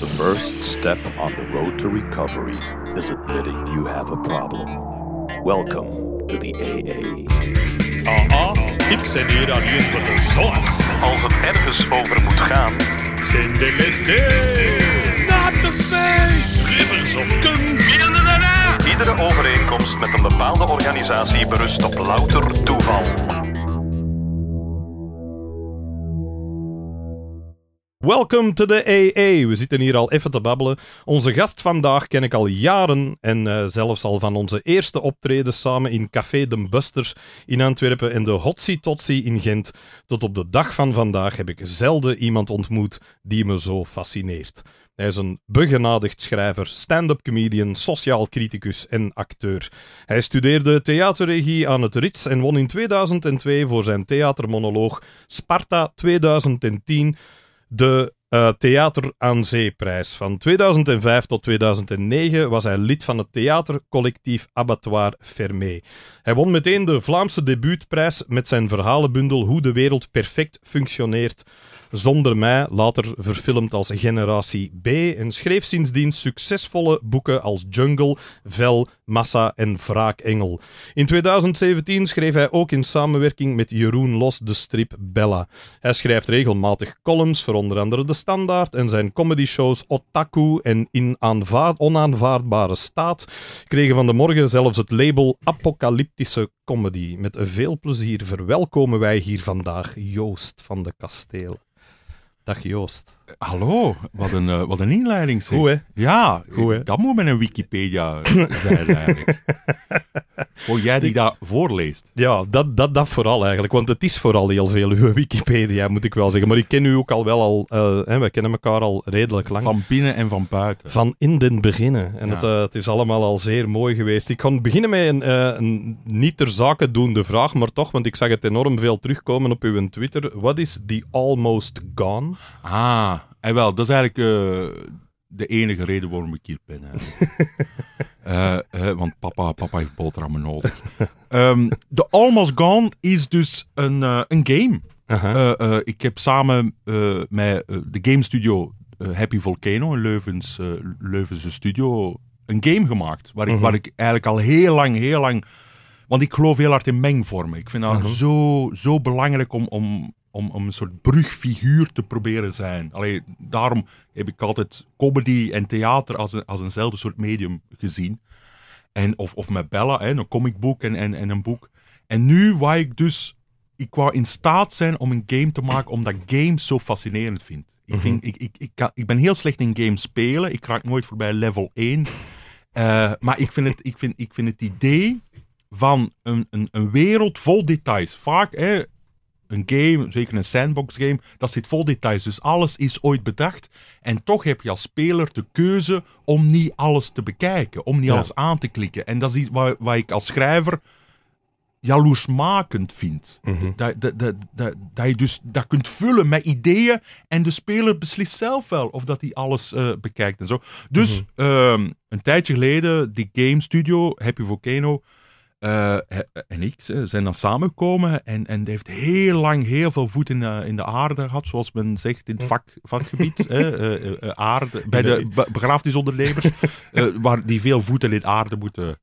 The first step on the road to recovery is admitting you have a problem. Welcome to the AA. Aha, ik zit hier aan je voor de zorg. Als het ergens over moet gaan. Zindelist Not the face! Rivers of Kun. Iedere overeenkomst met een bepaalde organisatie berust op louter toeval. Welcome to the AA. We zitten hier al even te babbelen. Onze gast vandaag ken ik al jaren en eh, zelfs al van onze eerste optreden samen in Café de Buster in Antwerpen en de Hotsi Totsi in Gent. Tot op de dag van vandaag heb ik zelden iemand ontmoet die me zo fascineert. Hij is een begenadigd schrijver, stand-up comedian, sociaal criticus en acteur. Hij studeerde theaterregie aan het Rits en won in 2002 voor zijn theatermonoloog Sparta 2010 de eh, Theater aan Zeeprijs. Van 2005 tot 2009 was hij lid van het theatercollectief Abattoir Fermé. Hij won meteen de Vlaamse debuutprijs met zijn verhalenbundel Hoe de wereld perfect functioneert zonder mij, later verfilmd als Generatie B, en schreef sindsdien succesvolle boeken als Jungle, Vel massa en wraakengel. In 2017 schreef hij ook in samenwerking met Jeroen Los de strip Bella. Hij schrijft regelmatig columns voor onder andere De Standaard en zijn comedy-shows Otaku en In Onaanvaardbare Staat kregen van de morgen zelfs het label Apocalyptische Comedy. Met veel plezier verwelkomen wij hier vandaag Joost van de Kasteel. Dag Joost. Hallo, wat een, eh, wat een inleiding zeg. Goed, hè? Ja, Goed, hè? dat moet met een Wikipedia zijn eigenlijk. jij die dat voorleest. Ja, dat, dat, dat vooral eigenlijk. Want het is vooral heel veel uw Wikipedia, moet ik wel zeggen. Maar ik ken u ook al wel al... Uh, hè, we kennen elkaar al redelijk lang. Van binnen en van buiten. Van in den beginnen. En het, eh, het, is allemaal al zeer mooi geweest. Ik ga beginnen met een, een niet ter zake doende vraag, maar toch, want ik zag het enorm veel terugkomen op uw Twitter. Wat is The Almost Gone? Ah en ah, wel, dat is eigenlijk eh, de enige reden waarom ik hier ben. Eh, eh, want papa, papa heeft boterhammen nodig. Um, de Almost Gone is dus een, een game. ik heb samen met de game studio Happy Volcano, een Leuvens, Leuvense studio, een game gemaakt. Waar ik, mhm. waar ik eigenlijk al heel lang, heel lang... Want ik geloof heel hard in mengvormen. Ik vind dat mhm. zo, zo belangrijk om, om om, om een soort brugfiguur te proberen zijn. Alleen daarom heb ik altijd comedy en theater als, een, als eenzelfde soort medium gezien. En, of, of met Bella, hè, een comicboek en, en, en een boek. En nu waar ik dus... Ik wou in staat zijn om een game te maken omdat games zo fascinerend vindt. Ik, mhm. vind, ik, ik, ik, kan, ik ben heel slecht in games spelen. Ik raak nooit voorbij level 1. Eh, maar ik vind, het, ik, vind, ik vind het idee van een, een, een wereld vol details. Vaak hè, een game, zeker een sandbox game, dat zit vol details. Dus alles is ooit bedacht. En toch heb je als speler de keuze om niet alles te bekijken, om niet alles aan te klikken. En dat is iets wat, wat ik als schrijver jaloersmakend vind. Mhm. dat, dat, je dus dat kunt vullen met ideeën en de speler beslist zelf wel of dat hij alles eh, bekijkt en zo. Dus mhm. ehm, een tijdje geleden, die game studio, Happy Volcano, eh, en ik zijn dan samengekomen en, en die heeft heel lang heel veel voet in de, in de aarde gehad, zoals men zegt in het vak, vakgebied. Eh, eh, aarde, bij de begraafdisonderlevers, onderlevers, waar die veel voeten in de aarde moeten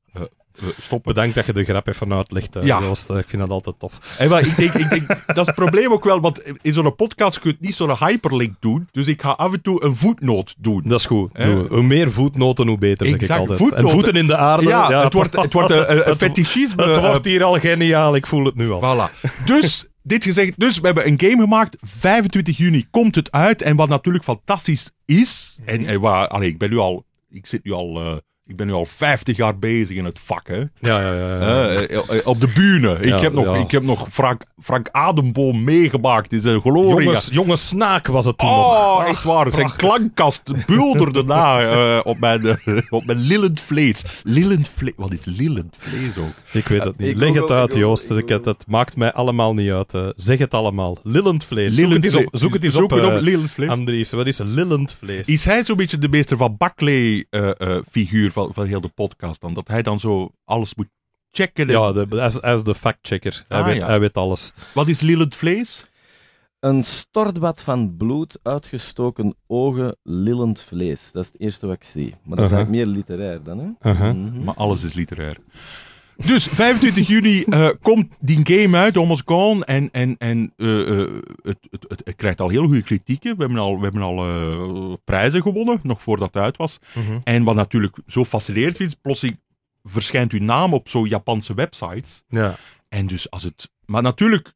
eh, stoppen. Bedankt dat je de grap even uitlegt, eh, ja. Joost. Ik vind dat altijd tof. En maar ik denk, ik denk, dat is het probleem ook wel, want in zo'n podcast kun je niet zo'n hyperlink doen. Dus ik ga af en toe een voetnoot doen. Dat is goed. Hoe meer voetnoten, hoe beter, zeg ik altijd. En voeten in de aarde. Ja, het, wordt, het wordt een, een Het wordt eh, hier al geniaal, ik voel het nu al. Voilà. Dus dit gezegd, dus we hebben een game gemaakt. 25 juni komt het uit. En wat natuurlijk fantastisch is. En, waar, ik ben nu al. Ik zit nu al. Ik ben nu al 50 jaar bezig in het vak, hè? Ja, ja, ja. Eh, eh, eh, op de bühne. Ik, heb nog, ik heb nog Frank, Frank Ademboom meegemaakt in zijn gloria. Jongens, jonge snaak was het toen Oh, echt waar. Zijn klankkast bulderde na op, mijn, op mijn lillend vlees. Lillend vlees. Wat is lillend vlees ook? Ik weet het niet. Leg het uit, Joost. Ik, het, maakt mij allemaal niet uit. zeg het allemaal. Lillend vlees. zoek het eens op, zoek het op, vlees. Andries, wat is lillend vlees? Is hij zo'n beetje de meester van Bakley-figuur? van heel de podcast dan, dat hij dan zo alles moet checken. Ja, de, hij, is, de factchecker. weet, hij weet alles. Wat is lillend vlees? Een stortbad van bloed, uitgestoken ogen, lillend vlees. Dat is het eerste wat ik zie. Maar dat is uh-huh. eigenlijk meer literair dan, hè? Uh-huh. Mhm. Maar alles is literair. Dus 25 juni eh, komt die game uit, Thomas Gone. En, en, en eh, eh, het, het, het, krijgt al heel goede kritieken. We hebben al, we hebben al prijzen gewonnen, nog voordat het uit was. Mhm. En wat natuurlijk zo fascinerend is, plotseling verschijnt uw naam op zo'n Japanse websites. Ja. En dus als het... Maar natuurlijk,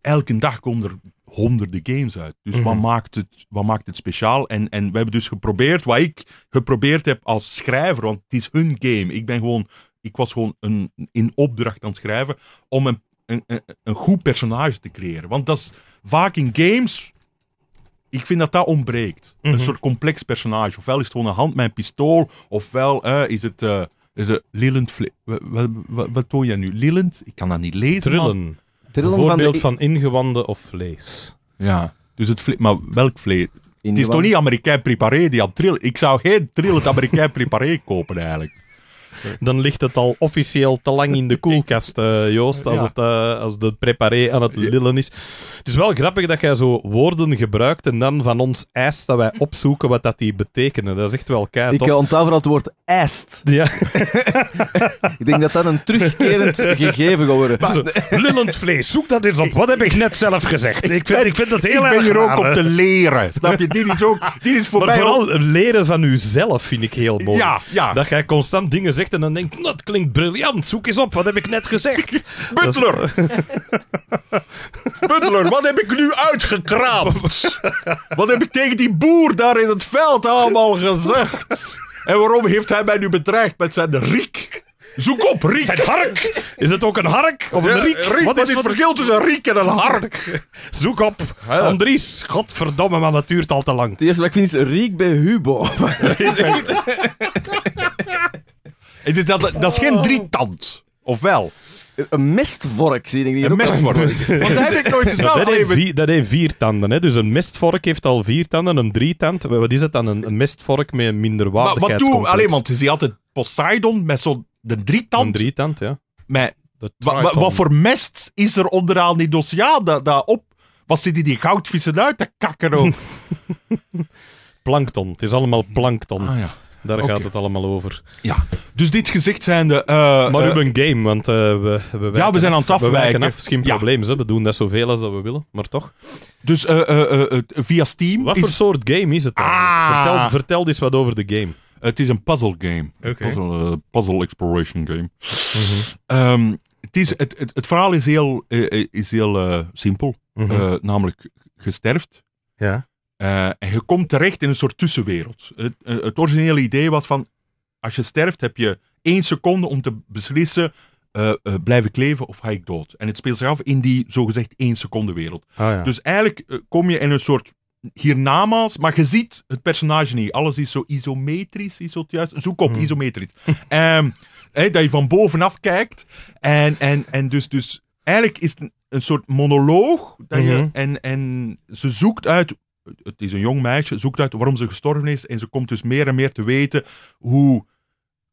elke dag komen er honderden games uit. Dus wat, mhm. maakt het, wat maakt het speciaal? En, en we hebben dus geprobeerd, wat ik geprobeerd heb als schrijver, want het is hun game. Ik ben gewoon ik was gewoon een, in opdracht aan het schrijven om een, een, een goed personage te creëren. Want dat is vaak in games ik vind dat dat ontbreekt. Een mhm. soort complex personage. Ofwel is het gewoon een hand met een pistool, ofwel is het. Eh, is het Lillend. Wat, wat, toon jij nu? Lillend? Ik kan dat niet lezen. Trillen. een voorbeeld van, ingewanden of vlees. Ja, dus het maar welk vlees? Het is toch niet Amerikaan preparé die aan Ik zou geen trillend Amerikaan preparé kopen eigenlijk. dan ligt het al officieel te lang in de koelkast, eh, Joost, als, het, eh, als de preparé aan het lillen is. Het is wel grappig dat jij zo woorden gebruikt en dan van ons eist dat wij opzoeken wat dat die betekenen. Dat is echt wel keihard. Ik eh, onthoud vooral het woord eist. Ja. ik denk dat dat een terugkerend gegeven geworden. worden. lullend vlees, zoek dat eens op. Wat heb ik net zelf gezegd? Ik vind, ik vind dat heel ik erg ben hier ook om te leren, snap je? Dit is, ook, dit is voor maar vooral leren van uzelf vind ik heel mooi. Ja, ja. Dat jij constant dingen zegt en dan denkt, nou, dat klinkt briljant, zoek eens op, wat heb ik net gezegd? Butler! Butler, wat heb ik nu uitgekraapt? wat heb ik tegen die boer daar in het veld allemaal gezegd? En waarom heeft hij mij nu bedreigd met zijn riek? Zoek op, riek. Zijn hark. Is het ook een hark of een riek? wat is het verschil tussen een riek en een hark? Zoek op. Andries, godverdomme, maar dat duurt al te lang. Het eerste wat ik vind is riek bij Hubo. Eh, dat, dat, dat is geen drietand. Of wel? Een mestvork, zie ik niet. Een mestvork. Want dat heb ik nooit gezien. dat, heeft dat heeft vier tanden. Hè? Dus een mestvork heeft al vier tanden. Een drietand, wat is het dan? Een, een mestvork met een waardigheid? Maar wat doe... Alleen, want je ziet altijd Poseidon met zo'n... De drietand. Een drietand, ja. Met, wat voor mest is er onderaan die oceaan? Dat, dat op... Wat zitten die goudvissen uit te kakken ook? plankton. Het is allemaal plankton. Ah ja. Daar gaat het allemaal over. Ja, dus dit gezegd zijnde... de. Eh, maar hebben eh, een Game, want eh, we, we Ja, we zijn aan het afwijken. We af, geen probleem. We doen net zoveel als dat we willen, maar toch. Dus via Steam... Wat voor soort game is het ah. vertel, vertel, eens wat over de game. Het is een puzzle game. Okay. Puzzle, puzzle, exploration game. Mhm. Ehm, het, het, verhaal is heel, is heel simpel. Mhm. namelijk, gesterft. Ja. Eh, en je komt terecht in een soort tussenwereld. Het, eh, het, originele idee was van, als je sterft heb je één seconde om te beslissen, uh, blijf ik leven of ga ik dood? En het speelt zich af in die zogezegd één seconde wereld. Ah, ja. Dus eigenlijk kom je in een soort hiernamaals, maar je ziet het personage niet. Alles is zo isometrisch, is juist? Zoek op, hmm. isometrisch. Ehm, dat je van bovenaf kijkt. En, en, en dus, dus eigenlijk is het een soort monoloog. Dat je, hmm. en, en ze zoekt uit het is een jong meisje, zoekt uit waarom ze gestorven is. En ze komt dus meer en meer te weten hoe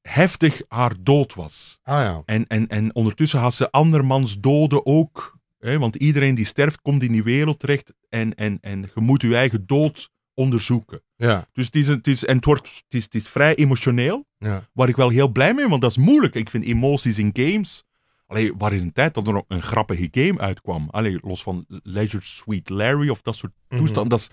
heftig haar dood was. Ah, ja. en, en, en ondertussen had ze andermans doden ook. Hè, want iedereen die sterft, komt in die wereld terecht. En, en, en je moet je eigen dood onderzoeken. Ja. Dus het is, het is, en het, wordt, het, is, het is vrij emotioneel, ja. waar ik wel heel blij mee ben, want dat is moeilijk. Ik vind emoties in games Allee, waar is een tijd dat er nog een grappige game uitkwam? Allee, los van Leisure Sweet Larry of dat soort mhm. toestanden. Dat is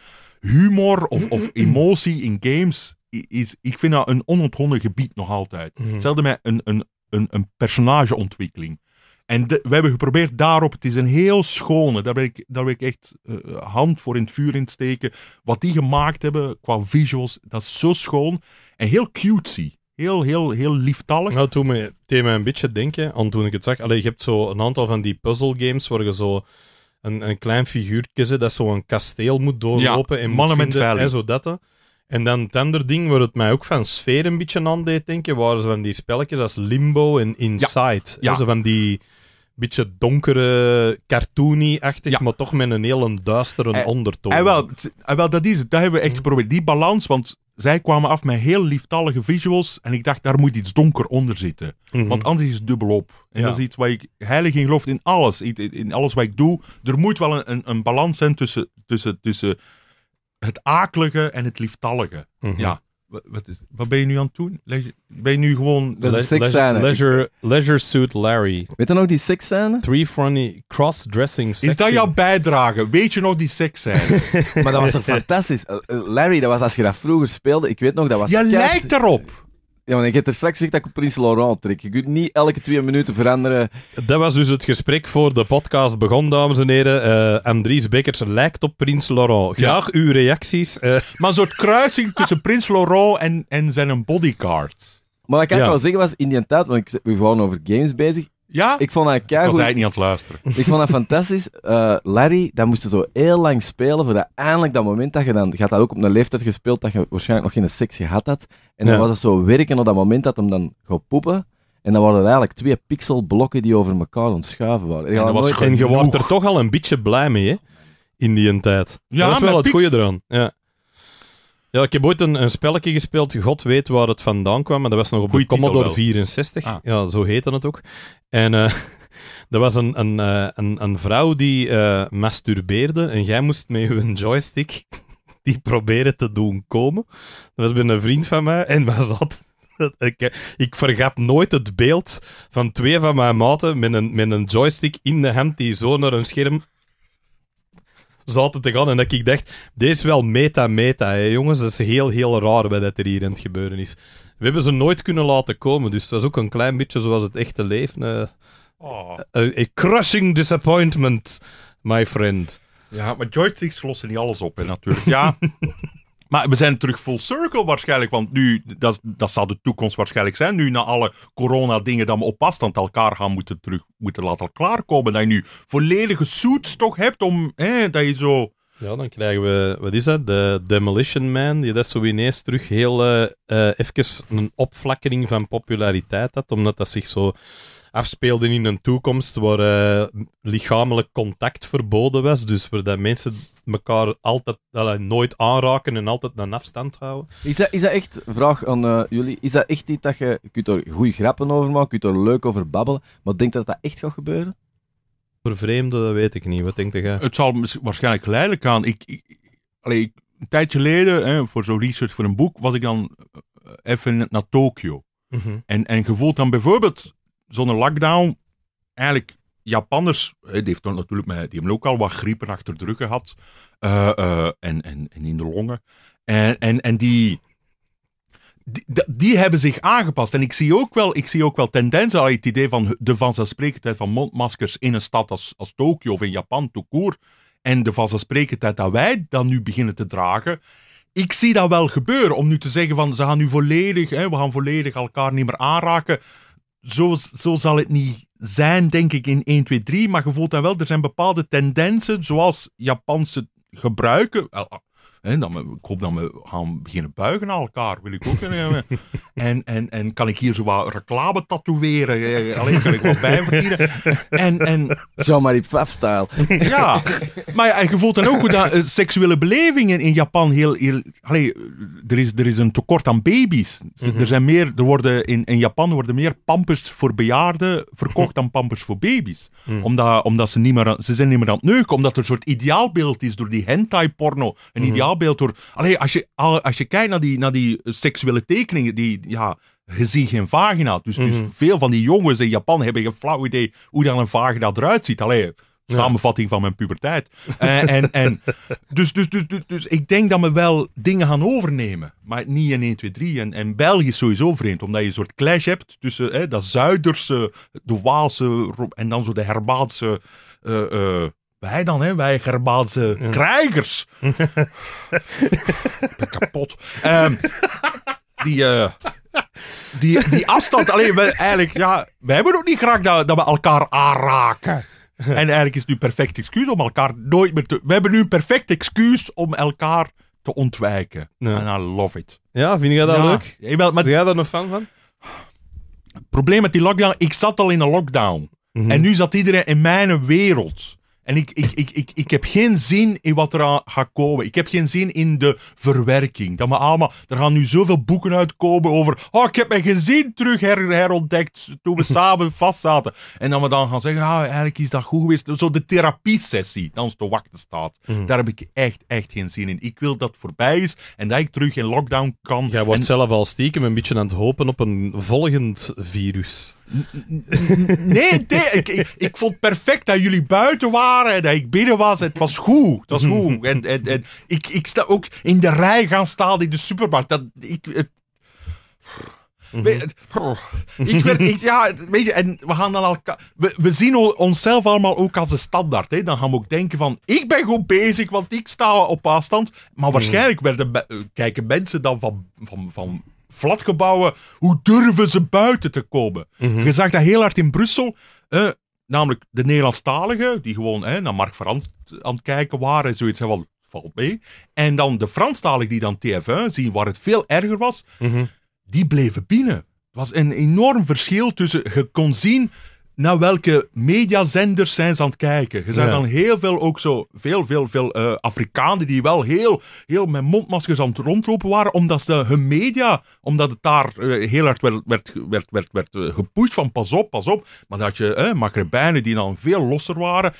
humor of, of emotie in games. Is, ik vind dat een onontgonnen gebied nog altijd. Mhm. Hetzelfde met een, een, een, een personageontwikkeling. En we hebben geprobeerd daarop, het is een heel schone, daar wil ik, daar wil ik echt eh, hand voor in het vuur in steken. Wat die gemaakt hebben qua visuals, dat is zo schoon en heel cutesy. Heel, heel, heel lieftallig. Nou, toen me, deed me een beetje denken aan toen ik het zag. Allee, je hebt zo een aantal van die puzzle games waar je zo een, een klein figuurtje zit dat zo'n kasteel moet doorlopen. en mannen met en zo dat. En dan het andere ding waar het mij ook van sfeer een beetje aan deed denken, waren ze van die spelletjes als Limbo en Inside. Ja. Zo van die beetje donkere, cartoony-achtig, maar toch met een heel duistere eh, ondertoon. En eh, wel, en eh, wel, dat is het. Dat hebben we echt geprobeerd. Die balans, want zij kwamen af met heel lieftallige visuals. En ik dacht, daar moet iets donker onder zitten. Mhm. Want anders is het dubbelop. En dat is iets waar ik heilig in geloof. In alles. In alles wat ik doe. Er moet wel een, een, een balans zijn tussen, tussen, tussen het akelige en het lieftallige. Mhm. Ja. Wat, is, wat ben je nu aan het doen? ben je nu gewoon... Dat leisure, leisure Suit Larry. Weet je nog die six scène? Three funny cross-dressing Is dat jouw bijdrage? Weet je nog die six scène? maar dat was toch fantastisch? Eh, eh, Larry, dat was als je dat vroeger speelde, ik weet nog, dat was... Ja, lijkt erop! Ja, want ik heb er straks gezegd dat ik op Prins Laurent trek. Je kunt niet elke twee minuten veranderen. Dat was dus het gesprek voor de podcast begon, dames en heren. Andries eh, Bekkers lijkt op Prins Laurent. Graag ja. uw reacties. Eh. Maar een soort kruising tussen Prins Laurent en, en zijn bodyguard. Maar wat ik ja. wel zeggen was, in die tijd, want ik, we waren over games bezig, ja? Ik vond dat keihard. Ik was eigenlijk niet aan het luisteren. Ik vond dat fantastisch. Eh, Larry, dat moest je zo heel lang spelen voordat eindelijk dat moment dat je dan... gaat had dat ook op een leeftijd gespeeld dat je waarschijnlijk nog geen seks gehad had. En dan was het zo werken op dat moment dat hem dan gaat poepen. En dan waren er eigenlijk twee pixelblokken die over elkaar ontschuiven waren. En, was je was er toch al een beetje blij mee, hè? In die tijd. Ja, dat was wel het goede eraan. Ja. Ja, ik heb ooit een, spelletje gespeeld, God weet waar het vandaan kwam, maar dat was nog op Commodore 64. Ah. Ja, zo heette het ook. En uh, eh, dat was een, een, eh, een, een vrouw die eh, masturbeerde en jij moest met je joystick die proberen te doen komen. Dat was bij een vriend van mij en was zat. ik, ik vergap nooit het beeld van twee van mijn maten met een, met een joystick in de hand die zo naar een scherm zaten te gaan. En dat ik dacht, deze is wel meta-meta, hè, jongens. Dat is heel, heel raar bij dat er hier aan het gebeuren is. We hebben ze nooit kunnen laten komen, dus het was ook een klein beetje zoals het echte leven. Uh, oh. a, eh, crushing disappointment, my friend. Ja, maar joysticks lossen niet alles op, hè, natuurlijk. Ja. Maar we zijn terug full circle waarschijnlijk, want nu, dat, dat zal de toekomst waarschijnlijk zijn. Nu, na alle corona-dingen dat we op afstand elkaar gaan moeten, terug, moeten laten klaarkomen. Dat je nu volledige suits toch hebt om, hè, dat je zo... Ja, dan krijgen we, wat is dat? De Demolition Man, die dat zo ineens terug heel eh, eh, even een opflakkering van populariteit had, omdat dat zich zo afspeelden in een toekomst waar eh, lichamelijk contact verboden was. Dus waar dat mensen elkaar altijd, eh, nooit aanraken en altijd een afstand houden. Is dat, is dat echt, vraag aan eh, jullie, is dat echt iets dat je, je kunt er goede grappen over maken, je kunt er leuk over babbelen, maar denk dat dat echt gaat gebeuren? Voor vreemden, dat weet ik niet. Wat denk je? Het zal waarschijnlijk geleidelijk aan. Ik, ik, een tijdje geleden, hè, voor zo'n research voor een boek, was ik dan even naar Tokio. Mhm. En, en gevoeld dan bijvoorbeeld zonder lockdown eigenlijk Japanners, eh, die, heeft dan natuurlijk met, die hebben ook al wat griepen achter de rug gehad eh, eh, en, en, in de longen. En, en, en die, die, hebben zich aangepast. En ik zie ook wel, ik zie ook wel tendensen al het idee van de vanzelfsprekendheid van mondmaskers in een stad als, als Tokio of in Japan, Tokoer. En de vanzelfsprekendheid dat wij dan nu beginnen te dragen. Ik zie dat wel gebeuren. Om nu te zeggen van ze gaan nu volledig, hè, we gaan volledig elkaar niet meer aanraken zo, zo zal het niet zijn, denk ik, in 1, 2, 3. Maar je voelt dan wel, er zijn bepaalde tendensen, zoals Japanse gebruiken ik hoop dat we gaan beginnen buigen naar elkaar. Wil ik ook. Eh, en, en, en kan ik hier zo wat reclame tatoeëren? Eh, eh, alleen kan ik wat bijverdienen. verdienen. En, en... Zomaar die pfaf-style. ja, maar je voelt dan ook hoe dat, seksuele belevingen in Japan heel. heel er, is, er is een tekort aan baby's. Mhm. Er zijn meer, er worden in, in Japan worden meer pampers voor bejaarden verkocht dan pampers voor baby's. Mhm. Omdat, omdat ze, niet meer, ze zijn niet meer aan het neuken. Omdat er een soort ideaalbeeld is door die hentai-porno. Een mhm. ideaal ideaalbeeld. Door, allee, als, je, als je kijkt naar die, naar die eh, seksuele tekeningen, die, ja, je ziet geen vagina. Dus, dus mhm. veel van die jongens in Japan hebben geen flauw idee hoe dan een vagina eruit ziet. Allee, samenvatting van mijn puberteit. Eh, en, en, dus, dus, dus, dus, dus ik denk dat we wel dingen gaan overnemen. Maar niet in 1, 2, 3. En, en België is sowieso vreemd, omdat je een soort clash hebt tussen hè, eh, dat Zuiderse, de Waalse en dan zo de Herbaatse. Wij dan, hè? Wij germaanse krijgers. ben kapot. Ehm, die, eh, die, die afstand. Alleen, we, eigenlijk, ja, we hebben ook niet graag dat, dat we elkaar aanraken. En eigenlijk is het nu perfect excuus om elkaar nooit meer te... We hebben nu een perfect excuus om elkaar te ontwijken. En I love it. Ja, vind jij dat leuk? Ja, maar... jij daar een fan van? Het probleem met die lockdown, ik zat al in een lockdown. Mhm. En nu zat iedereen in mijn wereld. En ik, ik, ik, ik, ik heb geen zin in wat er aan gaat komen. Ik heb geen zin in de verwerking. Dat me allemaal, er gaan nu zoveel boeken uitkomen over. Oh, ik heb mijn gezin terug her, herontdekt. toen we samen vastzaten. En dan we dan gaan zeggen: ah, eigenlijk is dat goed geweest. Zo de therapiesessie, dan ons te wachten staat. Hmm. Daar heb ik echt, echt geen zin in. Ik wil dat voorbij is en dat ik terug in lockdown kan. Jij wordt zelf al stiekem een beetje aan het hopen op een volgend virus. Nee, ik, vond perfect dat jullie buiten waren en dat ik binnen was. Het was goed. Het was goed. En, ik, ik sta ook in de rij gaan staan in de supermarkt. Dat, ik, mhm. ik ja, weet je, en we gaan dan We, zien onszelf allemaal ook als een standaard. Hè? Dan gaan we ook denken van: ik ben goed bezig, want ik sta op afstand. Maar mhm. waarschijnlijk werden, eh, kijken mensen dan van, van, van flatgebouwen, hoe durven ze buiten te komen? Mhm. Je zag dat heel hard in Brussel. Eh, namelijk de Nederlandstaligen, die gewoon naar Mark Verand eh, aan het kijken waren zoiets. Van, valt mee. En dan de Franstaligen die dan TF1 zien, waar het veel erger was, mhm. die bleven binnen. Het was een enorm verschil tussen, je kon zien, naar welke mediazenders zijn ze aan het kijken. Er zijn dan heel veel ook zo, veel, veel, veel eh, Afrikanen die wel heel, heel met mondmaskers aan het rondlopen waren, omdat ze hun media, omdat het daar eh, heel hard werd, werd, werd, werd, werd eh, gepusht van pas op, pas op. Maar dat je uh, Magrebijnen die dan veel losser waren.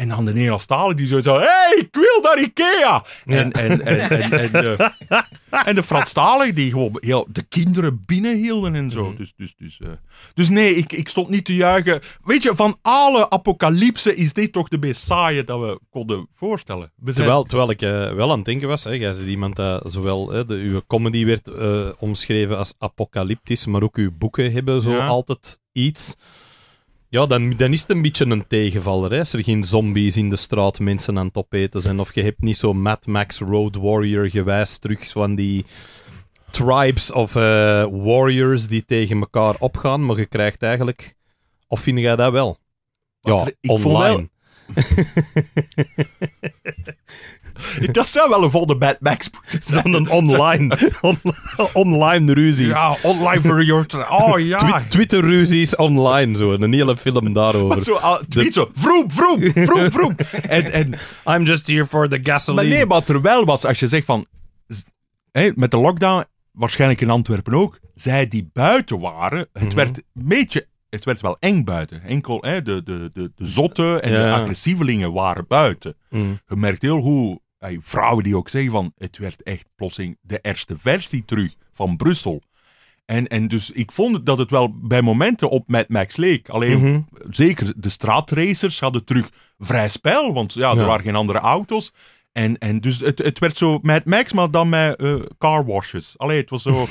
En dan de Nederlandstalen die zo, zo hey, ik wil naar Ikea! En, en, en, en, en, de, eh, en de die gewoon heel, de kinderen binnenhielden en zo. Mhm. Dus, dus, dus, eh. dus nee, ik, ik stond niet te juichen. Weet je, van alle apocalypsen is dit toch de meest saaie dat we konden voorstellen. terwijl, terwijl ik eh, wel aan het denken was, hè, jij iemand dat zowel hè de, uw comedy werd omschreven als apocalyptisch, maar ook uw boeken hebben zo altijd iets. Ja, dan, dan is het een beetje een tegenvaller. Hè? Als er geen zombies in de straat mensen aan het opeten zijn. Of je hebt niet zo Mad Max Road Warrior gewijs terug van die tribes of eh, warriors die tegen elkaar opgaan. Maar je krijgt eigenlijk... Of vind jij dat wel? ja, ik online. Vond wel... Dat zou wel een volle Mad Max zijn. Dan een online, online ruzies. Ja, online verjochten. Oh ja. Twitter ruzies online, zo. Een hele film daarover. zo, uh, tweet Vroom, vroom, vroom, vroom. en, en, I'm just here for the gasoline. Maar nee, wat er wel was, als je zegt van... met de lockdown, waarschijnlijk in Antwerpen ook, zij die buiten waren, het mhm. werd een beetje het werd wel eng buiten. Enkel hè, de, de, de, zotten en de agressievelingen waren buiten. Mhm. Je merkt heel goed vrouwen die ook zeggen van het werd echt plotseling de eerste versie terug van Brussel. En, en dus ik vond dat het wel bij momenten op met Max leek. Alleen mhm. zeker de straatracers hadden terug vrij spel, want ja, er waren geen andere auto's. En, en dus het, het werd zo met Max, maar dan met eh, car washes. Allee, het was zo.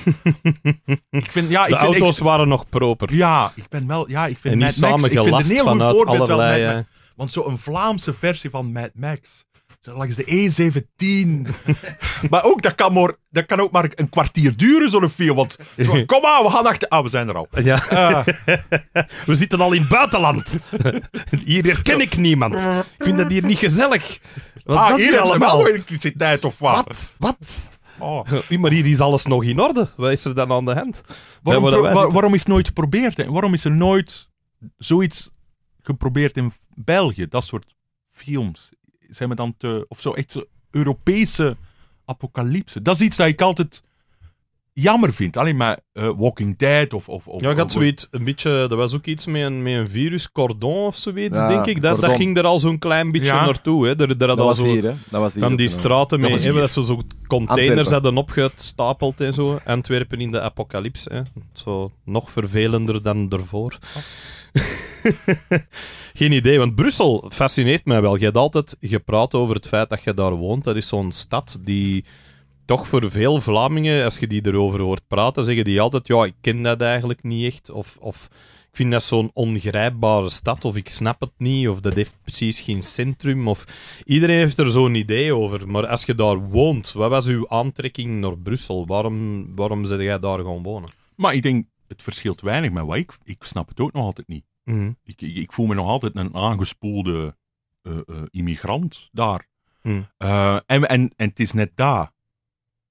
ik vind, ja, de vind, auto's waren nog proper. Ja, ik ben wel. Ja, ik vind en Max. Ik vind een heel goed voorbeeld wel. Mad eh, want zo'n Vlaamse versie van Mad Max langs de E17. maar ook, dat kan, maar, dat kan ook maar een kwartier duren, zo'n film. Want zo, kom aan, we gaan achter... Ah, we zijn er al. Ja. Ah. we zitten al in het buitenland. hier herken ik niemand. Ik vind dat hier niet gezellig. Wat ah, hier allemaal elektriciteit of wat? Wat? Wat? Oh. Maar hier is alles nog in orde. Wat is er dan aan de hand? Waarom, waarom is nooit geprobeerd? Waarom is er nooit zoiets geprobeerd in België? Dat soort films zijn we dan te. Of zo, echt zo Europese apocalypse. Dat is iets dat ik altijd jammer vind. Alleen maar eh, Walking Dead of... of, of ja, dat had een beetje... Er was ook iets met een, met een virus, cordon of zoiets, denk ik. Dat, dat ging er al zo'n klein beetje naartoe. Hè. dat, was zo, hier, dat was hier. Van die straten mee. Dat, dat ze zo containers Antwerpen. hadden opgestapeld en zo. Antwerpen in de apocalyps. Zo nog vervelender dan ervoor. Ah. Geen idee, want Brussel fascineert mij wel. Je hebt altijd gepraat over het feit dat je daar woont. Dat is zo'n stad die toch voor veel Vlamingen, als je die erover hoort praten, zeggen die altijd: Ja, ik ken dat eigenlijk niet echt. Of, of ik vind dat zo'n ongrijpbare stad. Of ik snap het niet. Of dat heeft precies geen centrum. Of iedereen heeft er zo'n idee over. Maar als je daar woont, wat was uw aantrekking naar Brussel? Waarom, waarom zit jij daar gewoon wonen? Maar ik denk het verschilt weinig met wat ik... Ik snap het ook nog altijd niet. Mhm. ik, ik, voel me nog altijd een aangespoelde eh, eh, immigrant daar. Mhm. Eh, en, en, en het is net daar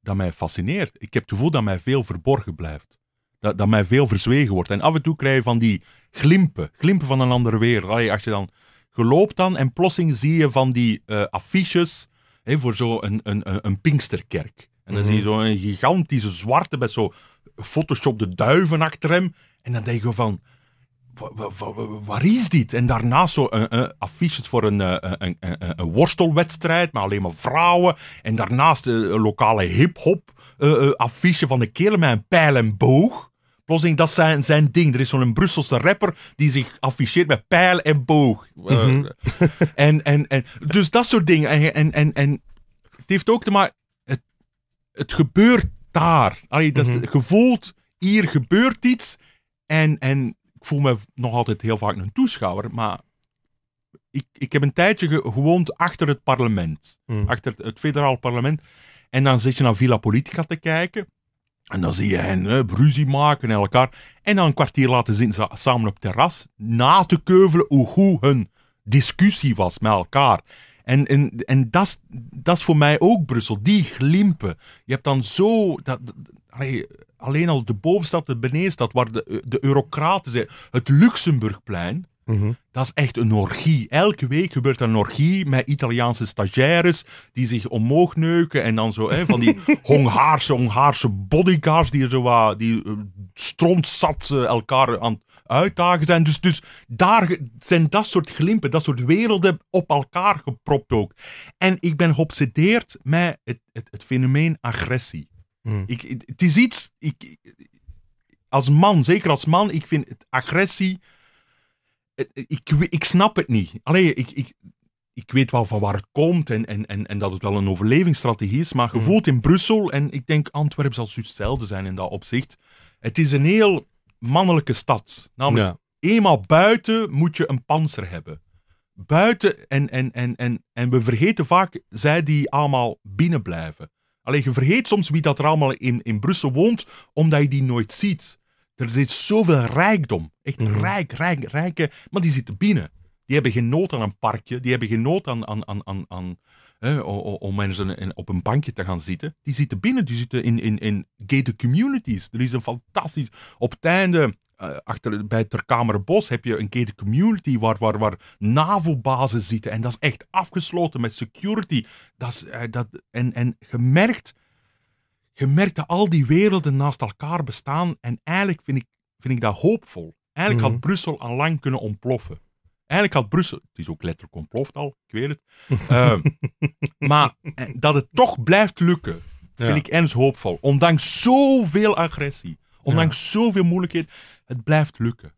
dat mij fascineert. Ik heb het gevoel dat mij veel verborgen blijft. Dat, dat mij veel verzwegen wordt. En af en toe krijg je van die glimpen, glimpen van een andere wereld. als je dan geloopt dan en plossing zie je van die affiches voor zo'n een, een, een, Pinksterkerk. En dan zie je mhm. zo'n gigantische zwarte met zo Photoshop de duiven achter hem. En dan denk je van, waar is dit? En daarnaast zo een, eh, een eh, voor een, eh, een, een, worstelwedstrijd, maar alleen maar vrouwen. En daarnaast een lokale hip-hop affiche van de kerel met pijl en boog. Plotseling, dat zijn zijn ding. Er is zo'n Brusselse rapper die zich afficheert met pijl en boog. Mhm. en, en, en, dus dat soort dingen. En, en, en, en het heeft ook te maken... Het, het gebeurt daar. Allee, dat, mm hier gebeurt iets. En, en ik voel me nog altijd heel vaak een toeschouwer, maar ik, ik heb een tijdje gewoond achter het parlement. Mhm. Achter het, federaal parlement. En dan zit je naar Villa Politica te kijken. En dan zie je hen bruzie maken en elkaar. En dan een kwartier laten zitten samen op het terras. Na te keuvelen hoe goed hun discussie was met elkaar. En, en, en dat is voor mij ook Brussel, die glimpen. Je hebt dan zo... Dat, alleen al de bovenstad, de benedenstad, waar de, de eurocraten zijn, het Luxemburgplein... Mhm. Dat is echt een orgie. Elke week gebeurt er een orgie met Italiaanse stagiaires die zich omhoog neuken. En dan zo hè, van die Hongaarse, Hongaarse bodyguards die, er zo wat, die eh, eh, elkaar aan uitdagen zijn. Dus, dus daar zijn dat soort glimpen, dat soort werelden op elkaar gepropt ook. En ik ben geobsedeerd met het, het, het fenomeen agressie. Hmm. Ik, het is iets, ik, als man, zeker als man, ik vind het, agressie. ik, ik snap het niet. Alleen ik, ik, ik weet wel van waar het komt en, en, en, en dat het wel een overlevingsstrategie is, maar gevoeld hmm. in Brussel, en ik denk Antwerpen zal hetzelfde zijn in dat opzicht. Het is een heel mannelijke stad. Namelijk, eenmaal buiten moet je een panzer hebben. Buiten, en, en, en, en, en we vergeten vaak zij die allemaal binnen blijven. Alleen je vergeet soms wie dat er allemaal in, in Brussel woont, omdat je die nooit ziet. Er zit zoveel rijkdom. Echt mm. rijk, rijk, rijke. Maar die zitten binnen. Die hebben geen nood aan een parkje. Die hebben geen nood aan, aan, aan, aan, aan om mensen op een bankje te gaan zitten. Die zitten binnen, die zitten in, in, in gated communities. Er is een fantastisch, op het einde uh, achter, bij Terkamerbos heb je een gated community waar, waar, waar NAVO-bazen zitten. En dat is echt afgesloten met security. Dat is, eh, dat, en, en gemerkt, gemerkt dat al die werelden naast elkaar bestaan. En eigenlijk vind ik, vind ik dat hoopvol. Eigenlijk had mhm. Brussel al lang kunnen ontploffen. Eigenlijk had Brussel, het is ook letterlijk ontploft al, ik weet het. Ehm, maar eh, dat het toch blijft lukken, vind ik ernstig hoopvol. Ondanks zoveel agressie, ondanks zoveel moeilijkheid, het blijft lukken.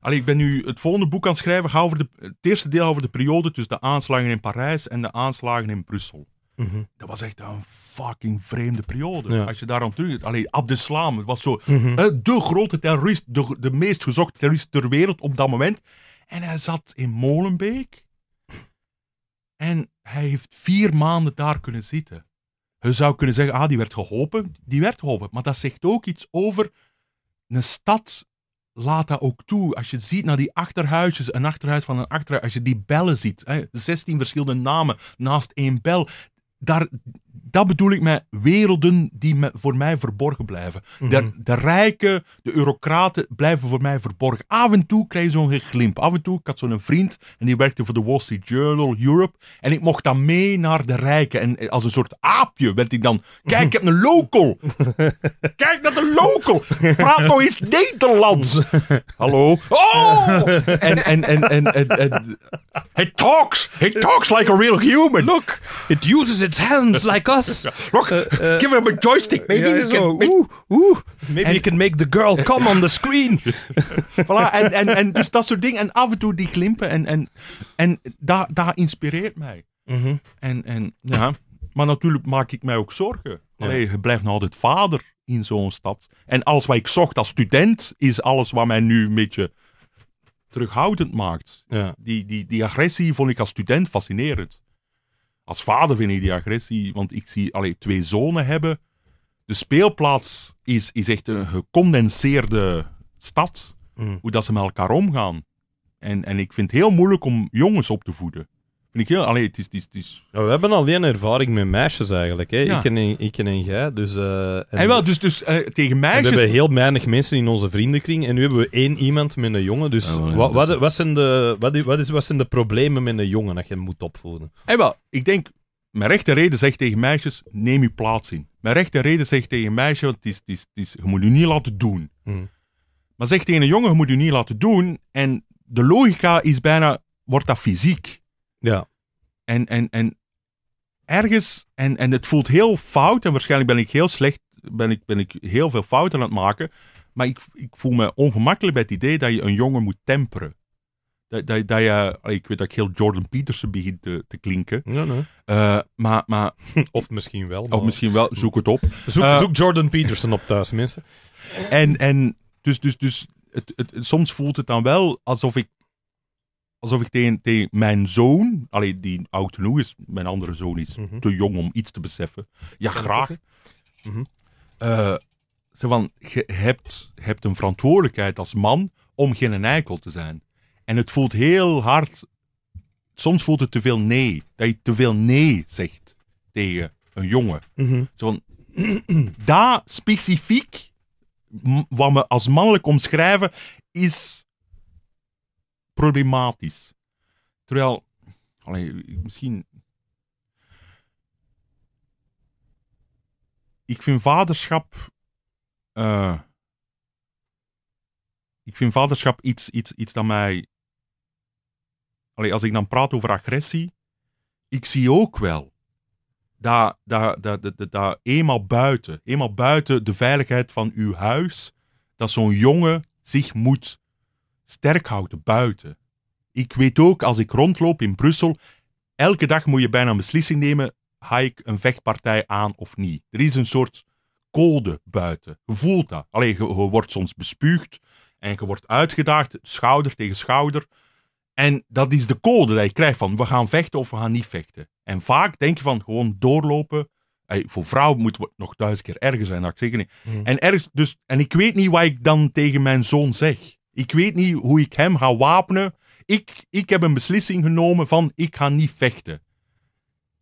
Allee, ik ben nu het volgende boek aan het schrijven, over de, het eerste deel over de periode tussen de aanslagen in Parijs en de aanslagen in Brussel. Mhm. Dat was echt een fucking vreemde periode. Als je daarom terug... Allee, Abdeslam, was zo mhm. eh, de grote terrorist, de, de meest gezochte terrorist ter wereld op dat moment. En hij zat in Molenbeek. En hij heeft vier maanden daar kunnen zitten. Je zou kunnen zeggen, ah, die werd geholpen. Die werd geholpen. Maar dat zegt ook iets over een stad laat dat ook toe. Als je ziet naar die achterhuisjes, een achterhuis van een achterhuis, als je die bellen ziet, hè, 16 verschillende namen naast één bel, daar, dat bedoel ik met werelden die voor mij verborgen blijven. de, mhm. de, rijken, de bureaucraten blijven voor mij verborgen. Af en toe krijg je zo'n glimp. Af en toe, ik had zo'n vriend en die werkte voor de Wall Street Journal Europe. En ik mocht dan mee naar de rijken. En als een soort aapje werd ik dan... Kijk, ik heb een local. Kijk naar de local. Praat nou eens Nederlands. Hallo. Oh! En, en, en, en, en, en, It talks. It talks like a real human. Look, it uses its hands like us. Eh, give eh, him a joystick. Maybe you can make, ooh, ooh. Maybe you can make the girl come on the screen. voilà, en, en, en dus dat soort dingen. En af en toe die glimpen, En, en, en daar, daar inspireert mij. Mhm. en, en ja... Maar natuurlijk maak ik mij ook zorgen. Allee, je blijft nog altijd vader in zo'n stad. En alles wat ik zocht als student, is alles wat mij nu een beetje terughoudend maakt. Ja. Die, die, die agressie vond ik als student fascinerend als vader vind ik die agressie, want ik zie allee, twee zonen hebben. De speelplaats is, is echt een gecondenseerde stad. Mm. Hoe dat ze met elkaar omgaan. En, en ik vind het heel moeilijk om jongens op te voeden we hebben alleen ervaring met meisjes eigenlijk. Hè? Ik, en, ik en jij. Dus, eh, en, wel, dus, dus eh, tegen meisjes... we hebben heel weinig mensen in onze vriendenkring. En nu hebben we één iemand met een jongen. Dus wat, wat, zijn de, wat, is, wat zijn de problemen met een jongen dat je moet opvoeden? En wel, ik denk... Mijn rechte reden zegt tegen meisjes, neem je plaats in. Mijn rechte reden zegt tegen meisjes, want is, is, is, je moet je niet laten doen. Hmm. Maar zegt tegen een jongen, je moet je niet laten doen. En de logica is bijna, wordt dat fysiek? Ja. En, en, en ergens, en, en het voelt heel fout, en waarschijnlijk ben ik heel slecht, ben ik, ben ik heel veel fouten aan het maken. Maar ik, ik voel me ongemakkelijk bij het idee dat je een jongen moet temperen. Dat, dat, dat je, ik weet dat ik heel Jordan Peterson begin te, te klinken. nee. Eh, maar, maar, of misschien wel. Of misschien wel, zoek het op. Zoek, eh, zoek Jordan Peterson op thuis, mensen. En, en dus, dus, dus het, het, soms voelt het dan wel alsof ik alsof ik tegen, mijn zoon, alleen die oud genoeg is, mijn andere zoon is mhm. te jong om iets te beseffen. Ja, graag. Mm van, je hebt, hebt een verantwoordelijkheid als man om geen eikel te zijn. En het voelt heel hard, soms voelt het te veel nee. Dat je te veel nee zegt tegen een jongen. Mhm. Zo daar specifiek, wat we als mannelijk omschrijven, is problematisch. Terwijl, allee, misschien. Ik vind vaderschap. Eh, ik vind vaderschap iets, iets, iets dat mij. Allee, als ik dan praat over agressie, ik zie ook wel dat, dat, dat, dat, dat eenmaal buiten, eenmaal buiten de veiligheid van uw huis, dat zo'n jongen zich moet sterk houden buiten. Ik weet ook, als ik rondloop in Brussel, elke dag moet je bijna een beslissing nemen, ga ik een vechtpartij aan of niet. Er is een soort code buiten. Je voelt dat. Alleen je, wordt soms bespuugd en je wordt uitgedaagd, schouder tegen schouder. En dat is de code die je krijgt van we gaan vechten of we gaan niet vechten. En vaak denk je van gewoon doorlopen. voor vrouwen moeten we nog duizend keer erger zijn, dat ik zeker niet. Mm. En, ergens, dus, en ik weet niet wat ik dan tegen mijn zoon zeg. Ik weet niet hoe ik hem ga wapenen. Ik, ik heb een beslissing genomen van ik ga niet vechten.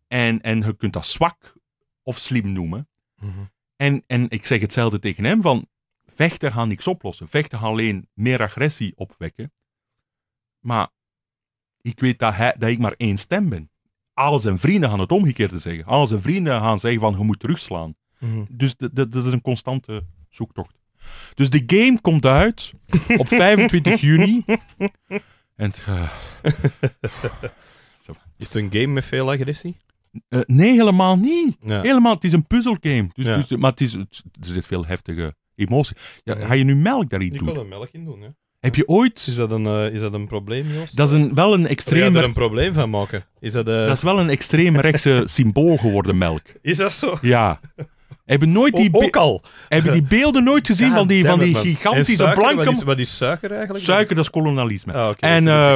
En, en je kunt dat zwak of slim noemen. Mhm. en, en ik zeg hetzelfde tegen hem van vechten gaan niks oplossen. Vechten gaan alleen meer agressie opwekken. Maar ik weet dat, hij, dat ik maar één stem ben. Al zijn vrienden gaan het omgekeerde zeggen. Al zijn vrienden gaan zeggen van, je moet terugslaan. Mm Dus dat is een constante zoektocht. Dus de game komt uit op 25 juni. En. Eh, is het een game met veel agressie? Eh, nee, helemaal niet. Helemaal, het is een puzzelgame. Dus, dus, maar het is, het, er zit veel heftige emotie. Ja, ga je nu melk daarin doen? Ik wil er melk in doen, Heb je ooit... Is dat een, eh, is dat een probleem, Joost? Dat is een, wel een extreem... er een probleem van maken? Is dat, dat is wel een extreem rechtse symbool geworden, melk. Is dat zo? Ja. Hebben nooit die ook al. Hebben die beelden nooit gezien van die, van die gigantische blanken Wat is, suiker eigenlijk? Suiker, dat is kolonialisme. Ah, en, uh,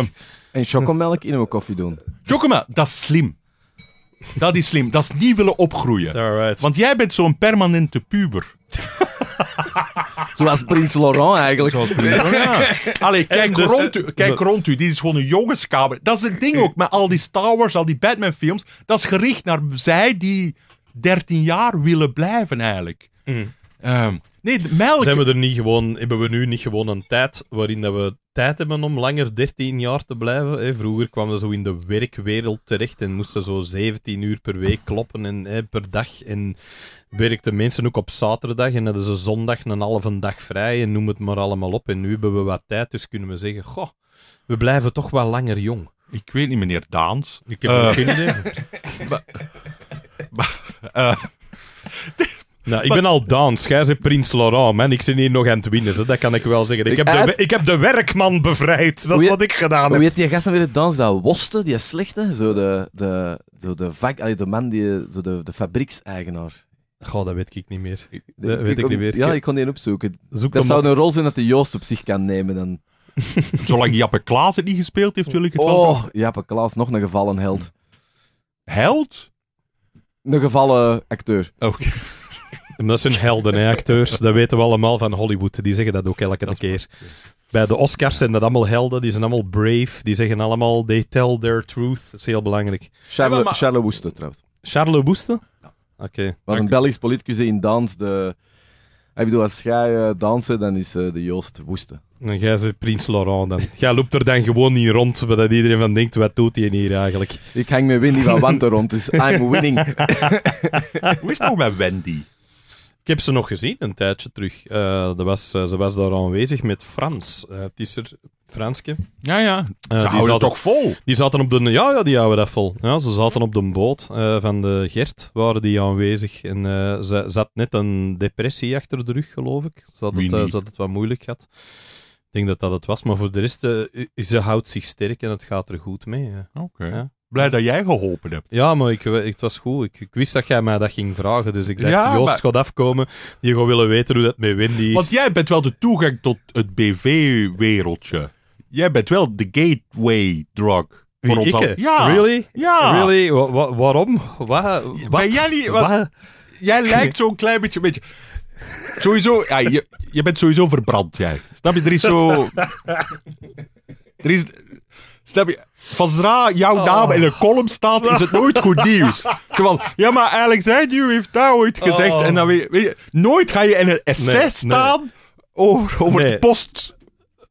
en chocomelk in uw koffie doen. Chocomelk, dat is slim. Dat is slim. Dat is niet willen opgroeien. Want jij bent zo'n permanente puber. Zoals Prins Laurent eigenlijk. Allee, kijk, dus, rond u, eh, kijk rond u. Dit is gewoon een jongenskamer. Dat is het ding ook met al die Star Wars, al die Batman-films. Dat is gericht naar zij die 13 jaar willen blijven eigenlijk. Mm. Ehm, nee, melk... Zijn we er niet gewoon, hebben we nu niet gewoon een tijd waarin dat we tijd hebben om langer 13 jaar te blijven? Hè? Vroeger kwamen we zo in de werkwereld terecht en moesten zo 17 uur per week kloppen en, hè, per dag. En werkten mensen ook op zaterdag en hadden ze zondag een halve dag vrij en noem het maar allemaal op. En nu hebben we wat tijd, dus kunnen we zeggen, goh, we blijven toch wel langer jong. Ik weet niet, meneer Daans. Ik heb uh, geen idee. Eh. nou, ik ben al dans. Jij ze Prins Laurent, man. Ik zit hier nog aan het winnen, dat kan ik wel zeggen. Ik heb, de, ik heb de werkman bevrijd. Dat is wat ik gedaan heb. Hoe heet die gasten nou weer de dans? Dat woste? die slechte? Zo de, de, zo de vak... Allee, de man, die, zo de, de fabriekseigenaar. Goh, dat weet ik niet meer. Dat weet ik, niet meer. Ja, ik kon die opzoeken. dat zou een rol zijn dat de Joost op zich kan nemen dan. Zolang Jappe Klaas het niet gespeeld heeft, wil ik het wel. Oh, Jappe Klaas, nog een gevallen held. Held? een gevallen acteur. Oké. dat zijn helden, hè, acteurs. Dat weten we allemaal van Hollywood. Die zeggen dat ook elke keer. Bij de Oscars zijn dat allemaal helden. Die zijn allemaal brave. Die zeggen allemaal, they tell their truth. Dat is heel belangrijk. Charles, ja, Woeste, trouwens. Charles Woeste? Ja. Oké. Was een Belgisch politicus die in dans de... Ah, ik bedoel, als jij eh, dansen, dan is uh, de Joost Woeste. En jij bent Prins Laurent dan. Jij loopt er dan gewoon niet rond, zodat iedereen van denkt, wat doet hij hier eigenlijk? Ik hang met Wendy van Wanten rond, dus I'm winning. Hoe is het nou met Wendy? Ik heb ze nog gezien, een tijdje terug. Eh, dat was, eh, ze was daar aanwezig met Frans. Eh, het is er Franske. Ja, ja. Ze die zaten, toch vol? Die zaten op de... Ja, ja, die houden dat vol. Ja, ze zaten op de boot van de Gert, waren die aanwezig. En ze zat net een depressie achter de rug, geloof ik. Ze had, het, het wat moeilijk gehad denk dat dat het was. Maar voor de rest, eh, ze houdt zich sterk en het gaat er goed mee. Oké. Ja? Blij dat jij geholpen hebt. Ja, maar ik, het was goed. Ik, wist dat jij mij dat ging vragen. Dus ik dacht, ja, Joost gaat afkomen. Die gewoon willen weten hoe dat met Wendy is. Want jij bent wel de toegang tot het BV-wereldje. Jij bent wel de gateway drug. Voor ons al... Ja. Really? Ja. Really? waarom? Wa wat? jij Wat? Jij lijkt zo'n klein beetje... beetje Sowieso, ja, je, je bent sowieso verbrand, jij. Snap je? Er is zo... Er is... Snap je? Van zodra jouw oh. naam in een column staat, is het nooit goed nieuws. Zo ja, maar Alex u heeft dat ooit gezegd. Oh. En dan weet nooit ga je in een essay nee, staan nee. over, de post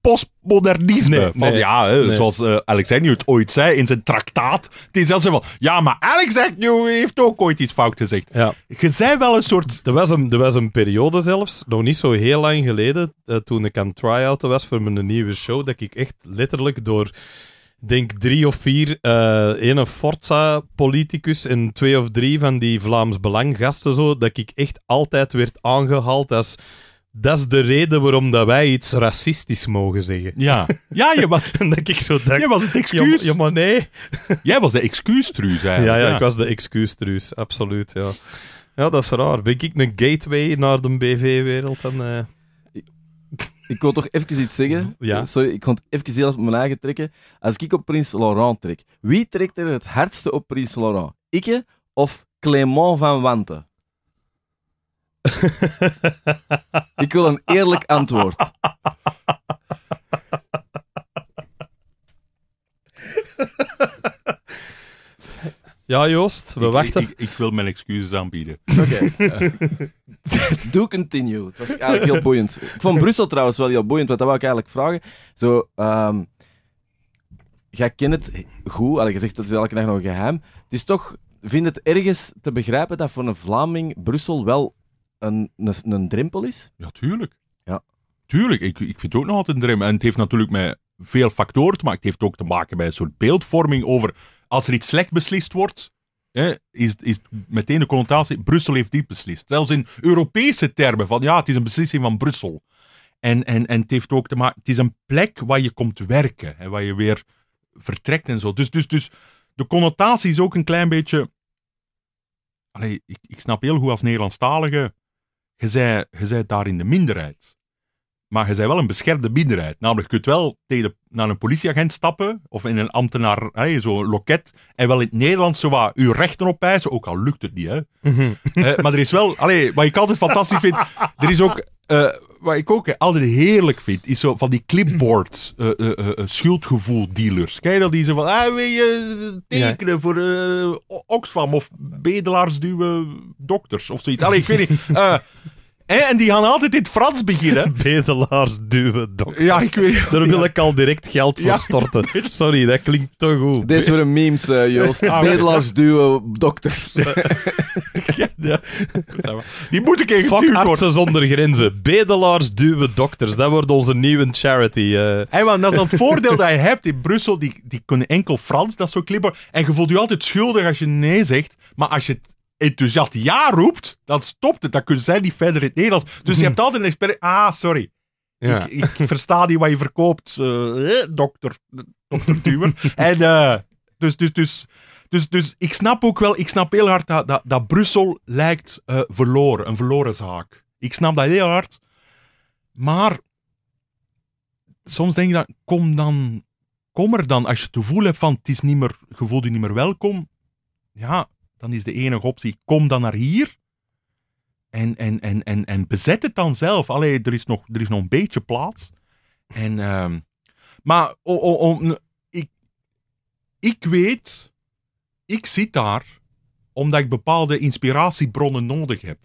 postmodernisme. van ja, zoals eh, Alex Agnew het ooit zei in zijn traktaat. Het is zelfs van, ja, maar Alex Agnew heeft ook ooit iets fout gezegd. Ja. Je zei wel een soort... Er was een, er was een periode zelfs, nog niet zo heel lang geleden, eh, toen ik aan try-outen was voor mijn nieuwe show, dat ik echt letterlijk door denk drie of vier uh, ene Forza-politicus en twee of drie van die Vlaams Belang-gasten zo, dat ik echt altijd werd aangehaald als dat is de reden waarom dat wij iets racistisch mogen zeggen. Ja, ja je was... dat ik zo dacht... Jij was het excuus. maar nee. Jij was de excuustruus eigenlijk. Ja, ja, ik was de excuustruus, absoluut, ja. Ja, dat is raar. Ben ik een gateway naar de BV-wereld eh? Ik wil toch even iets zeggen. Sorry, ik kon het even heel op mijn eigen trekken. Als ik op Prins Laurent trek, wie trekt er het hardste op Prins Laurent? Ikke of Clément van Wanten? ik wil een eerlijk antwoord. Ja, Joost, we wachten. Ik, ik, wil mijn excuses aanbieden. Oké. Okay. Do continue. Het was eigenlijk heel boeiend. Ik vond Brussel trouwens wel heel boeiend, want dat wou ik eigenlijk vragen. Zo, um, jij kent het goed, al gezegd, dat is elke dag nog geheim. Het is toch, vind het ergens te begrijpen dat voor een Vlaming Brussel wel een, een, drempel is? Ja, tuurlijk. Ja. Tuurlijk, ik, ik vind het ook nog altijd een drempel. En het heeft natuurlijk met veel factoren te maken. Het heeft ook te maken met een soort beeldvorming over als er iets slecht beslist wordt, hè, is, is meteen de connotatie Brussel heeft die beslist. Zelfs in Europese termen van ja, het is een beslissing van Brussel. En, en, en het heeft ook te maken, het is een plek waar je komt werken en waar je weer vertrekt en zo. Dus, dus, dus de connotatie is ook een klein beetje. Allee, ik, ik snap heel goed als Nederlandstalige je zij, je daar in de minderheid maar je bent wel een beschermde minderheid. Namelijk, je kunt wel tegen, naar een politieagent stappen of in een ambtenaar, zo'n loket, en wel in het Nederlands zowat uw rechten opeisen, ook al lukt het niet. Hè. Mhm. Eh, maar er is wel, allee, wat ik altijd fantastisch vind, er is ook, eh, wat ik ook altijd heerlijk vind, is zo van die clipboard uh, schuldgevoel dealers. Kijk dat die ze van, ah, wil je tekenen voor Oxfam of bedelaars dokters of zoiets. Allee, ik weet niet. En die gaan altijd in het Frans beginnen. Bedelaars duwen, dokters. Ja, ik weet Daar wil ik al direct geld voor storten. Sorry, dat klinkt te goed. Dit is voor een memes, eh, Joost. Ah, Bedelaars duwen dokters. Ja. Die moet ik even Fuck artsen zonder grenzen. Bedelaars duwen dokters. Dat wordt onze nieuwe charity. Hey eh. dat is dan het voordeel dat je hebt in Brussel. Die, die kunnen enkel Frans, dat is zo clipper. En je voelt je altijd schuldig als je nee zegt. Maar als je het enthousiast ja roept, dan stopt het. Dan kunnen zij niet verder in het Nederlands. Dus je hebt altijd een expert. Ah, sorry. Ik, ik, versta niet wat je verkoopt, eh, dokter, dokter Duwer. en dus, dus, dus, dus, dus ik snap ook wel, ik snap heel hard dat, dat, Brussel lijkt verloren, een verloren zaak. Ik snap dat heel hard. Maar soms denk ik dan, kom dan, kom er dan, als je het gevoel hebt van het is niet meer, gevoel je niet meer welkom. Ja, dan is de enige optie, kom dan naar hier. En, en, en, en, en bezet het dan zelf. Allee, er is nog, er is nog een beetje plaats. En, ehm, maar ik, ik weet, ik zit daar omdat ik bepaalde inspiratiebronnen nodig heb.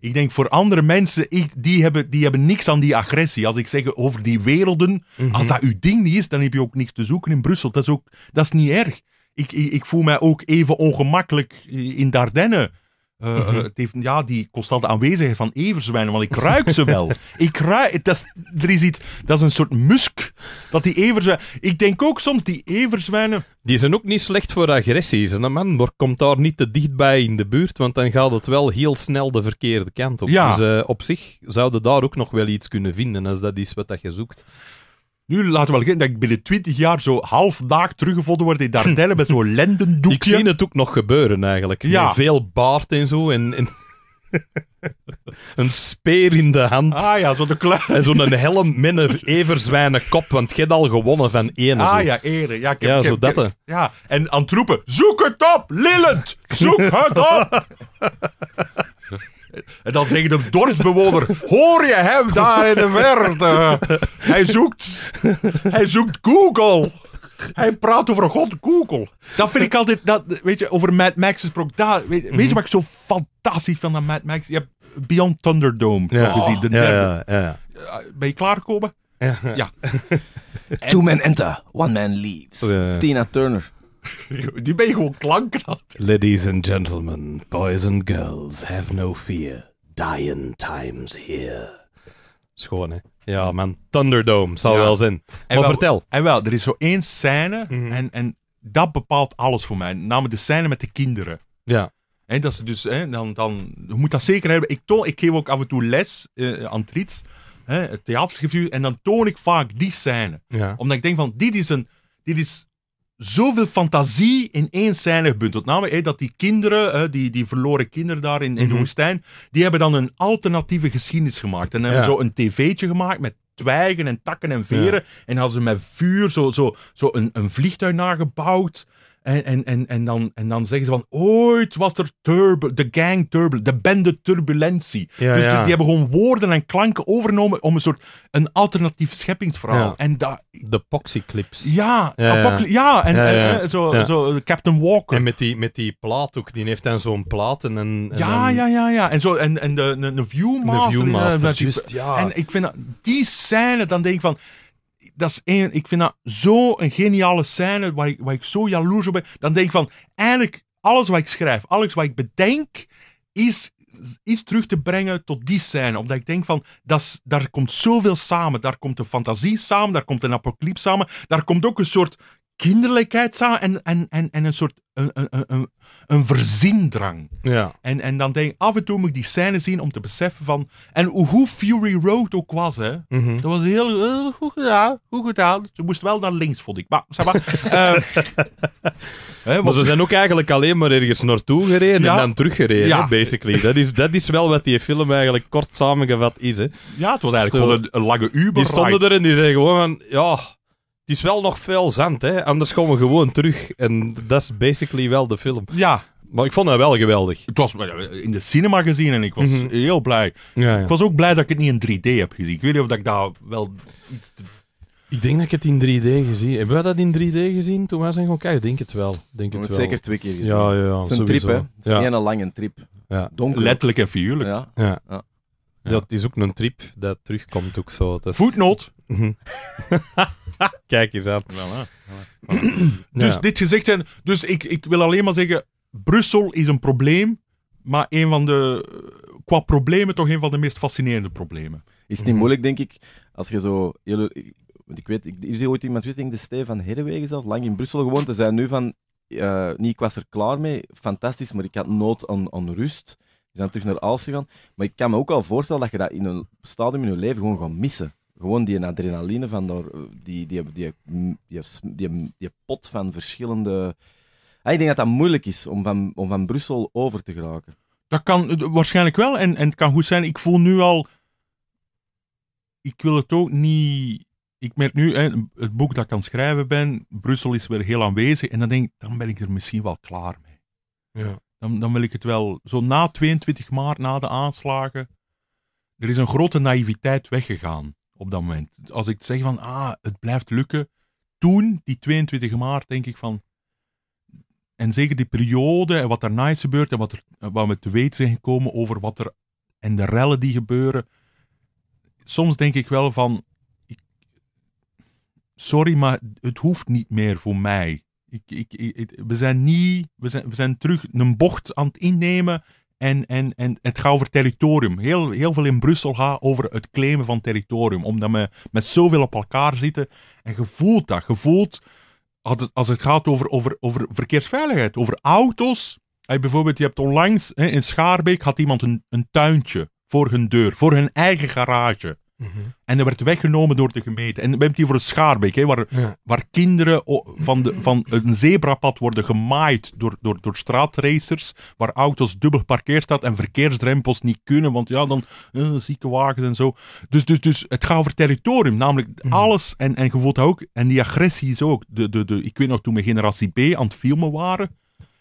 Ik denk voor andere mensen, die, hebben, die hebben niks aan die agressie. Als ik zeg over die werelden, als mhm. dat uw ding niet is, dan heb je ook niks te zoeken in Brussel. Dat is, ook, dat is niet erg ik, ik, ik voel mij ook even ongemakkelijk in Dardenne. Eh, mhm. eh, het heeft, ja, die constante aanwezigheid van everzwijnen, want ik ruik ze wel. ik ruik, dat is, er is iets, dat is een soort musk, dat die everzwijnen... Ik denk ook soms, die everzwijnen... Die zijn ook niet slecht voor agressies. En een man komt daar niet te dichtbij in de buurt, want dan gaat het wel heel snel de verkeerde kant op. Ja. Dus eh, op zich zouden daar ook nog wel iets kunnen vinden, als dat is wat dat je zoekt. Nu laten we wel geen dat ik binnen twintig jaar zo half naakt teruggevonden word in tellen met zo'n lendendoekje. Ik zie het ook nog gebeuren eigenlijk. Ja. Veel baard en zo. En, en... een speer in de hand. Ah ja, zo'n En zo'n helm met een kop, want je hebt al gewonnen van ene. Ah ja, ere. Ja, ja zo dat. ja, en aan troepen, zoek het op, Lillend, zoek het op. En dan zegt de dorpsbewoner: Hoor je hem daar in de verte? Hij zoekt, hij zoekt Google. Hij praat over God Google. Dat vind ik eh, altijd, dat, weet je, over Mad Max gesproken. Dat, weet, weet je mhm. wat ik zo fantastisch vind aan Mad Max? Je hebt Beyond Thunderdome ja. gezien, de oh, derde. Ja, ja, eh, ben je klaargekomen? Ja. Two men enter, one man leaves. Oh, Tina Turner. Die ben je gewoon klanknat. Ladies and gentlemen, boys and girls, have no fear. Dying times here. Schoon, hè? Ja, man. Thunderdome, zou wel zijn. En wel, vertel. En wel, er is zo één scène mhm. en, en dat bepaalt alles voor mij. Namelijk de scène met de kinderen. Ja. En dat ze dus, hè, dan, dan, je moet dat zeker hebben. Ik, ik geef ook af en toe les eh, aan Triets, hè, het theatergevuur, en dan toon ik vaak die scène. Ja. Omdat ik denk van, dit is, een, dit is zoveel fantasie in één scène Met Namelijk nou dat die kinderen, die, die verloren kinderen daar in, in de mhm. woestijn, die hebben dan een alternatieve geschiedenis gemaakt. En hebben zo een tv'tje gemaakt met twijgen en takken en veren. En hadden ze met vuur zo, zo, zo een, een vliegtuig nagebouwd. En, en, en, en, dan, en dan zeggen ze van, ooit was er turbul de gang turbul de bende turbulentie. dus Die, hebben gewoon woorden en klanken overgenomen om een soort een alternatief scheppingsverhaal. En dat... De poxyclips. Ja, ja, ja. en, eh, Zo, zo Captain Walker. En met die, met die plaat ook, die heeft dan zo'n plaat en, en ja, ja, ja, ja. En, zo, en, en de, de, Viewmaster. De viewmaster en, eh, en, ik vind die scène, dan denk ik van dat is ik vind dat zo'n geniale scène waar ik, waar ik zo jaloers op ben. Dan denk ik van, eigenlijk alles wat ik schrijf, alles wat ik bedenk, is, is terug te brengen tot die scène. Omdat ik denk van, dat daar komt zoveel samen. Daar komt de fantasie samen, daar komt een apocalypse samen. Daar komt ook een soort kinderlijkheid en, en, en, en een soort een, een, een, een verzindrang. Ja. En, en dan denk ik, af en toe moet ik die scène zien om te beseffen van... En hoe Fury Road ook was, hè. Mm -hmm. Dat was heel, eh, goed gedaan, goed gedaan. Ze moest wel naar links, vond ik. Maar, zeg maar, uh, hè, maar ze zijn ook eigenlijk alleen maar ergens naartoe gereden en dan teruggereden, ja. basically. Dat is, dat is wel wat die film eigenlijk kort samengevat is, hè. Ja, het was eigenlijk gewoon een, een lange uber Die stonden er en die zeiden gewoon van, ja het is wel nog veel zand, hè? anders komen we gewoon terug. En dat is basically wel de film. Ja. Maar ik vond dat wel geweldig. Het was eh, in de cinema gezien en ik was mhm. heel blij. Ja, Ik was ook blij dat ik het niet in 3D heb gezien. Ik weet niet of dat ik daar wel iets Ik denk dat ik het in 3D gezien Hebben we dat in 3D gezien toen wij zijn gewoon Ik Denk het wel. Denk het, het wel. zeker twee keer gezien. Ja, ja, Het is een trip, hè? Het is een lange trip. Ja. Donker. Letterlijk en figuurlijk. ja. ja. Dat is ook een trip dat terugkomt ook zo. Dat mhm. Kijk eens aan. dus dit gezegd dus ik, ik wil alleen maar zeggen, Brussel is een probleem, maar een van de, qua problemen toch een van de meest fascinerende problemen. Is het niet mhm. moeilijk, denk ik, als je zo... want ik weet, ik, er ooit iemand wist, denk de Stefan van Herrewegen zelf, lang in Brussel gewoond, te zijn nu van, eh, niet, ik was er klaar mee, fantastisch, maar ik had nood aan, aan rust zijn terug naar Alsen gegaan. Maar ik kan me ook al voorstellen dat je dat in een stadium in je leven gewoon gaat missen. Gewoon die adrenaline van door, die, die, die, die, die, pot van verschillende. Ah, ik denk dat dat moeilijk is om van, om van Brussel over te geraken. Dat kan eh, waarschijnlijk wel. En, en het kan goed zijn. Ik voel nu al. Ik wil het ook niet. Ik merk nu, hè, het boek dat ik aan het schrijven ben, Brussel is weer heel aanwezig. En dan denk ik, dan ben ik er misschien wel klaar mee. Ja dan, wil ik het wel. Zo na 22 maart, na de aanslagen, er is een grote naïviteit weggegaan op dat moment. Als ik zeg van, ah, het blijft lukken. Toen, die 22 maart, denk ik van... En zeker die periode en wat daarna is gebeurd en wat, wat we te weten zijn gekomen over wat er... En de rellen die gebeuren. Soms denk ik wel van... Ik, sorry, maar het hoeft niet meer voor mij ik, ik, we, zijn niet, we, zijn, we zijn terug een bocht aan het innemen. En, en, en het gaat over territorium. Heel, heel veel in Brussel gaat over het claimen van territorium. Omdat we met zoveel op elkaar zitten. En gevoelt dat. Gevoelt als het gaat over, over, over verkeersveiligheid, over auto's. bijvoorbeeld, je hebt onlangs hè, in Schaarbeek had iemand een, een tuintje voor hun deur, voor hun eigen garage. Mhm. En dat werd weggenomen door de gemeente. En we hebben hier voor een schaarbeek, hè, waar, waar kinderen van, de, van een zebrapad worden gemaaid door, door, door straatracers, waar auto's dubbel geparkeerd staan en verkeersdrempels niet kunnen, want ja, dan eh, ziekenwagens zieke wagens en zo. Dus, dus, dus het gaat over territorium, namelijk mhm. alles. En, en je voelt ook, en die agressie is ook, de, de, de, ik weet nog toen we generatie B aan het filmen waren,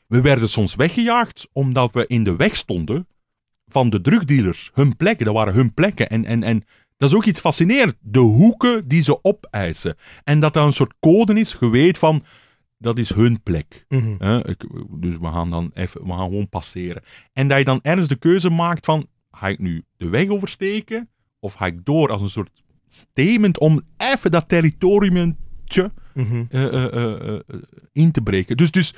we werden soms weggejaagd omdat we in de weg stonden van de drugdealers. Hun plekken, dat waren hun plekken. En, en, en dat is ook iets fascinerend. De hoeken die ze opeisen. En dat dat een soort code is, je van, dat is hun plek. Mhm. dus we gaan dan even, we gaan gewoon passeren. En dat je dan ergens de keuze maakt van, ga ik nu de weg oversteken? Of ga ik door als een soort statement om even dat territoriumtje mhm. eh, eh, eh, in te breken. Dus, dus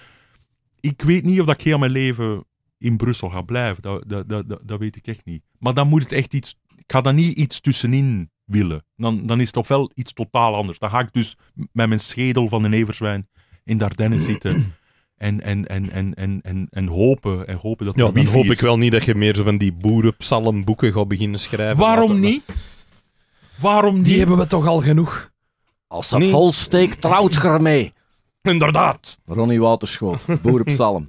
ik weet niet of dat ik heel mijn leven in Brussel ga blijven. Dat, dat, dat, dat, weet ik echt niet. Maar dan moet het echt iets ik ga daar niet iets tussenin willen. Dan, dan is het wel iets totaal anders. Dan ga ik dus met mijn schedel van een everzwijn in Dardenne zitten. En, en, en, en, en, en, en hopen. En hopen dat ja, dan hoop ik wel niet dat je meer zo van die boerenpsalmboeken gaat beginnen schrijven. Waarom niet? Waarom niet? Die hebben we toch al genoeg? Als ze nee. vol steekt, trouwt ge ermee. Inderdaad. Ronnie Waterschoot, boerenpsalm.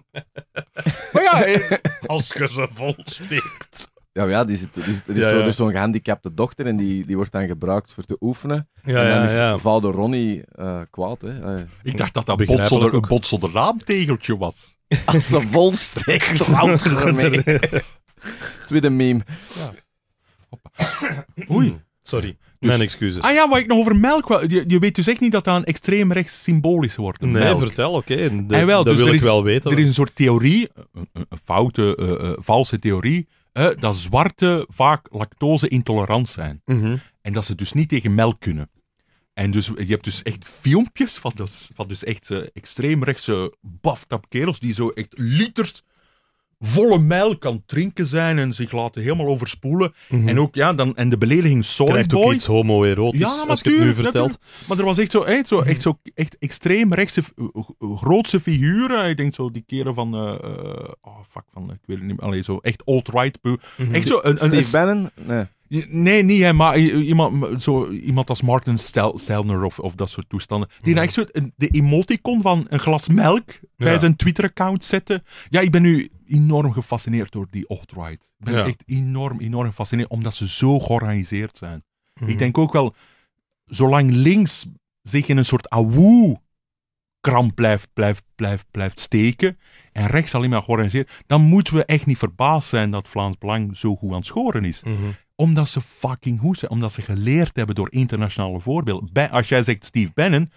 maar ja, eh, als je ze vol steekt. Ja, ja die die er is zo'n gehandicapte dochter en die, die wordt dan gebruikt voor te oefenen. Ja, en dan is ja, Valdo Ronnie eh, kwaad. Hè. Eh, ik dacht dat dat een botselde raamtegeltje was. Als een vol steekt, ermee. Tweede meme. Oei. Sorry. Dus- Mijn excuses. Ah ja, wat ik nog over melk... Je, weet dus echt niet dat dat een extreem rechts symbolisch wordt. Nee, vertel, oké. Ah, dat dus wil is, ik wel weten. Er is een soort theorie, een, foute, eh, valse theorie, dat zwarte vaak lactose-intolerant zijn. Mhm. En dat ze dus niet tegen melk kunnen. En dus, je hebt dus echt filmpjes van, dus, van dus echt uh, extreemrechtse baftap kerels die zo echt liters volle mijl kan drinken zijn en zich laten helemaal overspoelen. Mhm. En ook, ja, dan, en de belediging Soyboy... Krijgt ook iets homoerotisch, ja, als je het nu vertelt. maar er was echt zo, mhm. echt zo, echt extreem rechtse, eh, eh, grootse figuren. Ik denk zo die keren van, eh, oh fuck, van, ik weet het niet meer, zo echt alt-right. Mhm. Echt zo een... Steve een, Bannon? Nee. Nee, niet hè, maar iemand, zo, iemand als Martin Stelner of, of dat soort toestanden. Die ja. echt zo de emoticon van een glas melk bij zijn Twitter-account zetten. Ja, ik ben nu enorm gefascineerd door die alt-right. Ik ben echt enorm, enorm gefascineerd, omdat ze zo georganiseerd zijn. Ik mhm. denk ook wel, zolang links zich in een soort awoe kramp blijft, blijft, blijft, blijft steken en rechts alleen maar georganiseerd, dan moeten we echt niet verbaasd zijn dat Vlaams Belang zo goed aan het schoren is. Mhm. Omdat ze fucking goed zijn, omdat ze geleerd hebben door internationale voorbeelden. Bij, als jij zegt Steve Bannon,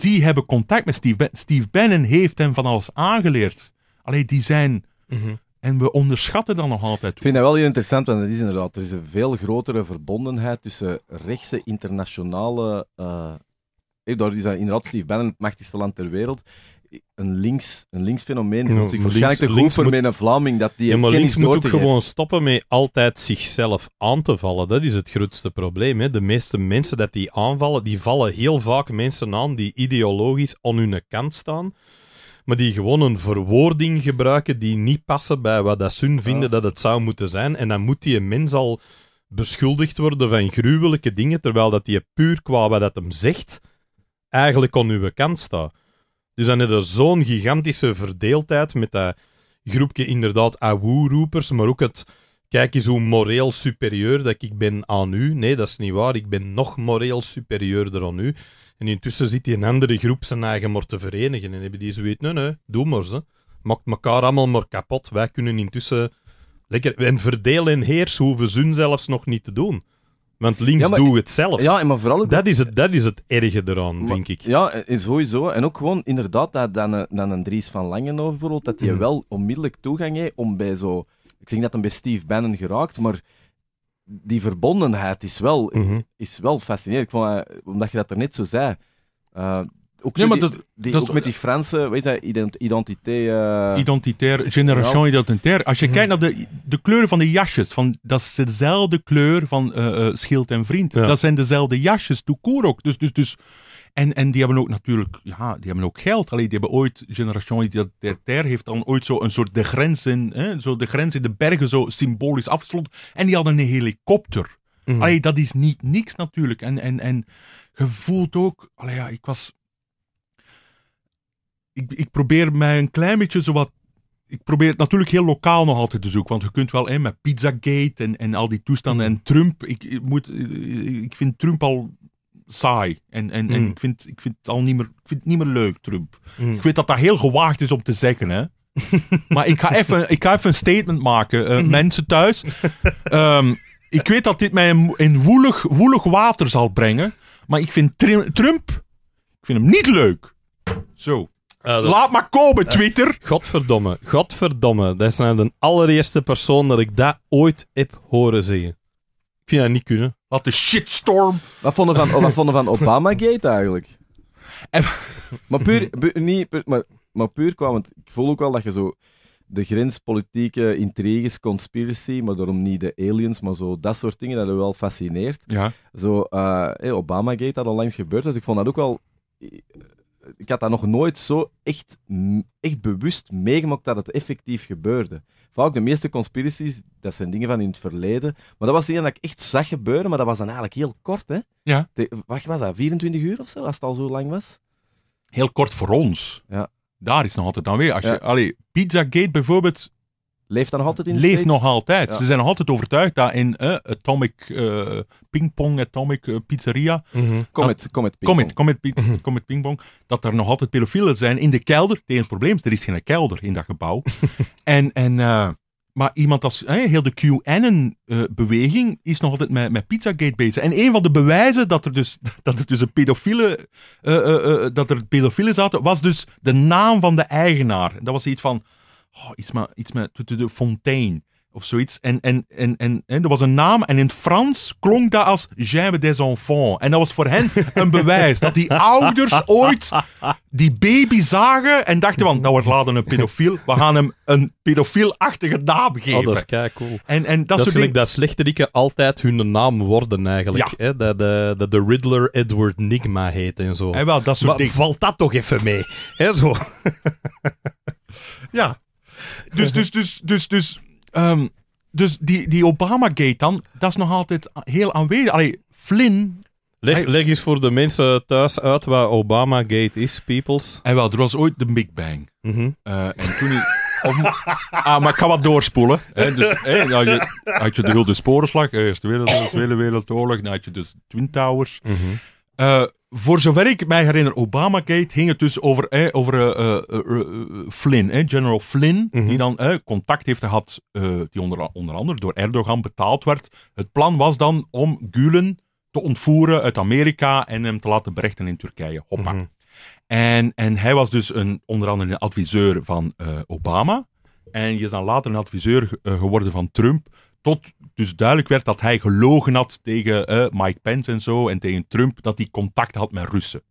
die hebben contact met Steve Bannon. Steve Bannon heeft hem van alles aangeleerd. Alleen die zijn Mhm. En we onderschatten dat nog altijd. Ik vind dat wel heel interessant, want dat is inderdaad, er is een veel grotere verbondenheid tussen rechtse internationale. Uh, daar is dat inderdaad Steve Bannon het machtigste land ter wereld. Een links, een links fenomeen zich waarschijnlijk links, te goed voor moet, Vlaming dat die ja, maar links moet ook gewoon stoppen met altijd zichzelf aan te vallen. Dat is het grootste probleem. Hè. De meeste mensen dat die aanvallen, die vallen heel vaak mensen aan die ideologisch aan hun kant staan maar die gewoon een verwoording gebruiken die niet passen bij wat dat hun vinden ah. dat het zou moeten zijn. En dan moet die mens al beschuldigd worden van gruwelijke dingen, terwijl dat die puur qua wat dat hem zegt, eigenlijk aan uw kant staat. Dus dan heb je zo'n gigantische verdeeldheid met dat groepje inderdaad awoe-roepers, maar ook het kijk eens hoe moreel superieur dat ik ben aan u. Nee, dat is niet waar. Ik ben nog moreel superieurder aan u. En intussen zit die een andere groep zijn eigen maar te verenigen. En hebben die zoiets, nee, nee, doe maar ze. Maakt elkaar allemaal maar kapot. Wij kunnen intussen lekker... En verdeel en heers hoeven ze zelfs nog niet te doen. Want links ja, maar, doe het zelf. Ja, maar vooral dat, is het, dat is het erge eraan, denk ik. Ja, eh, sowieso. En ook gewoon inderdaad dat, dan een, eh, dan een Dries van Langen nou bijvoorbeeld, dat hij hmm. wel onmiddellijk toegang heeft om bij zo... Ik zeg dat hem bij Steve Bannon geraakt, maar die verbondenheid is wel, mhm. is wel fascinerend. Ik vond, eh, omdat je dat er net zo zei. Eh, ook, met dat, die, die, dat is, met die Franse eh, identitaire... generation ja. Als je mhm. kijkt naar de, de kleuren van de jasjes, van, dat is dezelfde kleur van Schild en Vriend. Dat zijn dezelfde jasjes, court ook. Dus, dus, dus en, en die hebben ook natuurlijk, ja, die hebben ook geld. Alleen die hebben ooit, Generation Ter heeft dan ooit zo een soort de grens in, hè, zo de grens in de bergen zo symbolisch afgesloten. En die hadden een helikopter. Mm. dat is niet niks natuurlijk. En, en, en je voelt ook, allee, ja, ik was... Ik, ik probeer mij een klein beetje zo wat ik probeer het natuurlijk heel lokaal nog altijd te zoeken. Want je kunt wel hè, met Pizzagate en, en al die toestanden mhm. en Trump. ik moet, ik vind Trump al saai. En, en, en mm. ik, vind, ik, vind het al niet meer, ik vind niet meer leuk, Trump. Mm. Ik weet dat dat heel gewaagd is om te zeggen, hè. maar ik ga, even, ik ga even een statement maken. Eh, mm-hmm. mensen thuis. Ehm, ik weet dat dit mij in, woelig, woelig water zal brengen. Maar ik vind Trump... Ik vind hem niet leuk. Zo. Eh, Laat maar komen, eh, Twitter. godverdomme, godverdomme. Dat is nou de allereerste persoon dat ik dat ooit heb horen zeggen vind dat niet kunnen. Wat de shitstorm. Wat vonden van, wat vonden van Obamagate eigenlijk? Maar puur, niet, maar, maar puur kwam, want ik voel ook wel dat je zo de grenspolitieke intriges, conspiracy, maar daarom niet de aliens, maar zo dat soort dingen, dat je wel fascineert. Ja. Zo, uh, hey, Obamagate had onlangs gebeurd, dus ik vond dat ook wel ik had dat nog nooit zo echt, echt bewust meegemaakt dat het effectief gebeurde. Vaak de meeste conspiracies, dat zijn dingen van in het verleden. Maar dat was iets dat ik echt zag gebeuren, maar dat was dan eigenlijk heel kort. Hè? Ja. wacht, was dat 24 uur of zo, als het al zo lang was? Heel kort voor ons. Ja. Daar is nog altijd dan weer. Als je, allee, Pizzagate bijvoorbeeld, Leeft dan altijd in de Leeft nog altijd. Ze zijn nog altijd overtuigd dat in eh, Atomic eh, pingpong, Ping Pong, Atomic eh, Pizzeria... Kom -hmm. kom dat, Comet Ping Comet, Comet, mhm. Dat er nog altijd pedofielen zijn in de kelder. Het enige probleem is, er is geen kelder in dat gebouw. en... en maar iemand als heel de QAnon-beweging is nog altijd met, met Pizzagate bezig. En een van de bewijzen dat er dus, dat er dus een pedofiele, uh, uh, dat er pedofielen zaten, was dus de naam van de eigenaar. Dat was iets van oh, iets met, iets met de, Fontaine fontein of zoiets. En, en, en, en, er was een naam en in het Frans klonk dat als J'aime des enfants. En dat was voor hen een bewijs dat die ouders ooit die baby zagen en dachten van, nou wordt laden een pedofiel, we gaan hem een pedofielachtige naam geven. Oh, dat is kei cool. En, en dat, dat altijd hun naam worden eigenlijk. Ja. Hè? Dat, de, de Riddler Edward Nigma heet en zo. En wel, dat maar, Valt dat toch even mee? Hè, zo. ja, dus, dus, dus, dus, dus, um, dus die, die Obama-gate dan, dat is nog altijd heel aanwezig. Allee, Flynn Leg, leg, eens voor de mensen thuis uit waar Obamagate is, peoples. En wel, er was ooit de Big Bang. Mhm. Eh, en toen... Ik, ah, maar ik kan wat doorspoelen. Hè, dus, hè, had, je, had je de Wilde Sporenslag, Eerste Wereldoorlog, Tweede Wereldoorlog, dan had je dus Twin Towers. Mhm. Uh, voor zover ik mij herinner, Obamagate ging het dus over, eh, over eh, eh, Flynn, General Flynn, die mhm. dan contact heeft gehad, die onder, onder andere door Erdogan betaald werd. Het plan was dan om Gulen te ontvoeren uit Amerika en hem te laten berechten in Turkije. Hoppa. Mhm. en, en hij was dus een, onder andere een adviseur van Obama. En je is dan later een adviseur geworden van Trump. Tot dus duidelijk werd dat hij gelogen had tegen eh, Mike Pence en zo en tegen Trump dat hij contact had met Russen.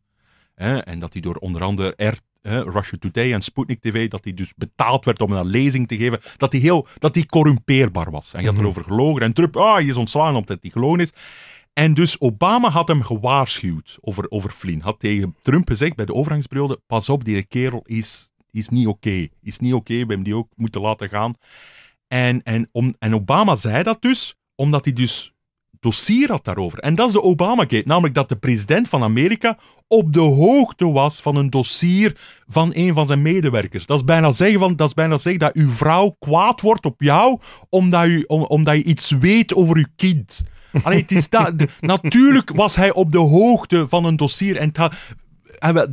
en dat hij door onder andere R, Russia Today en Sputnik TV, dat hij dus betaald werd om een lezing te geven, dat hij, heel, dat hij corrumpeerbaar was. En hij had mhm. erover gelogen. En Trump, ah, hij is ontslagen omdat hij gelogen is. En dus Obama had hem gewaarschuwd over, over Flynn. Had tegen Trump gezegd bij de overgangsperiode, pas op, die kerel is, is niet oké. Is niet oké, okay. we hebben die ook moeten laten gaan. En, en, om, en Obama zei dat dus, omdat hij dus dossier had daarover. En dat is de Obamagate, namelijk dat de president van Amerika op de hoogte was van een dossier van een van zijn medewerkers. Dat is bijna zeggen, van, dat, is bijna zeggen dat uw vrouw kwaad wordt op jou omdat, u, omdat je iets weet over uw kind. Allee, het is dat, natuurlijk was hij op de hoogte van een dossier. En,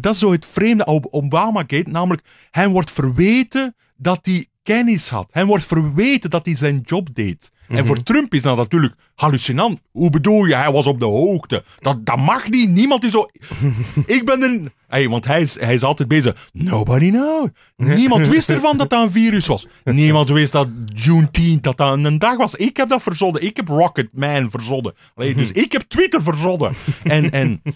dat is zo het vreemde op Obamagate, namelijk hij wordt verweten dat hij kennis had. Hem wordt verweten dat hij zijn job deed. En voor mhm. Trump is dat natuurlijk hallucinant. Hoe bedoel je, hij was op de hoogte. Dat, dat mag niet, niemand is zo... ik ben er... Hey, want hij is, hij is altijd bezig. Nobody knows. Niemand wist ervan dat dat een virus was. Niemand wist dat Juneteenth dat dat een dag was. Ik heb dat verzonnen. Ik heb Rocketman verzonnen. Allee, dus mhm. ik heb Twitter verzonnen. En, en,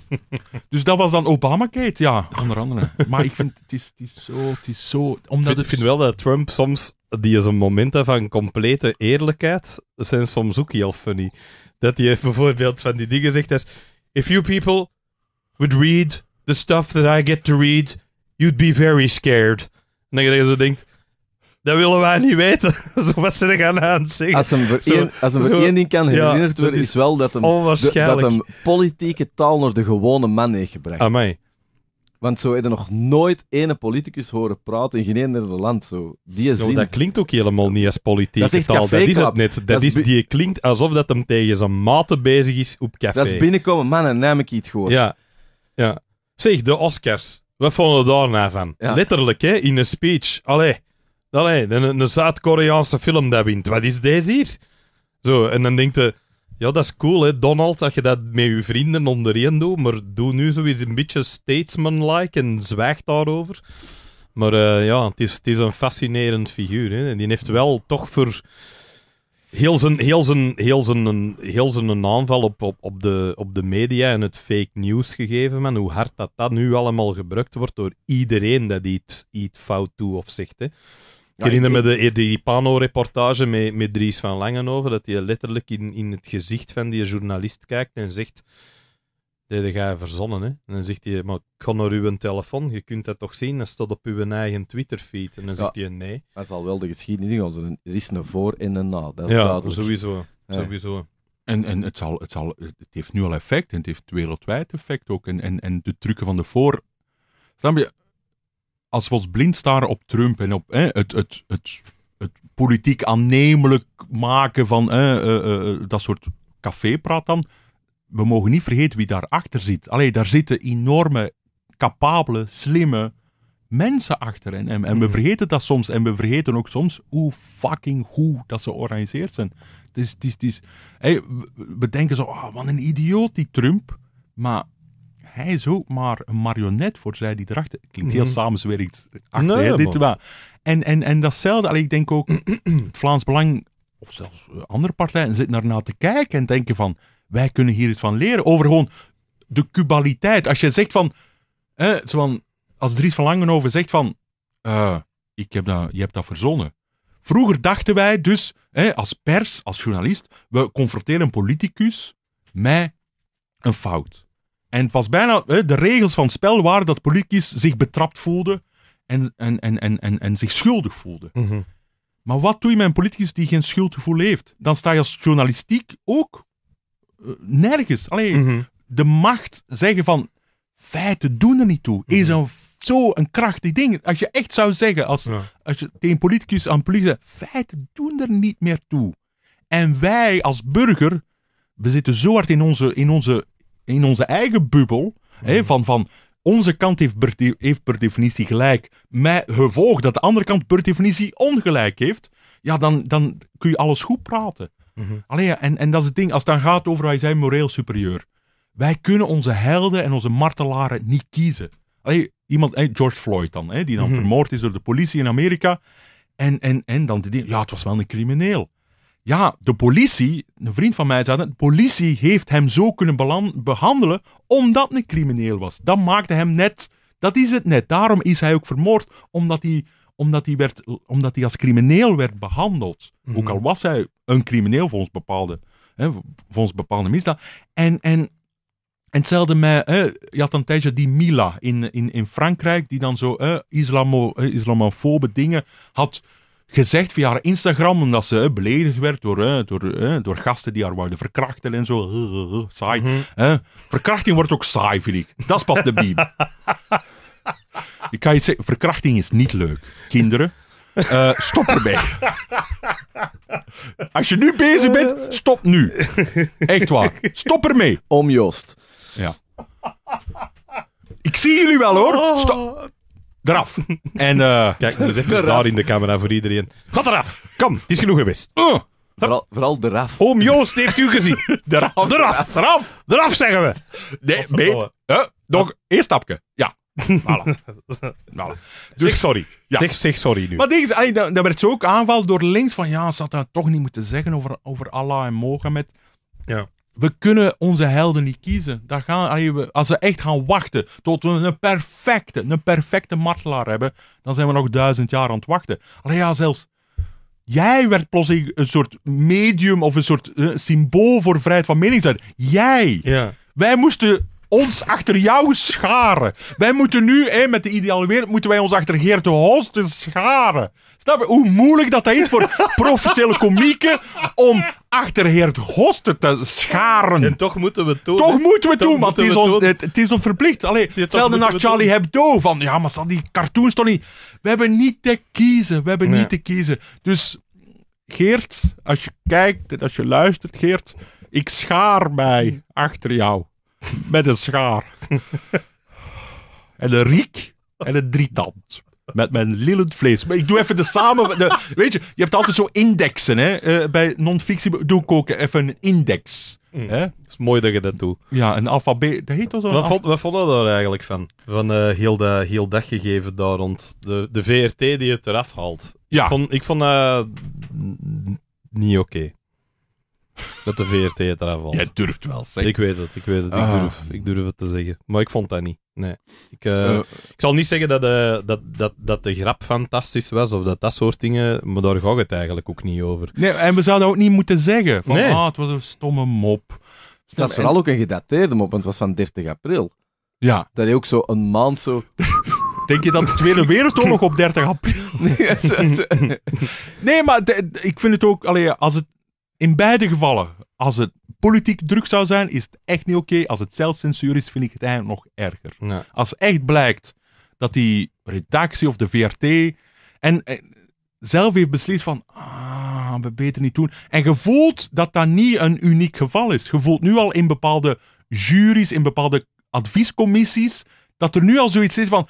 dus dat was dan Obamacate, ja, onder andere. Maar ik vind, het is, is zo... Het is zo omdat het... ik vind wel dat Trump soms die is een moment van complete eerlijkheid zijn soms ook heel funny. Dat hij bijvoorbeeld van die dingen zegt als... If you people would read the stuff that I get to read, you'd be very scared. En dan je zo denkt... Dat willen wij niet weten. zo wat ze er gaan aan zeggen. Als hem als één ding kan herinnerd worden, is, wel dat hem, dat hem politieke taal naar de gewone man heeft gebracht. Amai. Want zo hebben nog nooit ene politicus horen praten in geen ene land. Zo. Die dat klinkt ook helemaal niet als politiek dat Dat is het net. Dat, is, die klinkt alsof dat hem tegen zijn mate bezig is op café. Dat is binnenkomen, mannen, neem ik iets gehoord. Ja. ja. Zeg, de Oscars. Wat vonden we daar nou van? Letterlijk, hè, in een speech. Allee, allee een, een Zuid-Koreaanse film dat wint. Wat is deze hier? Zo, en dan denkt de ja, dat is cool, hè, Donald, dat je dat met je vrienden onderin doet. Maar doe nu zoiets een beetje statesmanlike en zwijg daarover. Maar eh, ja, het is, het is een fascinerend figuur. Hè. Die heeft wel toch voor heel zijn, heel zijn, heel zijn, heel zijn aanval op, op, op, de, op de media en het fake news gegeven. Man, hoe hard dat, dat nu allemaal gebruikt wordt door iedereen dat iets, iets fout doet of zegt. Hè ik herinner me de, die Pano-reportage met, met Dries van over dat hij letterlijk in, in het gezicht van die journalist kijkt en zegt... Dat ga je verzonnen, hè. En dan zegt hij, maar ik naar uw telefoon, je kunt dat toch zien, dat staat op uw eigen feed." En dan zegt hij, nee. Dat zal wel de geschiedenis want Er is een voor en een na, dat ja, sowieso. sowieso. En, en het, zal, het, zal, het heeft nu al effect, en het heeft wereldwijd effect ook. En, en, en de trucken van de voor... Snap je? als we ons blind staren op Trump en op het, het, het, het, politiek aannemelijk maken van eh, eh, eh, dat soort cafépraat dan, we mogen niet vergeten wie daarachter zit. Allee, daar zitten enorme, capabele, slimme mensen achter. En, en, we mhm. vergeten dat soms. En we vergeten ook soms hoe fucking goed dat ze georganiseerd zijn. Het is, het is, het is we denken zo, oh, wat een idioot die Trump. Maar hij is maar een marionet voor zij die erachter... Klinkt heel mm. samenzwerend. Achter, dit, maar. En, en, en datzelfde, allee, ik denk ook, het Vlaams Belang, of zelfs eh, andere partijen, zitten daarna te kijken en denken van, wij kunnen hier iets van leren. Over gewoon de kubaliteit Als je zegt van, eh, van als Dries van Langenhoven zegt van, eh, ik heb dat, je hebt dat verzonnen. Vroeger dachten wij dus, als pers, als journalist, we confronteren een politicus met een fout. En het was bijna de regels van het spel waren dat politici zich betrapt voelden en, en, en, en, en, en zich schuldig voelden. Mhm. Maar wat doe je met een politicus die geen schuldgevoel heeft? Dan sta je als journalistiek ook eh, nergens. Alleen mhm. de macht zeggen van feiten doen er niet toe. Is mhm. een, zo een krachtig ding. Als je echt zou zeggen, als, als je tegen politicus aan politie feiten doen er niet meer toe. En wij als burger, we zitten zo hard in onze, in onze in onze eigen bubbel, hè, mm. van, van onze kant heeft per, heeft per definitie gelijk, met gevolg dat de andere kant per definitie ongelijk heeft, ja, dan, dan kun je alles goed praten. Mm en, en dat is het ding, als het dan gaat over wij zijn moreel superieur. Wij kunnen onze helden en onze martelaren niet kiezen. Allee, iemand, George Floyd dan, hè, die dan mhm. vermoord is door de politie in Amerika. En, en, en dan ja, het was wel een crimineel ja, de politie, een vriend van mij zei dat, de politie heeft hem zo kunnen behandelen omdat hij crimineel was. Dat maakte hem net, dat is het net. Daarom is hij ook vermoord, omdat hij, omdat hij, werd, omdat hij als crimineel werd behandeld. Mhm. Ook al was hij een crimineel volgens bepaalde, hè, volgens bepaalde misdaad. En, en, en hetzelfde met, hè, je had een tijdje die Mila in, in, in Frankrijk, die dan zo islamo, islamofobe dingen had gezegd via haar Instagram, omdat ze beledigd werd door, door, door gasten die haar wilden verkrachten en zo. saai. Mhm. Verkrachting wordt ook saai, vind ik. Dat is pas de beam. ik kan je zeggen, verkrachting is niet leuk. Kinderen, uh, stop erbij. Als je nu bezig bent, stop nu. Echt waar. Stop ermee. Om Joost. Ja. Ik zie jullie wel hoor. Oh. Stop eraf. en uh, kijk, er zit dus daar in de camera voor iedereen. Ga eraf. Kom, het is genoeg geweest. Oh. vooral, vooral de raf. Oom Joost heeft u gezien. Eraf Eraf. Eraf. Eraf, zeggen we. Nee, nee, Huh? Eh, nog eerst stapje. Ja. Voilà. voilà. Dus- zeg sorry. Zeg, zeg sorry nu. Maar denk, dat, dat werd zo ook aanval door links van ja, ze had dat toch niet moeten zeggen over, over Allah en Mohammed. Ja we kunnen onze helden niet kiezen. Daar gaan, als we echt gaan wachten tot we een perfecte, een perfecte martelaar hebben, dan zijn we nog duizend jaar aan het wachten. Alleen ja, zelfs jij werd plotseling een soort medium of een soort eh, symbool voor vrijheid van meningsuiting. Jij! Wij moesten ons achter jou scharen. Wij moeten nu, met de ideale wereld, moeten wij ons achter Geert de Hoste scharen. Snap je hoe moeilijk dat dat is voor professionele komieken om achter Heert te scharen? En toch moeten we het doen. Toch moeten we het doen, want het, is ons- het, is verplicht. Allee, hetzelfde naar Charlie Hebdo. Van ja, maar zal die cartoons toch niet. We hebben niet te kiezen. We hebben niet te kiezen. Dus Geert, als je kijkt en als je luistert, Geert, ik schaar mij achter jou. Met een schaar. en een riek en een drietand. Met mijn lillend vlees. Maar ik doe even de samen... De, weet je, je hebt altijd zo indexen, hè. Eh, bij non-fictie doe ik ook even een index. Mm. Hè? is mooi dat je dat doet. Ja, een alfabet. Dat heet zo? Wat, vond, wat vonden je daar eigenlijk van? Van eh, heel, de, heel gegeven daar rond. De, de VRT die het eraf haalt. Ja. Ik vond, ik vond niet oké. Dat de VRT het eraf haalt. Jij durft wel, zeg. Ik weet het, ik weet het. Ik, ah. durf, ik durf het te zeggen. Maar ik vond dat niet nee. Ik, eh, eh, ik zal niet zeggen dat, eh, dat, dat, dat de grap fantastisch was of dat dat soort dingen, maar daar gaat het eigenlijk ook niet over. Nee, en we zouden ook niet moeten zeggen van, nee. Ah, het was een stomme mop. Dat is vooral ook een gedateerde mop, want het was van 30 april. Ja. Dat hij ook zo een maand zo... Denk je dat de Tweede Wereldoorlog op 30 april... nee, maar ik vind het ook... Allee, als het in beide gevallen, als het politiek druk zou zijn, is het echt niet oké. Als het zelfcensuur is, vind ik het eigenlijk nog erger. Als echt blijkt dat die redactie of de VRT en, eh, zelf heeft beslist van, ah, we beter niet doen. En voelt dat dat niet een uniek geval is. voelt nu al in bepaalde juries, in bepaalde adviescommissies, dat er nu al zoiets is van,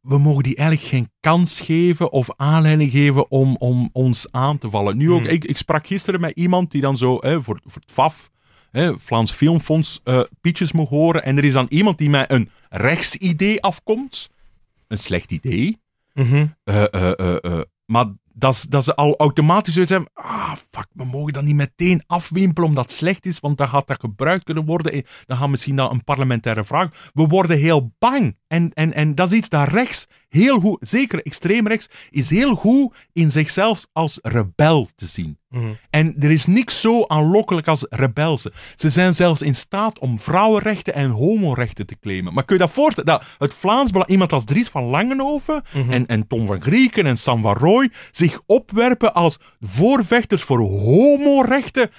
we mogen die eigenlijk geen kans geven of aanleiding geven om, om ons aan te vallen. Nu ook, hmm. ik, ik, sprak gisteren met iemand die dan zo hè, voor, voor het FAF, hè, Vlaams Filmfonds, uh, pitches mocht horen. En er is dan iemand die met een rechtsidee afkomt. Een slecht idee. Mm maar dat ze al automatisch zoiets hebben. Ah, fuck, we mogen dat niet meteen afwimpelen omdat het slecht is, want dan gaat dat gebruikt kunnen worden. Dan gaan we misschien dan een parlementaire vraag. We worden heel bang. En, en, en dat is iets dat rechts heel goed, zeker extreemrechts, is heel goed in zichzelf als rebel te zien. Mhm. En er is niks zo aanlokkelijk als rebelse. Ze zijn zelfs in staat om vrouwenrechten en homorechten te claimen. Maar kun je dat voorstellen? Dat het Vlaams Belang, iemand als Dries van Langenhoven mhm. en, en Tom van Grieken en Sam van Roy zich opwerpen als voorvechters voor homorechten.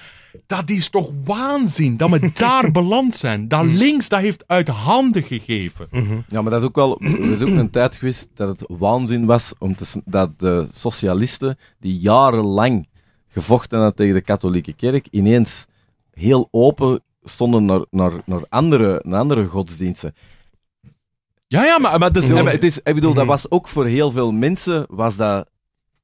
Dat is toch waanzin dat we daar beland zijn. Dat mm. links dat heeft uit handen gegeven. Mhm. Ja, maar dat is ook wel er is ook een tijd geweest dat het waanzin was om dat de socialisten die jarenlang gevochten hadden tegen de katholieke kerk ineens heel open stonden naar, naar, naar, andere, naar andere godsdiensten. Ja, ja, maar, maar, het is, ik bedoel, dat mhm. was ook voor heel veel mensen was dat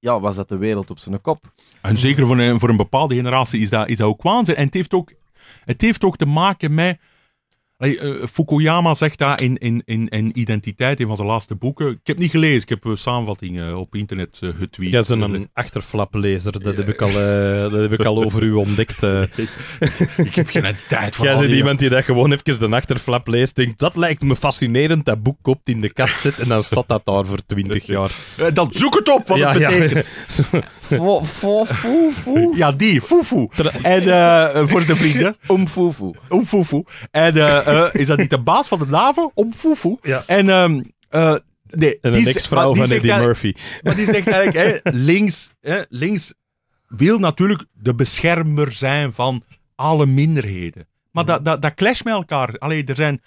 ja, was dat de wereld op zijn kop. En zeker voor een, voor een bepaalde generatie is dat, is dat ook waanzin. En heeft ook, het heeft ook te maken met eh, Fukuyama zegt daar in, in, in, in Identiteit, een van zijn laatste boeken. Ik heb niet gelezen, ik heb eh, samenvattingen eh, op internet getweet. Jij bent een achterflaplezer, dat, heb ik al, dat heb ik al over u ontdekt. ik, heb geen tijd voor Jij bent iemand die dat gewoon even de achterflap leest, denkt, dat lijkt me fascinerend, dat boek koopt in de kast zit en dan staat dat daar voor twintig jaar. dan zoek het op, wat het betekent. Ja, die, fufu. En voor de vrienden. Umfufu. Umfufu. En... Eh, eh, is dat niet de baas van de NAVO? Om Fufu. En um, uh, nee, vrouw van Eddie Murphy. Maar die zegt eigenlijk, links, links wil natuurlijk de beschermer zijn van alle minderheden. Maar dat, mhm. dat, dat clash met elkaar. Allee, er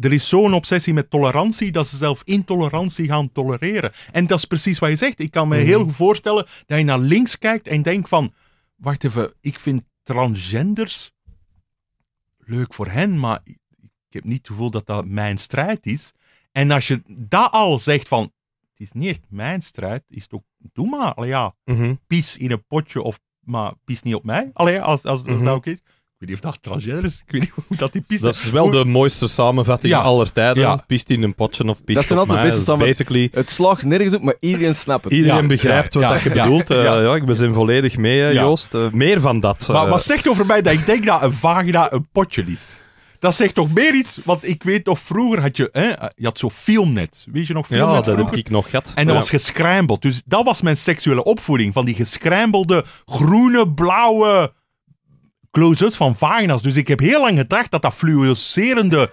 er is zo'n obsessie met tolerantie dat ze zelf intolerantie gaan tolereren. En dat is precies wat je zegt. Ik kan me mhm. heel goed voorstellen dat je naar links kijkt en denkt van, wacht even, ik vind transgenders leuk voor hen, maar ik heb niet het gevoel dat dat mijn strijd is. En als je dat al zegt van, het is niet echt mijn strijd, is het ook, doe maar, ja, mm pies in een potje of, maar pies niet op mij, allee, als, als, dat ook mhm. is weet dat transgender is. Ik weet niet hoe dat die piste... Dat is wel de mooiste samenvatting ja. aller tijden. Ja. Pist in een potje of pist Dat zijn altijd de beste basically... Het slaagt nergens op, maar iedereen snapt het. Iedereen begrijpt wat dat je bedoelt. Eh, ja. ik ben volledig mee, eh, Joost. Eh, meer van dat. Maar wat zegt over mij dat ik denk dat een vagina een potje is? dat zegt toch meer iets, want ik weet nog vroeger had je, hè, je had zo filmnet. Weet je nog filmnet? Ja, dat heb ik nog gehad. En dat was gescrambled. Dus dat was mijn seksuele opvoeding. Van die gescrambelde groene, blauwe close-ups van vagina's. Dus ik heb heel lang gedacht dat dat fluorescerende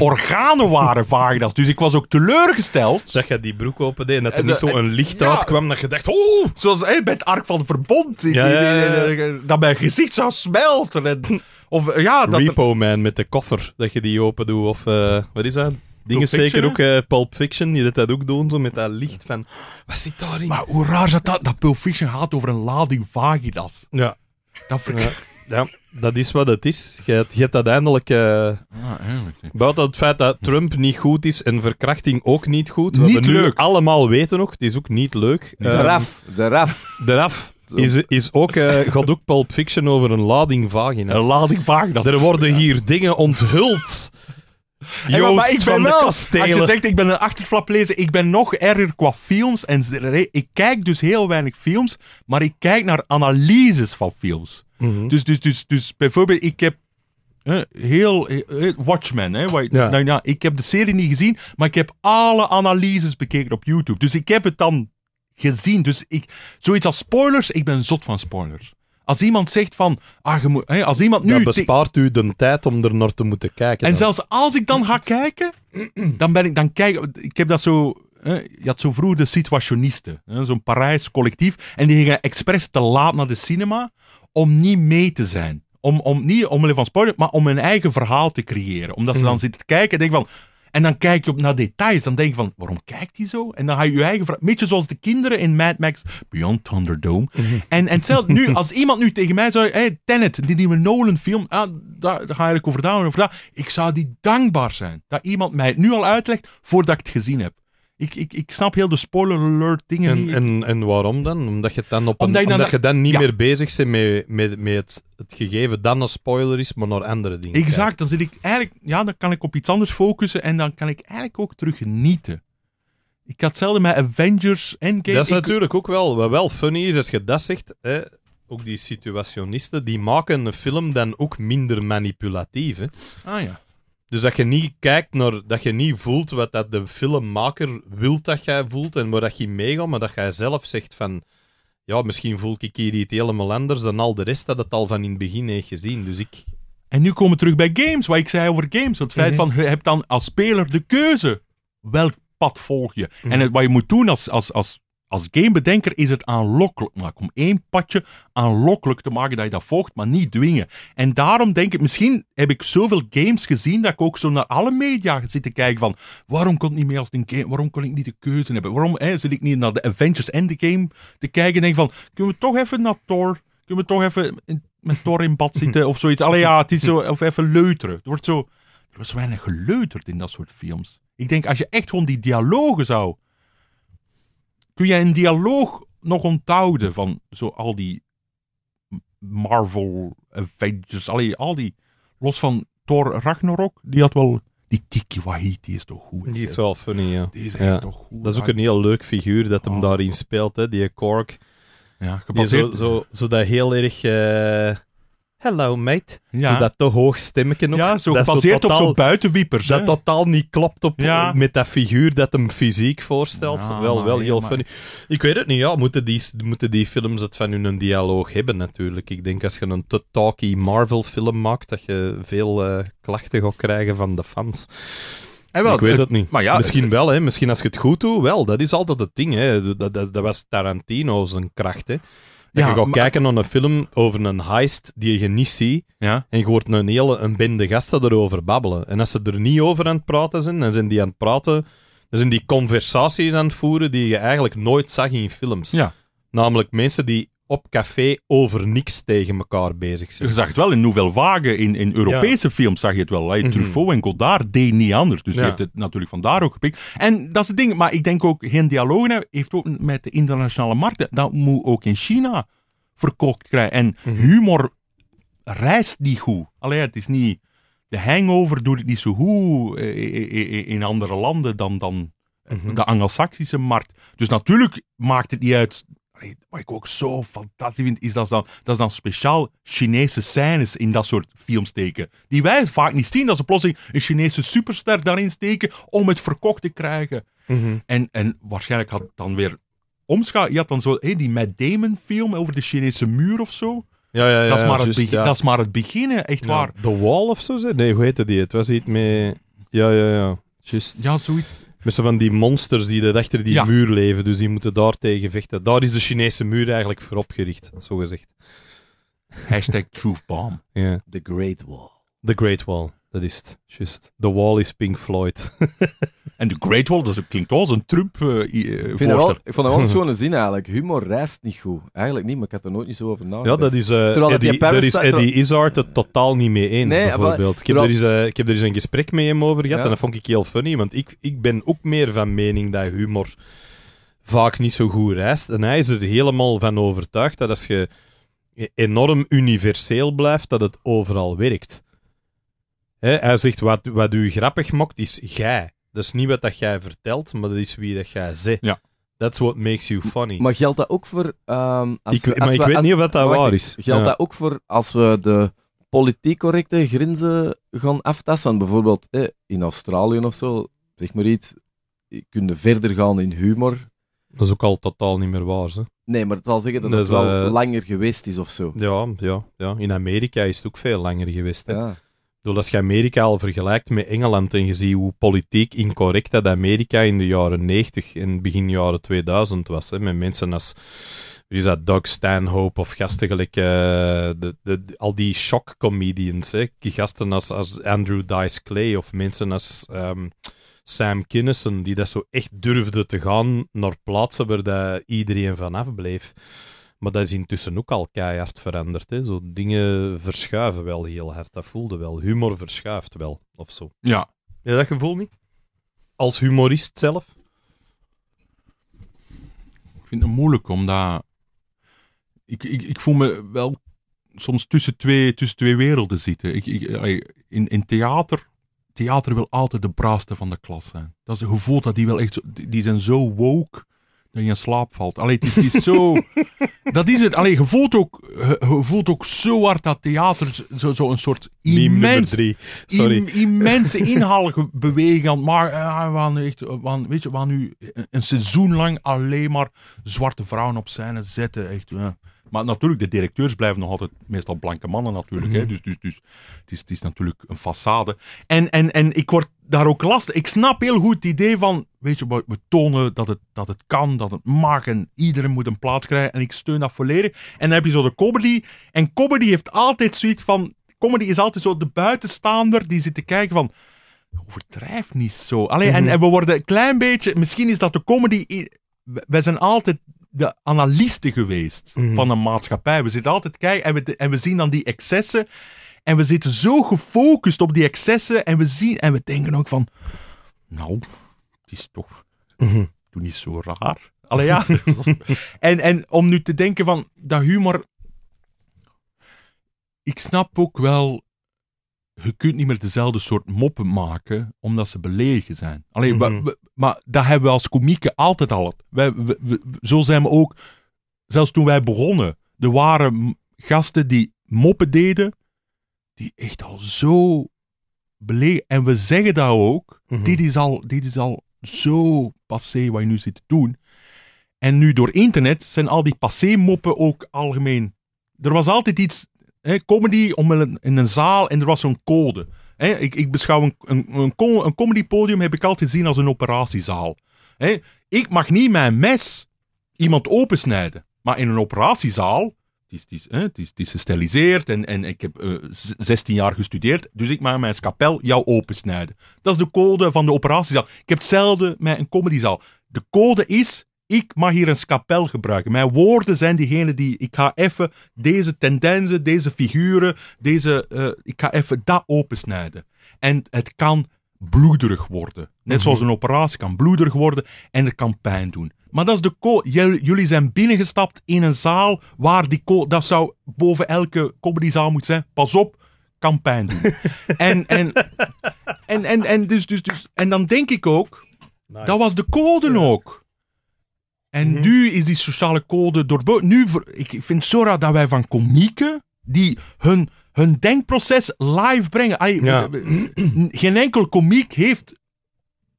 organen waren vagina's. Dus ik was ook teleurgesteld. Dat je die broek opende en dat er en, niet een licht uitkwam. Dat je dacht, oh! Zoals bij het Ark van Verbond. Eh, eh, dat mijn gezicht zou smelten. of, ja, dat Repo Man met de koffer. Dat je die open doet. Of eh, wat is dat? Dingen zeker ook Pulp Fiction, die dat, dat ook doen, zo met dat licht van... Wat zit daarin? Maar hoe raar is dat? Dat Pulp Fiction gaat over een lading vagina's. Ja. Ja, dat is wat het is. Je hebt, je hebt uiteindelijk... Uh, eh, ah, buiten het feit dat Trump niet goed is en verkrachting ook niet goed. Wat we leuk. nu allemaal weten nog, het is ook niet leuk. De ehm, raf. De raf. De raf. Is, is ook, uh, gaat ook Pulp Fiction over een lading vagina? Een lading vagina's. Er worden hier dingen onthuld maar, ik ben wel, als je zegt ik ben een achterflap lezen, ik ben nog erger qua films. En ik kijk dus heel weinig films, maar ik kijk naar analyses van films. Mhm. dus, dus, dus, dus bijvoorbeeld, ik heb heel, eh, eh, Watchmen. Hè, Nou, ik heb de serie niet gezien, maar ik heb alle analyses bekeken op YouTube. Dus ik heb het dan gezien. Dus ik, zoiets als spoilers, ik ben zot van spoilers. Als iemand zegt van, ah, je moet, hè, als iemand nu... bespaart u de tijd om er naar te moeten kijken. En zelfs als ik dan ga kijken, dan ben ik, dan kijk, ik heb dat zo je had zo vroeg de situationisten, zo'n Parijs collectief, en die gingen expres te laat naar de cinema om niet mee te zijn. Om, om niet omwille van spoiler, maar om hun eigen verhaal te creëren. Omdat ze dan mhm. zitten te kijken en denken van, en dan kijk je op naar details. Dan denk je van, waarom kijkt hij zo? En dan ga je je eigen vraag... Beetje zoals de kinderen in Mad Max Beyond Thunderdome. Mhm. en, en zelf nu, als iemand nu tegen mij zou... Hey, Tenet, die nieuwe Nolan-film. Ah, daar, daar ga ik over daar over daar. Ik zou die dankbaar zijn. Dat iemand mij het nu al uitlegt, voordat ik het gezien heb. Ik, ik, ik snap heel de spoiler alert dingen en, niet. En, en waarom dan? Omdat je dan, op omdat, je dan, niet meer bezig bent met, met, met het, het gegeven dat een spoiler is, maar naar andere dingen. Exact, dan zit ik eigenlijk, ja, dan kan ik op iets anders focussen en dan kan ik eigenlijk ook terug genieten. Ik had hetzelfde met Avengers Endgame. Dat is natuurlijk ook wel, wat wel funny is, als je dat zegt, hè, ook die situationisten, die maken een film dan ook minder manipulatief. Ah ja. Dus dat je niet kijkt naar, dat je niet voelt wat dat de filmmaker wil dat jij voelt en waar dat je meegaat, maar dat jij zelf zegt van, ja, misschien voel ik hier iets helemaal anders dan al de rest dat het al van in het begin heeft gezien. Dus ik... En nu komen we terug bij games, wat ik zei over games. Het feit mhm. van, je hebt dan als speler de keuze. Welk pad volg je? En mhm. wat je moet doen als, als, als als gamebedenker is het aanlokkelijk Om één padje aanlokkelijk te maken dat je dat volgt, maar niet dwingen. En daarom denk ik, misschien heb ik zoveel games gezien dat ik ook zo naar alle media zit te kijken van waarom kon niet meer als een game, waarom kon ik niet de keuze hebben? Waarom hè, zit ik niet naar de Avengers Endgame te kijken en denk van, kunnen we toch even naar Thor? Kunnen we toch even in, met Thor in bad zitten of zoiets? Alle ja, het is zo, of even leuteren. Het wordt zo, er wordt zo weinig geleuterd in dat soort films. Ik denk, als je echt gewoon die dialogen zou Kun jij een dialoog nog onthouden van zo al die Marvel, Avengers, al die... Los van Thor Ragnarok, die had wel... Die Tiki Wahiti is toch goed? Die is wel funny, ja. Die is echt toch goed. Dat is ook een heel leuk figuur dat hem oh. daarin speelt, hè. Die Kork. Ja, gebaseerd... Zo, zo, zo, dat heel erg... Eh, Hello, mate. Ja. dat te hoog stemmetje op. Ja, zo gebaseerd op zo'n buitenwieper. Dat totaal niet klopt op, met dat figuur dat hem fysiek voorstelt. wel wel heel funny. Ik weet het niet, ja. Moeten die, moeten die films het van hun dialoog hebben, natuurlijk. Ik denk als je een te talky Marvel-film maakt, dat je veel eh, klachten gaat krijgen van de fans. Eh, ik weet het, niet. Maar ja, misschien wel, hè. Misschien als je het goed doet, wel. Dat is altijd het ding, hè. Dat, dat, dat was Tarantino's kracht, hè. Dat je gaat kijken naar een film over een heist die je niet ziet. Ja. En je hoort een hele een bende gasten erover babbelen. En als ze er niet over aan het praten zijn, dan zijn die aan het praten. Dan zijn die conversaties aan het voeren die je eigenlijk nooit zag in films. Ja. Namelijk mensen die op café over niks tegen elkaar bezig zijn. Je zag het wel in Nouvelle Vague, in, in Europese films zag je het wel. Mhm. Truffaut en Godard deed niet anders. Dus ja. die heeft het natuurlijk vandaar ook gepikt. En dat is het ding. Maar ik denk ook, geen dialogen heeft ook met de internationale markten. Dat moet ook in China verkocht krijgen. En mhm. humor reist niet goed. Allee, het is niet... De hangover doet het niet zo goed eh, eh, eh, in andere landen dan, dan mhm. de saxische markt. Dus natuurlijk maakt het niet uit wat ik ook zo fantastisch vind, is dat ze dan, dat dan speciaal Chinese scènes in dat soort films steken. Die wij vaak niet zien, dat ze plotseling een Chinese superster daarin steken om het verkocht te krijgen. Mhm. en, en waarschijnlijk had dan weer omschakelen. Je had dan zo die Mad Damon film over de Chinese muur of zo. Ja, ja, ja, dat, is maar het ja. dat is maar het echt waar. The Wall of zo? Nee, hoe heette die? Het was iets met... Ja, ja, ja. Just. Ja, zoiets. Met van die monsters die er achter die muur leven. Dus die moeten daar tegen vechten. Daar is de Chinese muur eigenlijk voor opgericht, zo gezegd. Hashtag truth The Great Wall. The Great Wall. Dat is het, juist. The Wall is Pink Floyd. en de Great Wall, dat klinkt als een trump uh, ik, vond ik vond dat wel een schone zin eigenlijk. Humor reist niet goed. Eigenlijk niet, maar ik had er nooit niet zo over nagedacht. Ja, dat is, eh, Eddie, die daar is Eddie Izzard het totaal niet mee eens, bijvoorbeeld. ik, heb er eens, ik heb er een gesprek met hem over gehad en dat vond ik heel funny, want ik, ik ben ook meer van mening dat humor vaak niet zo goed reist. En hij is er helemaal van overtuigd dat als je enorm universeel blijft, dat het overal werkt hij zegt, wat, wat u grappig mokt is jij. Dat is niet wat dat jij vertelt, maar dat is wie dat jij zegt. Ja. That's what makes you funny. Maar geldt dat ook voor... Ehm, als ik, als maar ik weet niet of dat, waar is. Geldt dat ook voor als we de politiek correcte grenzen gaan aftasten? Bijvoorbeeld in Australië of zo, zeg maar iets, je kunt verder gaan in humor. Dat is ook al totaal niet meer waar, hè? Nee, maar het zal zeggen dat, het wel eh, langer geweest is of zo. Ja, ja, ja, in Amerika is het ook veel langer geweest. Hè? Ja doordat je Amerika al vergelijkt met Engeland en je ziet hoe politiek incorrect dat Amerika in de jaren 90 en begin jaren 2000 was, hè, met mensen als wie dat, Doug Stanhope of gasten gelijk, eh, de, de, al die shock comedians, hè, gasten als, als Andrew Dice Clay of mensen als ehm, Sam Kinnison, die dat zo echt durfde te gaan naar plaatsen waar dat iedereen vanaf bleef. Maar dat is intussen ook al keihard veranderd. Hè? Zo dingen verschuiven wel heel hard. Dat voelde wel. Humor verschuift wel, of zo. Ja. Heb je dat gevoel niet? Als humorist zelf? Ik vind het moeilijk, omdat... Ik, ik, ik voel me wel soms tussen twee, tussen twee werelden zitten. Ik, ik, eh, in, in theater... Theater wil altijd de braaste van de klas zijn. Dat is het gevoel dat die wel echt... Die zijn zo woke dat je in slaap valt. Allee, het is, zo... dat is het. Allee, je voelt ook, je voelt ook zo hard dat theater zo'n zo een soort immense, Sorry. immense inhalige beweging Maar uh, we echt, we weet je, we gaan nu een seizoen lang alleen maar zwarte vrouwen op scène zetten. Echt, uh. Maar natuurlijk, de directeurs blijven nog altijd meestal blanke mannen natuurlijk. hè? Mhm. Dus, dus, dus het, is, het is natuurlijk een façade. En, en, en ik word daar ook lastig. Ik snap heel goed het idee van, weet je, we tonen dat het, dat het kan, dat het mag en iedereen moet een plaats krijgen. En ik steun dat volledig. En dan heb je zo de comedy. En comedy heeft altijd zoiets van, comedy is altijd zo de buitenstaander die zit te kijken van, overdrijf niet zo. Allee, en, mhm. en we worden een klein beetje, misschien is dat de comedy wij zijn altijd de analisten geweest mhm. van een maatschappij. We zitten altijd kijken en we, en we zien dan die excessen. En we zitten zo gefocust op die excessen. En we zien en we denken ook van. Nou, het is toch. Mm -hmm. niet zo raar. Allee ja. en, en om nu te denken van dat humor. Ik snap ook wel je kunt niet meer dezelfde soort moppen maken, omdat ze belegen zijn. Alleen, mhm. maar dat hebben we als komieken altijd al. we, zo zijn we ook, zelfs toen wij begonnen, er waren gasten die moppen deden, die echt al zo belegen. En we zeggen dat ook, mhm. dit, is al, dit is al zo passé wat je nu zit te doen. En nu door internet zijn al die passé-moppen ook algemeen. Er was altijd iets comedy om in, in een zaal en er was zo'n code. ik, ik beschouw een, een, een, comedy podium heb ik altijd gezien als een operatiezaal. ik mag niet mijn mes iemand opensnijden. Maar in een operatiezaal het is, het is, is, en, en ik heb 16 eh, jaar gestudeerd, dus ik mag mijn kapel jou opensnijden. Dat is de code van de operatiezaal. Ik heb hetzelfde met een comedyzaal. De code is, ik mag hier een skapel gebruiken. Mijn woorden zijn diegene die. Ik ga even deze tendensen, deze figuren, deze. Eh, ik ga even dat opensnijden. En het kan bloederig worden. Net mhm. zoals een operatie kan bloederig worden en er kan pijn doen. Maar dat is de code. Jullie zijn binnengestapt in een zaal waar die code. Dat zou boven elke comedyzaal moeten zijn. Pas op, kan pijn doen. en, en, en, en, en, dus, dus, dus, en dan denk ik ook. Dat was de code ook. En mhm. nu is die sociale code doorboord. Nu, ik vind zo raar dat wij van komieken die hun, hun denkproces live brengen. Geen enkel komiek heeft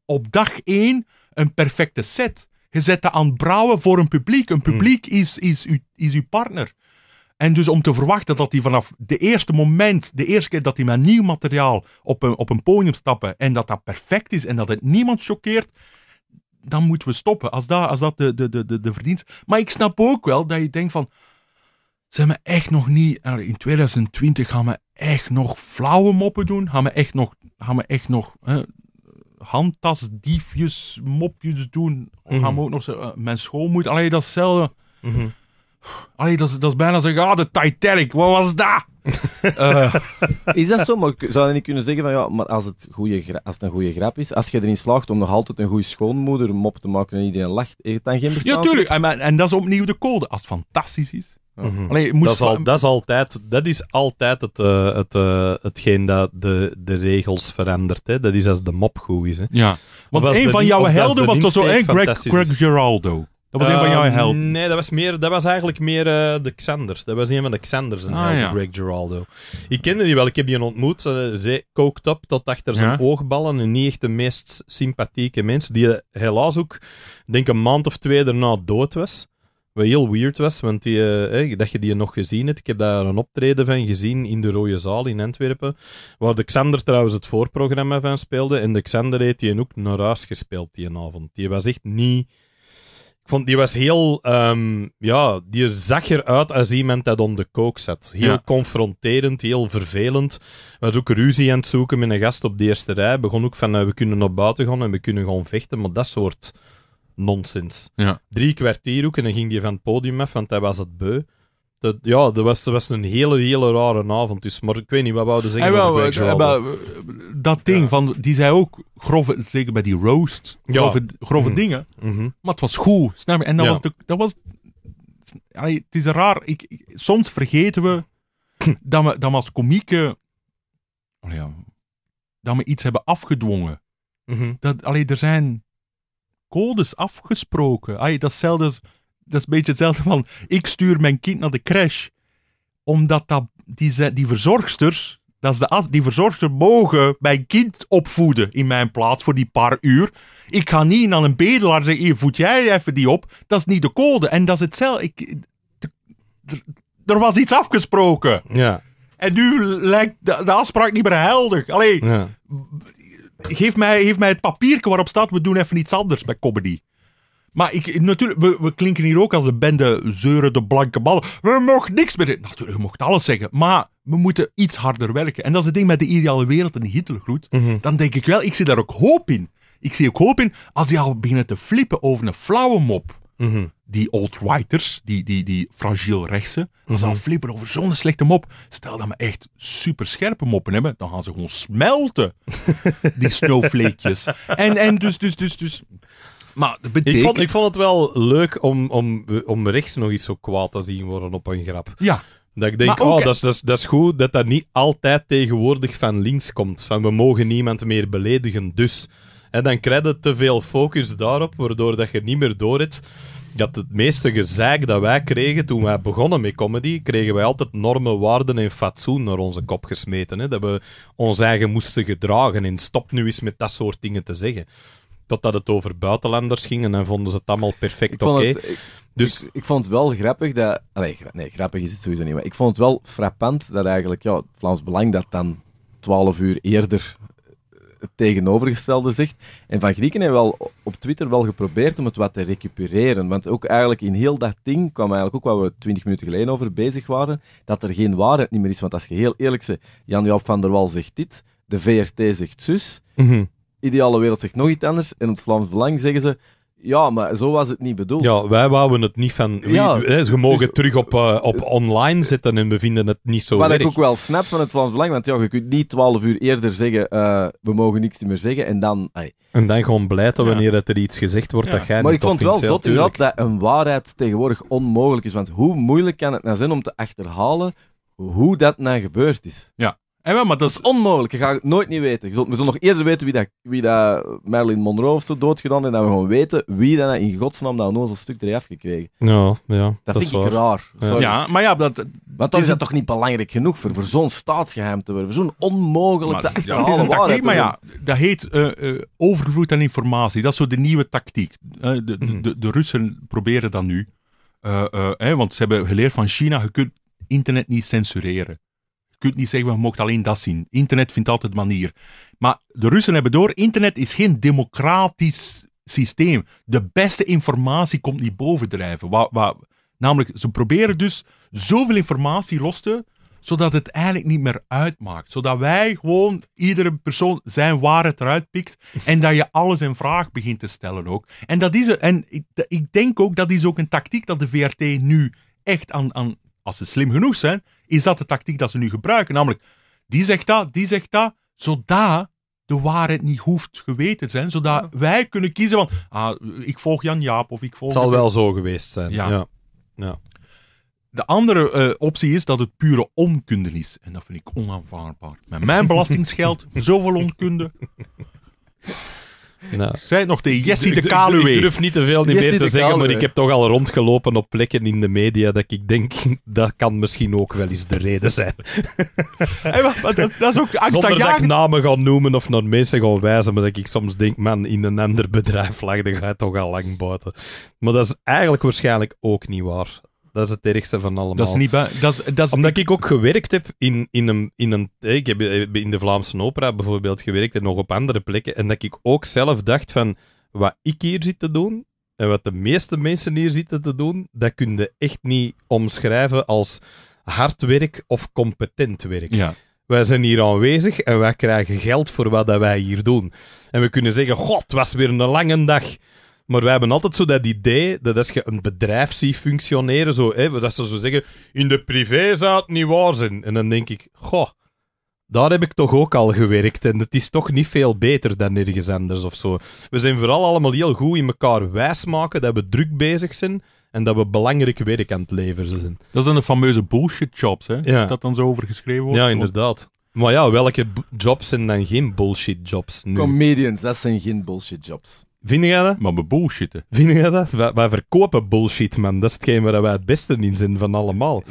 op dag één een perfecte set. Je zet dat aan het brouwen voor een publiek. Een publiek mm. is, is, is, is uw partner. En dus om te verwachten dat hij vanaf de eerste moment, de eerste keer dat hij met nieuw materiaal op een, op een podium stappen en dat dat perfect is en dat het niemand choqueert, dan moeten we stoppen. Als dat, als dat de, de, de, de verdienst. Maar ik snap ook wel dat je denkt van. Zijn we echt nog niet. In 2020 gaan we echt nog flauwe moppen doen? Gaan we echt nog. Gaan we echt nog hè, handtasdiefjes, mopjes doen? gaan we mhm. ook nog. Eh, mijn school moet. Alleen datzelfde. Allee, dat, is bijna zo. Ah, de Titanic, wat was dat? Eh. Is dat zo? Maar zou je niet kunnen zeggen van ja, maar als het, als een goede grap is, als je erin slaagt om nog altijd een goede schoonmoeder mop te maken en iedereen lacht, heeft dan geen bestaan? Ja, tuurlijk. En, en, dat is opnieuw de code. Als het fantastisch is. Mhm. moest dat, is altijd, dat is altijd het, eh, het, eh, hetgeen dat de, de regels verandert. Hè? Dat is als de mop goed is. Hè? Ja. Want een van jouw helden was toch zo, Greg, Greg Geraldo. Dat was een van jouw ehm, helden? Nee, dat was, meer, dat was eigenlijk meer eh, de Xander. Dat was een van de Xanders een ah, ja. Greg Giraldo. Ik kende die wel, ik heb die ontmoet. Eh, ze kookt op tot achter zijn oogballen. En niet echt de meest sympathieke mens. Die helaas ook, denk een maand of twee daarna dood was. Wat heel weird was, want die, eh, dat je die nog gezien hebt. Ik heb daar een optreden van gezien in de Rode Zaal in Antwerpen. Waar de Xander trouwens het voorprogramma van speelde. En de Xander heeft die ook naar huis gespeeld die avond. Die was echt niet vond, die was heel... Um, ja, die zag eruit als iemand dat onder de kook zat. Heel confronterend, heel vervelend. Was ook ruzie aan het zoeken met een gast op de eerste rij. Begon ook van, eh, we kunnen naar buiten gaan en we kunnen gewoon vechten. Maar dat soort nonsens. Ja. Drie kwartier ook, en dan ging die van het podium af, want hij was het beu. Dat, ja, dat was, was een hele, hele rare avond. Dus, maar ik weet niet, wat wouden eh, zeggen? Hey, eh, eh, dat ding, van, die zei ook grove, zeker bij die roast, grove, ja. grove mhm. dingen. Mhm. Maar het was goed, snap En dat was... dat was het is raar, ik, soms vergeten we dat we, dat als komieken... Oh ja, dat we iets hebben afgedwongen. Mhm. dat, allee, er zijn codes afgesproken. Allee, dat is dat is een beetje hetzelfde van, ik stuur mijn kind naar de crash, omdat dat, die, die verzorgsters, dat is de, die verzorgster mogen mijn kind opvoeden in mijn plaats voor die paar uur. Ik ga niet naar een bedelaar zeggen, voed jij even die op. Dat is niet de code. En dat is hetzelfde. Ik, er was iets afgesproken. Ja. En nu lijkt de, afspraak niet meer helder. Allee, geef, mij, mij het papiertje waarop staat, we doen even iets anders bij comedy. Maar ik, natuurlijk, we, we, klinken hier ook als een bende zeuren de blanke ballen. We mogen niks meer. Natuurlijk, je mocht alles zeggen. Maar we moeten iets harder werken. En dat is het ding met de ideale wereld en de Hitlergroet. Mhm. Dan denk ik wel, ik zie daar ook hoop in. Ik zie ook hoop in als die al beginnen te flippen over een flauwe mop. Mhm. Die alt writers die, die, die fragiel rechtse, als ze al mhm. flippen over zo'n slechte mop, stel dat we echt super scherpe moppen hebben, dan gaan ze gewoon smelten, die snowflakejes. en, en dus, dus, dus, dus, maar ik, vond, ik vond het wel leuk om, om, om rechts nog iets zo kwaad te zien worden op een grap. Ja. Dat ik denk, oh, dat is, dat, is, dat is goed dat dat niet altijd tegenwoordig van links komt. Van we mogen niemand meer beledigen, dus. En dan krijg je te veel focus daarop, waardoor dat je niet meer door het dat het meeste gezeik dat wij kregen toen wij begonnen met comedy, kregen wij altijd normen, waarden en fatsoen naar onze kop gesmeten. Hè? Dat we ons eigen moesten gedragen en stop nu eens met dat soort dingen te zeggen totdat het over buitenlanders ging en dan vonden ze het allemaal perfect oké. Dus... Ik, vond het wel grappig dat... nee, grappig is het sowieso niet, maar ik vond het wel frappant dat eigenlijk ja, Vlaams Belang dat dan 12 uur eerder eh, het tegenovergestelde zegt. En Van Grieken heeft wel op Twitter wel geprobeerd om het wat te recupereren. Want ook eigenlijk in heel dat ding kwam eigenlijk ook waar we twintig minuten geleden over bezig waren, dat er geen waarheid niet meer is. Want als je heel eerlijk bent, Jan-Joop van der Wal zegt dit, de VRT zegt zus. Mhm ideale wereld zegt nog iets anders. In het Vlaams Belang zeggen ze. Ja, maar zo was het niet bedoeld. Ja, wij wouden het niet van... We hè, we mogen dus- terug op, eh, op online zitten en we vinden het niet zo Maar ik ook wel snap van het Vlaams Belang, want ja, je kunt niet twaalf uur eerder zeggen eh, we mogen niks meer zeggen en dan... En dan gewoon blij dat wanneer er iets gezegd wordt dat jij Maar ik vond het wel zot had dat een waarheid tegenwoordig onmogelijk is. Want hoe moeilijk kan het nou zijn om te achterhalen hoe dat nou gebeurd is? Ja. En eh, maar dat is... Onmogelijk, je gaat het nooit niet weten. we zullen nog eerder weten wie dat, wie dat Marilyn Monroe of zo doodgedaan en dan we gewoon weten wie dat in godsnaam dat onnozel stuk er heeft gekregen. Ja, ja. Dat, vind ik raar. Ja, maar ja, dat... Want is, is dat toch niet belangrijk genoeg voor, voor zo'n staatsgeheim te worden? Voor zo'n onmogelijk maar, is een tactiek, Maar ja, dat heet uh, uh, overvloed aan informatie. Dat is zo de nieuwe tactiek. de, mhm. de, de, Russen proberen dat nu. Hey, want ze hebben geleerd van China, je kunt internet niet censureren kunt niet zeggen, we mocht alleen dat zien. Internet vindt altijd manier. Maar de Russen hebben door, internet is geen democratisch systeem. De beste informatie komt niet bovendrijven. Wat, namelijk, ze proberen dus zoveel informatie los te, zodat het eigenlijk niet meer uitmaakt. Zodat wij gewoon, iedere persoon, zijn waarheid eruit pikt en dat je alles in vraag begint te stellen ook. En, dat is, en ik, ik denk ook, dat is ook een tactiek dat de VRT nu echt aan, aan als ze slim genoeg zijn, is dat de tactiek dat ze nu gebruiken. Namelijk, die zegt dat, die zegt dat, zodat de waarheid niet hoeft geweten te zijn, zodat wij kunnen kiezen van, ah, ik volg Jan Jaap of ik volg... Het zal wel zo geweest zijn, ja. ja. De andere eh, optie is dat het pure onkunde is. En dat vind ik onaanvaardbaar. Met mijn belastingsgeld, zoveel onkunde. Nou. nog de Jessie de Ik durf niet te veel meer te zeggen, maar ik heb toch al rondgelopen op plekken in de media dat ik denk, dat kan misschien ook wel eens de reden zijn. dat, dat, Zonder dat ik namen ga noemen of naar mensen ga wijzen, maar dat ik soms denk, man, in een ander bedrijf lag, dan ga je toch al lang buiten. Maar dat is eigenlijk waarschijnlijk ook niet waar dat is het ergste van allemaal. Dat is niet dat is, dat Omdat ik ook gewerkt heb in, in, een, in een... Ik heb eh, in de Vlaamse opera bijvoorbeeld gewerkt en nog op andere plekken. En dat ik ook zelf dacht van, wat ik hier zit te doen en wat de meeste mensen hier zitten te doen, dat kun je echt niet omschrijven als hard werk of competent werk. Wij zijn hier aanwezig en wij krijgen geld voor wat dat wij hier doen. En we kunnen zeggen, god, het was weer een lange dag. Maar wij hebben altijd zo dat idee dat als je een bedrijf ziet functioneren, zo, hè, dat ze zo zeggen, in de privé zou het niet waar zijn. En dan denk ik, goh, daar heb ik toch ook al gewerkt. En het is toch niet veel beter dan ergens anders of zo. We zijn vooral allemaal heel goed in elkaar wijsmaken dat we druk bezig zijn en dat we belangrijk werk aan het leveren zijn. Dat zijn de fameuze bullshit jobs, hè? Ja. Dat dan zo over geschreven wordt. Ja, inderdaad. Maar ja, welke jobs zijn dan geen bullshit jobs nu? Comedians, dat zijn geen bullshit jobs. Vind jij dat? Maar we bullshitten. Vind jij dat? Wij, verkopen bullshit, man. Dat is hetgeen waar wij het beste in zijn van allemaal.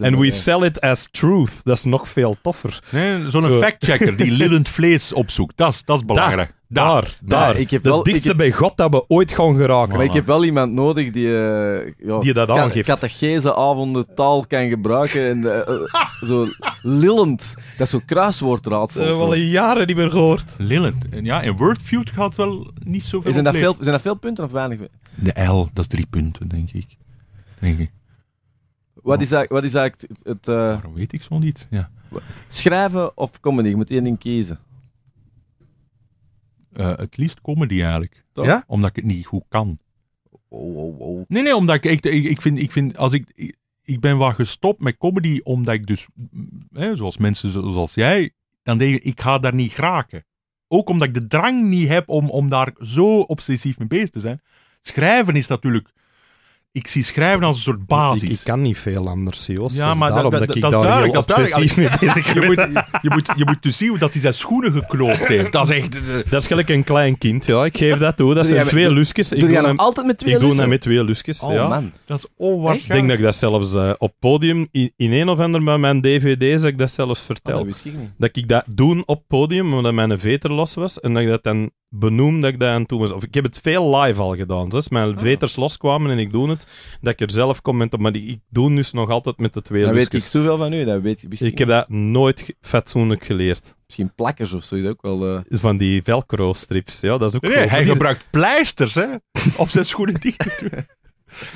En we sell it as truth. Dat is nog veel toffer. Nee, zo'n Zo. factchecker die lillend vlees opzoekt. Dat is, dat is belangrijk. Daar, daar. Ik heb wel, dat dichtste ik bij God dat we ooit gaan geraken. Maar ik heb wel iemand nodig die, uh, ja, die dat aangeeft. catechese avonden taal kan gebruiken. En, eh, eh, zo lillend. Dat is zo'n kruiswoordraadsel. Dat hebben we al jaren niet meer gehoord. Lillend. En ja, en Wordfeud gaat wel niet zoveel zijn dat, veel, zijn dat veel punten of weinig? De L, dat is drie punten, denk ik. Denk ik. Wat is, dat, wat is eigenlijk het... het Waarom weet ik zo niet? Ja. Schrijven of comedy? Je moet één ding kiezen. Eh, het liefst comedy eigenlijk. Toch? Omdat ik het niet goed kan. Oh, oh, oh. Nee, nee, omdat ik, ik, ik, vind, ik vind, als ik, ik, ben wel gestopt met comedy, omdat ik dus, mm, hè, zoals mensen zoals jij, dan denk ik, ik ga daar niet geraken. Ook omdat ik de drang niet heb om, om daar zo obsessief mee bezig te zijn. Schrijven is natuurlijk ik zie schrijven als een soort basis. Ik, kan niet veel anders, Joost. Ja, maar dat, dat duidelijk, dat je moet, je, moet, je moet dus zien hoe dat hij zijn schoenen geknoopt heeft. Dat is echt... Dat is gelijk een klein kind, ja. Ik geef dat toe. Dat zijn twee lusjes. Ik doe, doe altijd met twee Ik doe dat met twee lusjes, Oh ja. man. Dat is onwaarschijnlijk. Ik denk dat ik dat zelfs eh, op podium, in, in een of ander bij mijn dvd's, oh, dat ik dat zelfs vertel. dat ik Dat ik dat doen op podium, omdat mijn veter los was, en dat ik dat dan benoem dat ik daar aan toe was. Of ik heb het veel live al gedaan. Dus mijn oh. Ah. veters loskwamen en ik doe het, dat ik er zelf comment op... Maar die, ik doe dus nog altijd met de twee. Dat dus weet ik zoveel van u, dat weet ik. misschien... Ik heb dat nooit fatsoenlijk geleerd. Misschien plakkers of zoiets ook wel... Uh... Is van die velcro-strips, ja, dat is ook... hij gebruikt pleisters, hè, op zijn schoenen dicht te doen.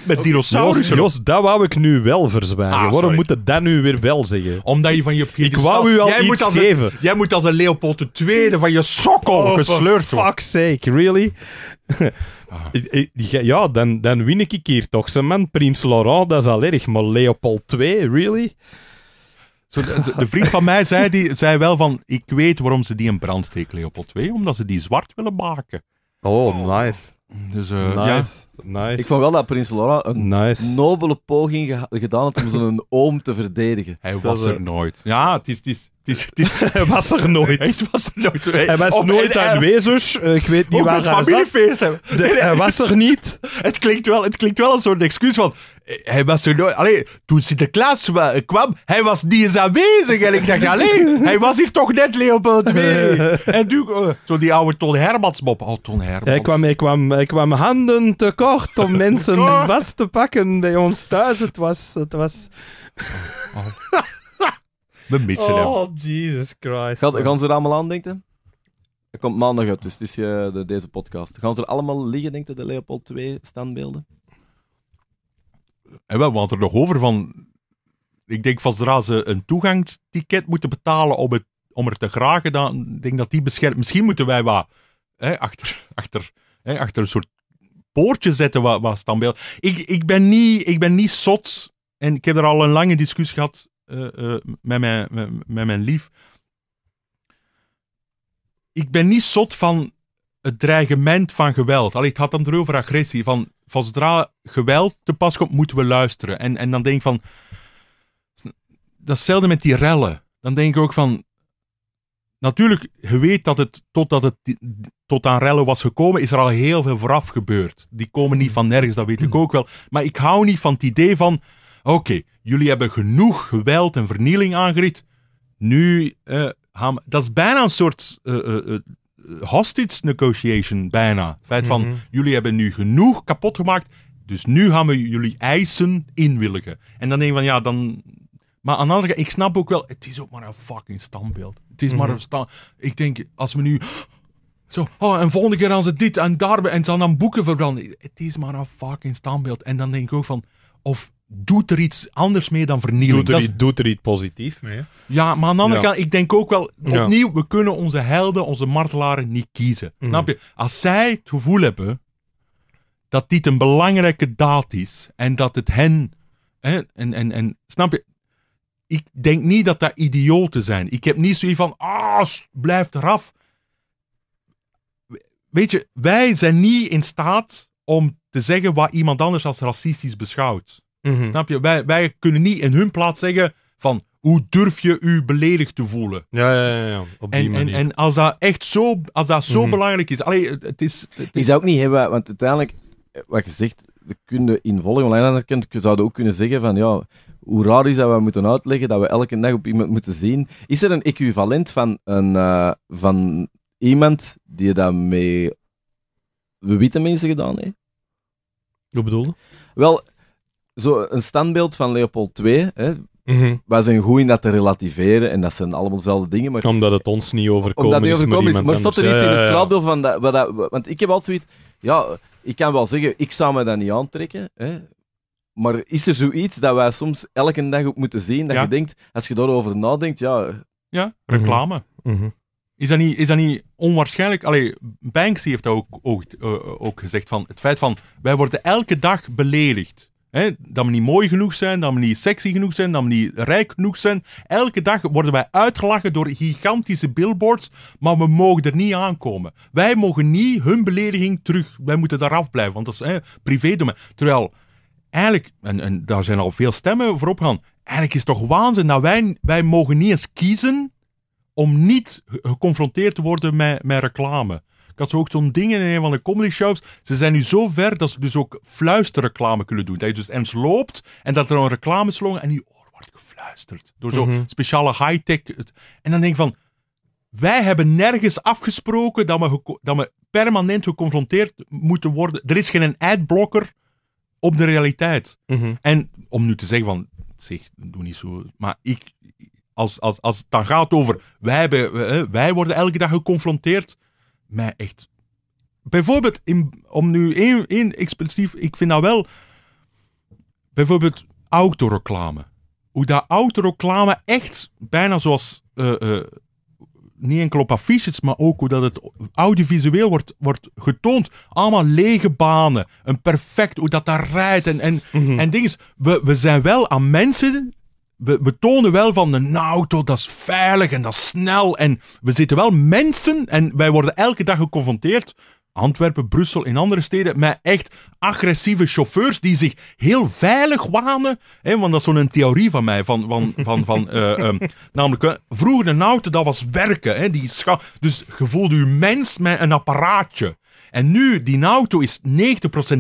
Met dinosaurus. Jos, dat wou ik nu wel verzwijgen. Ah, waarom moet je dat nu weer wel zeggen? Omdat je van je Ik wou u al jij iets moet als geven. Een, jij moet als een Leopold II van je sokkel oh, gesleurd Fuck sake, really? Ah. Ja, dan, dan win ik hier toch. Ze man, Prins Laurent, dat is al erg. Maar Leopold II, really? Zo, de, vriend van mij zei, die, zei wel van... Ik weet waarom ze die in brand Leopold II. Omdat ze die zwart willen maken. Oh, nice. Dus eh, ja. Nice. Ik vond wel dat Prins Laura een nobele poging gedaan had om zijn oom te verdedigen. Hij dat was er nooit. Ja, het is, het is, die, die was er nooit. Hij was er nooit. Hij was nooit aanwezig. Eh, ik weet niet waar hij familiefeest De, Hij was er niet. Het klinkt wel, het klinkt wel als soort excuus van... Eh, hij was er nooit... Allee, toen Sinterklaas eh, kwam, hij was niet aanwezig. En ik dacht, alleen, hij was hier toch net Leopold 2. En nu, uh, zo die oude Ton Hermans mop. Oh, Ton Hermans. Hij kwam, hij kwam, hij kwam handen tekort om mensen vast oh. te pakken bij ons thuis. Het was... Het was... Oh. oh. We missen hem. Oh, Jesus Christ. Gaan, ze er allemaal aan, denken? je? komt maandag uit, dus het is eh, de, deze podcast. Gaan ze er allemaal liggen, denken? de Leopold 2 standbeelden? En wel, want er nog over van... Ik denk van zodra ze een toegangsticket moeten betalen om, het, om er te geraken, dan ik denk dat die beschermt. Misschien moeten wij wat hè, achter, achter, hè, achter een soort poortje zetten wat, wat standbeeld. Ik, ik, ben niet, ik ben niet zot en ik heb er al een lange discussie gehad eh, eh, met, mijn, met, met mijn lief. Ik ben niet zot van het dreigement van geweld. Allee, het had dan erover agressie. Van, van zodra geweld te pas komt, moeten we luisteren. En, en dan denk ik van... Dat is met die rellen. Dan denk ik ook van... Natuurlijk, je weet dat het totdat het tot aan rellen was gekomen, is er al heel veel vooraf gebeurd. Die komen niet mm. van nergens, dat weet ik mm. ook wel. Maar ik hou niet van het idee van Oké, jullie hebben genoeg geweld en vernieling aangericht. Nu eh, gaan we... Dat is bijna een soort eh, eh, hostage negotiation, bijna. Het feit van, mhm. jullie hebben nu genoeg kapot gemaakt, dus nu gaan we jullie eisen inwilligen. En dan denk ik van, ja, dan... Maar aan de andere kant, ik snap ook wel, het is ook maar een fucking standbeeld. Het is maar mhm. een stand... Ik denk, als we nu... Zo, oh, en volgende keer gaan ze dit en daar... En ze gaan dan boeken verbranden. Het is maar een fucking standbeeld. En dan denk ik ook van... Of doet er iets anders mee dan vernieling. Doet er, iets, doet positief mee. Hè? Ja, maar aan de andere kant, ik denk ook wel, opnieuw, we kunnen onze helden, onze martelaren niet kiezen. Mm. Snap je? Als zij het gevoel hebben dat dit een belangrijke daad is en dat het hen. Hè, en, en, en snap je? Ik denk niet dat dat idioten zijn. Ik heb niet zoiets van, ah, blijf eraf. Weet je, wij zijn niet in staat om te zeggen wat iemand anders als racistisch beschouwt. Mhm. Snap je? Wij, wij kunnen niet in hun plaats zeggen van hoe durf je u beledigd te voelen? Ja, ja, ja. en, En, en als dat echt zo, als dat zo mhm. belangrijk is, allee, het is... Het is... ook niet hebben, want uiteindelijk, eh, wat je zegt, de kunde in maar aan de andere zouden ook kunnen zeggen van, ja, hoe raar is dat we moeten uitleggen dat we elke dag op iemand moeten zien. Is er een equivalent van, een, eh, van iemand die dat met witte mensen gedaan heeft? Wat bedoelde? Wel, zo een standbeeld van Leopold II. Hè, Mm -hmm. Wij zijn goed in dat te relativeren en dat zijn allemaal dezelfde dingen. Maar... Omdat het ons niet overkomen Omdat is. Maar, stond er iets in het straalbeeld van dat, wat dat, Want ik heb altijd zoiets. Ja, ik kan wel zeggen, ik zou me dat niet aantrekken. Hè? Maar is er zoiets dat wij soms elke dag ook moeten zien? Dat je denkt, als je daarover nadenkt, ja. Ja, mhm. reclame. Mhm. Is dat, niet, is dat niet onwaarschijnlijk? Allee, Banksy heeft dat ook, ook, eh, ook gezegd van het feit van wij worden elke dag beledigd. Dat we niet mooi genoeg zijn, dat we niet sexy genoeg zijn, dat we niet rijk genoeg zijn. Elke dag worden wij uitgelachen door gigantische billboards, maar we mogen er niet aankomen. Wij mogen niet hun belediging terug, wij moeten daar afblijven, blijven, want dat is privé domein. Terwijl, eigenlijk, en, daar zijn al veel stemmen voor opgegaan, eigenlijk is het toch waanzin dat wij, wij mogen niet eens kiezen om niet geconfronteerd te worden met, met reclame ik had zo ook zo'n ding in een van de comedy shows. Ze zijn nu zo ver dat ze dus ook fluisterreclame kunnen doen. Dat je dus eens loopt en dat er een reclame is en die oor oh, wordt gefluisterd. Door zo'n mhm. speciale high-tech. En dan denk ik van, wij hebben nergens afgesproken dat we, dat we permanent geconfronteerd moeten worden. Er is geen adblocker op de realiteit. Mhm. En om nu te zeggen van, zeg, doe niet zo. Maar ik, als, als, als het dan gaat over, wij, hebben, wij worden elke dag geconfronteerd mij echt. Bijvoorbeeld, om nu één, één explicief, ik vind dat wel. Bijvoorbeeld autoreclame. Hoe dat autoreclame echt bijna zoals. Eh, eh, niet enkel op affiches, maar ook hoe dat het audiovisueel wordt, wordt getoond. Allemaal lege banen. Een perfect, hoe dat daar rijdt en, en, mhm. en dingen. We, we zijn wel aan mensen we, tonen wel van een auto, dat is veilig en dat is snel. En we zitten wel mensen en wij worden elke dag geconfronteerd Antwerpen, Brussel en andere steden, met echt agressieve chauffeurs die zich heel veilig wanen. Hè, want dat is zo'n theorie van mij. Van, van, van, van, eh, ehm, namelijk, eh, vroeger een auto, dat was werken. Hè, die dus je voelde je mens met een apparaatje. En nu, die auto is 90%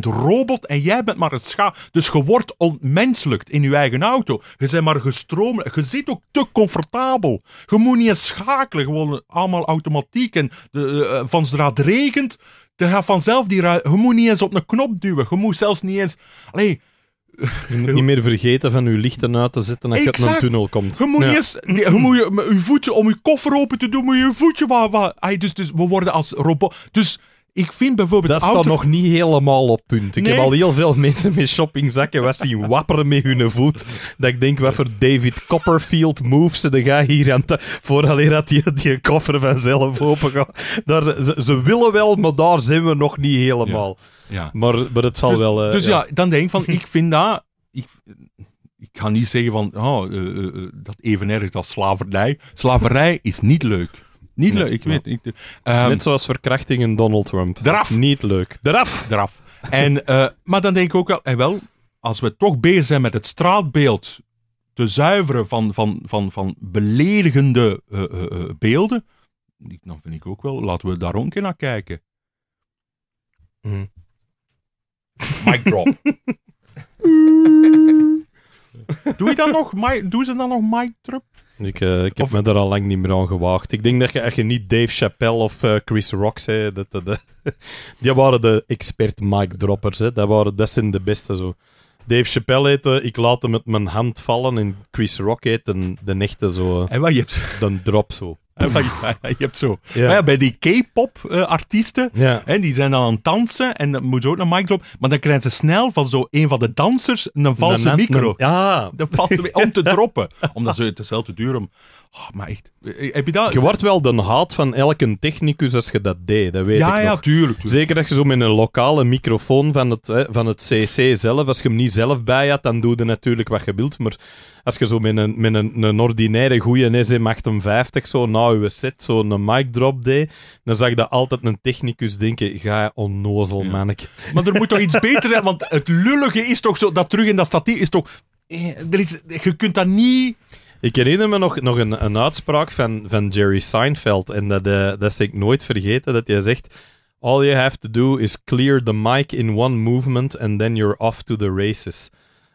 robot en jij bent maar een scha. Dus je wordt ontmenselijkt in je eigen auto. Je bent maar gestroomd. Je zit ook te comfortabel. Je moet niet eens schakelen. Gewoon allemaal automatiek. En de, eh, eh, van zodra het regent, dan gaat vanzelf die Je moet niet eens op een knop duwen. Je moet zelfs niet eens... Allee, je moet niet meer vergeten van uw lichten uit te zetten als je naar een tunnel komt. Je moet, ja. eens, je moet je, je om je koffer open te doen, moet je je voetje... Wat, wat. dus, dus we worden als robot... Dus ik vind bijvoorbeeld... Dat staat nog niet helemaal op punt. Ik heb al heel veel mensen met shoppingzakken was zien wapperen met hun voet. Dat ik denk, wat voor David Copperfield moves ze ga hier aan te... Vooraleer dat die, die koffer vanzelf open gaat. Daar, ze, willen wel, maar daar zijn we nog niet helemaal. Ja. Maar, maar het zal dus- wel... Eh, dus ja. dan denk ik van, ik vind dat... Ik, ik ga niet zeggen van, oh, eh, eh, dat even erg als slavernij. Slaverij is niet leuk. Niet leuk, ik weet niet. Um, Net ehm, zoals in Donald Trump. Eraf! Niet leuk. Eraf! Eraf. En, eh, maar dan denk ik ook wel, hey, eh, wel, als we toch bezig zijn met het straatbeeld te zuiveren van, van, van, van beledigende eh, beelden, dan vind ik ook wel, laten we daar ook een keer naar kijken. Mm. Mic drop. doe, je dan nog, doe ze dan nog mic drop? Ik, eh, ik heb me daar al lang niet meer aan gewaagd. Ik denk dat je, echt niet Dave Chappelle of eh, Chris Rock zei. Dat, die waren de expert mic droppers. Hè. Dat, waren, dat zijn de beste zo. Dave Chappelle heette Ik laat hem met mijn hand vallen. En Chris Rock heette de, de echte zo. Eh, en wat je hebt. Dan drop zo. je hebt zo. Ja. ja, bij die K-pop-artiesten, eh, ja. die zijn dan aan het dansen en dan moet je ook naar mic Maar dan krijgen ze snel van zo een van de dansers een valse micro. ja. om te droppen. Omdat ze, het is wel te duur om... Ah, maar echt, eh, je, wordt wel de haat van elke technicus als je dat deed, dat weet ja, ik Tuurlijk, Zeker als je zo met een lokale microfoon van het, van het CC zelf, als je hem niet zelf bij had, dan doe je natuurlijk wat je wilt, maar als je zo met een, met een, een ordinaire goede SM58 zo na je set zo'n mic drop deed, dan zag je altijd een technicus denken, ga onnozel, ja. manneke. Maar er moet toch iets beter zijn, want het lullige is toch zo, dat terug in dat statie is toch... Eh, je kunt dat niet... Ik herinner me nog, nog een, een uitspraak van, van Jerry Seinfeld. En dat, uh, dat ik nooit vergeten. Dat hij zegt... All you have to do is clear the mic in one movement and then you're off to the races.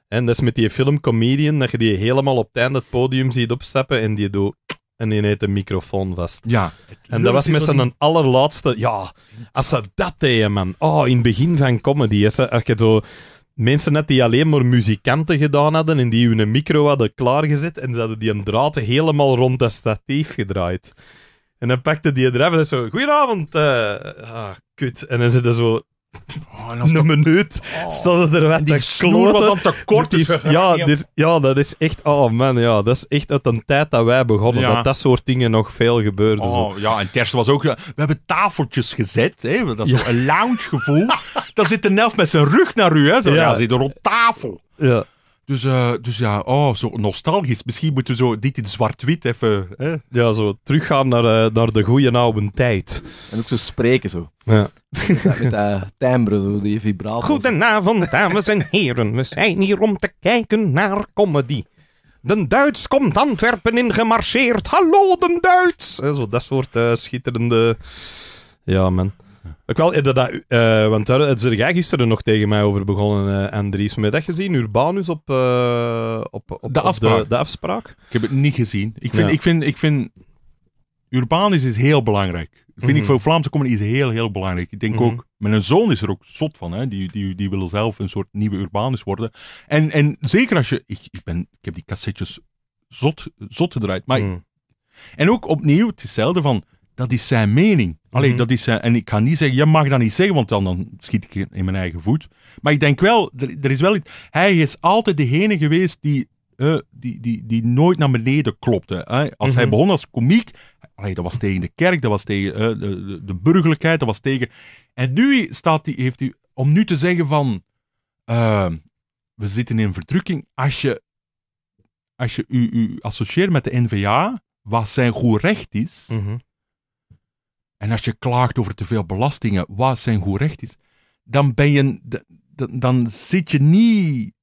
En dat is met die film Comedian, dat je die helemaal op het einde het podium ziet opstappen en die doet... En die neemt de microfoon vast. Ja. En dat was met zijn allerlaatste... Ja, als ze dat deden, man. Oh, in het begin van comedy. Als, je zo mensen net die alleen maar muzikanten gedaan hadden en die hun micro hadden klaargezet en ze hadden die een draad helemaal rond dat statief gedraaid. En dan pakte die even en zo, goedenavond, uh, ah, kut. En dan zitten zo Oh, een minuut minuut oh. stonden er wat te kloten. te kort is, dus- ja, dit, ja, dat is echt... Oh man, ja, dat is echt uit een tijd dat wij begonnen. Dat dat soort dingen nog veel gebeurde. Oh, Ja, en kerst was ook... We hebben tafeltjes gezet. Hè, dat is zo een lounge gevoel. Daar zit een elf met zijn rug naar u. Hè, zo, ja. zit er rond tafel. Ja. Dus, eh, dus ja, oh, zo nostalgisch. Misschien moeten we zo dit in zwart-wit even... Hè? Ja, zo teruggaan naar, eh, naar de goede oude tijd. En ook zo spreken, zo. Ja. met dat timbre, zo, die vibratie. Goedenavond, dames en heren. We zijn hier om te kijken naar comedy. De Duits komt Antwerpen in gemarcheerd. Hallo, de Duits! Zo dat soort eh, schitterende... Ja, man. Ook wel, eh, want daar eh, het er gisteren nog tegen mij over begonnen, uh, eh, Andries. Maar dat gezien, Urbanus op, uh, op, op, de, afspraak. De, afspraak. Ik heb het niet gezien. Ik vind, ik vind, ik vind Urbanus is heel belangrijk. Vind ik mhm. voor Vlaamse comedy is heel, heel belangrijk. Ik denk mhm. ook, mijn zoon is er ook zot van. Hè? Die, die, die wil zelf een soort nieuwe Urbanus worden. En, en zeker als je... Ik, ik, ben, ik heb die cassettes zot, zot gedraaid. Maar mhm. En ook opnieuw, hetzelfde van dat is zijn mening. Allee, mhm. dat is zijn, en ik kan niet zeggen, je mag dat niet zeggen, want dan, dan schiet ik in mijn eigen voet. Maar ik denk wel, er, is wel iets. Hij is altijd degene geweest die, eh, die, die, die nooit naar beneden klopte. Hè? Als hij mhm. begon als komiek, dat was tegen de kerk, dat was tegen eh, de, de, burgerlijkheid, dat was tegen. En nu staat die, heeft hij, om nu te zeggen van, eh, we zitten in verdrukking, als je, als je u, u associeert met de NVA, wat zijn goed recht is. Mhm. En als je klaagt over te veel belastingen, wat zijn goed recht is, dan, ben je, dan, dan zit je niet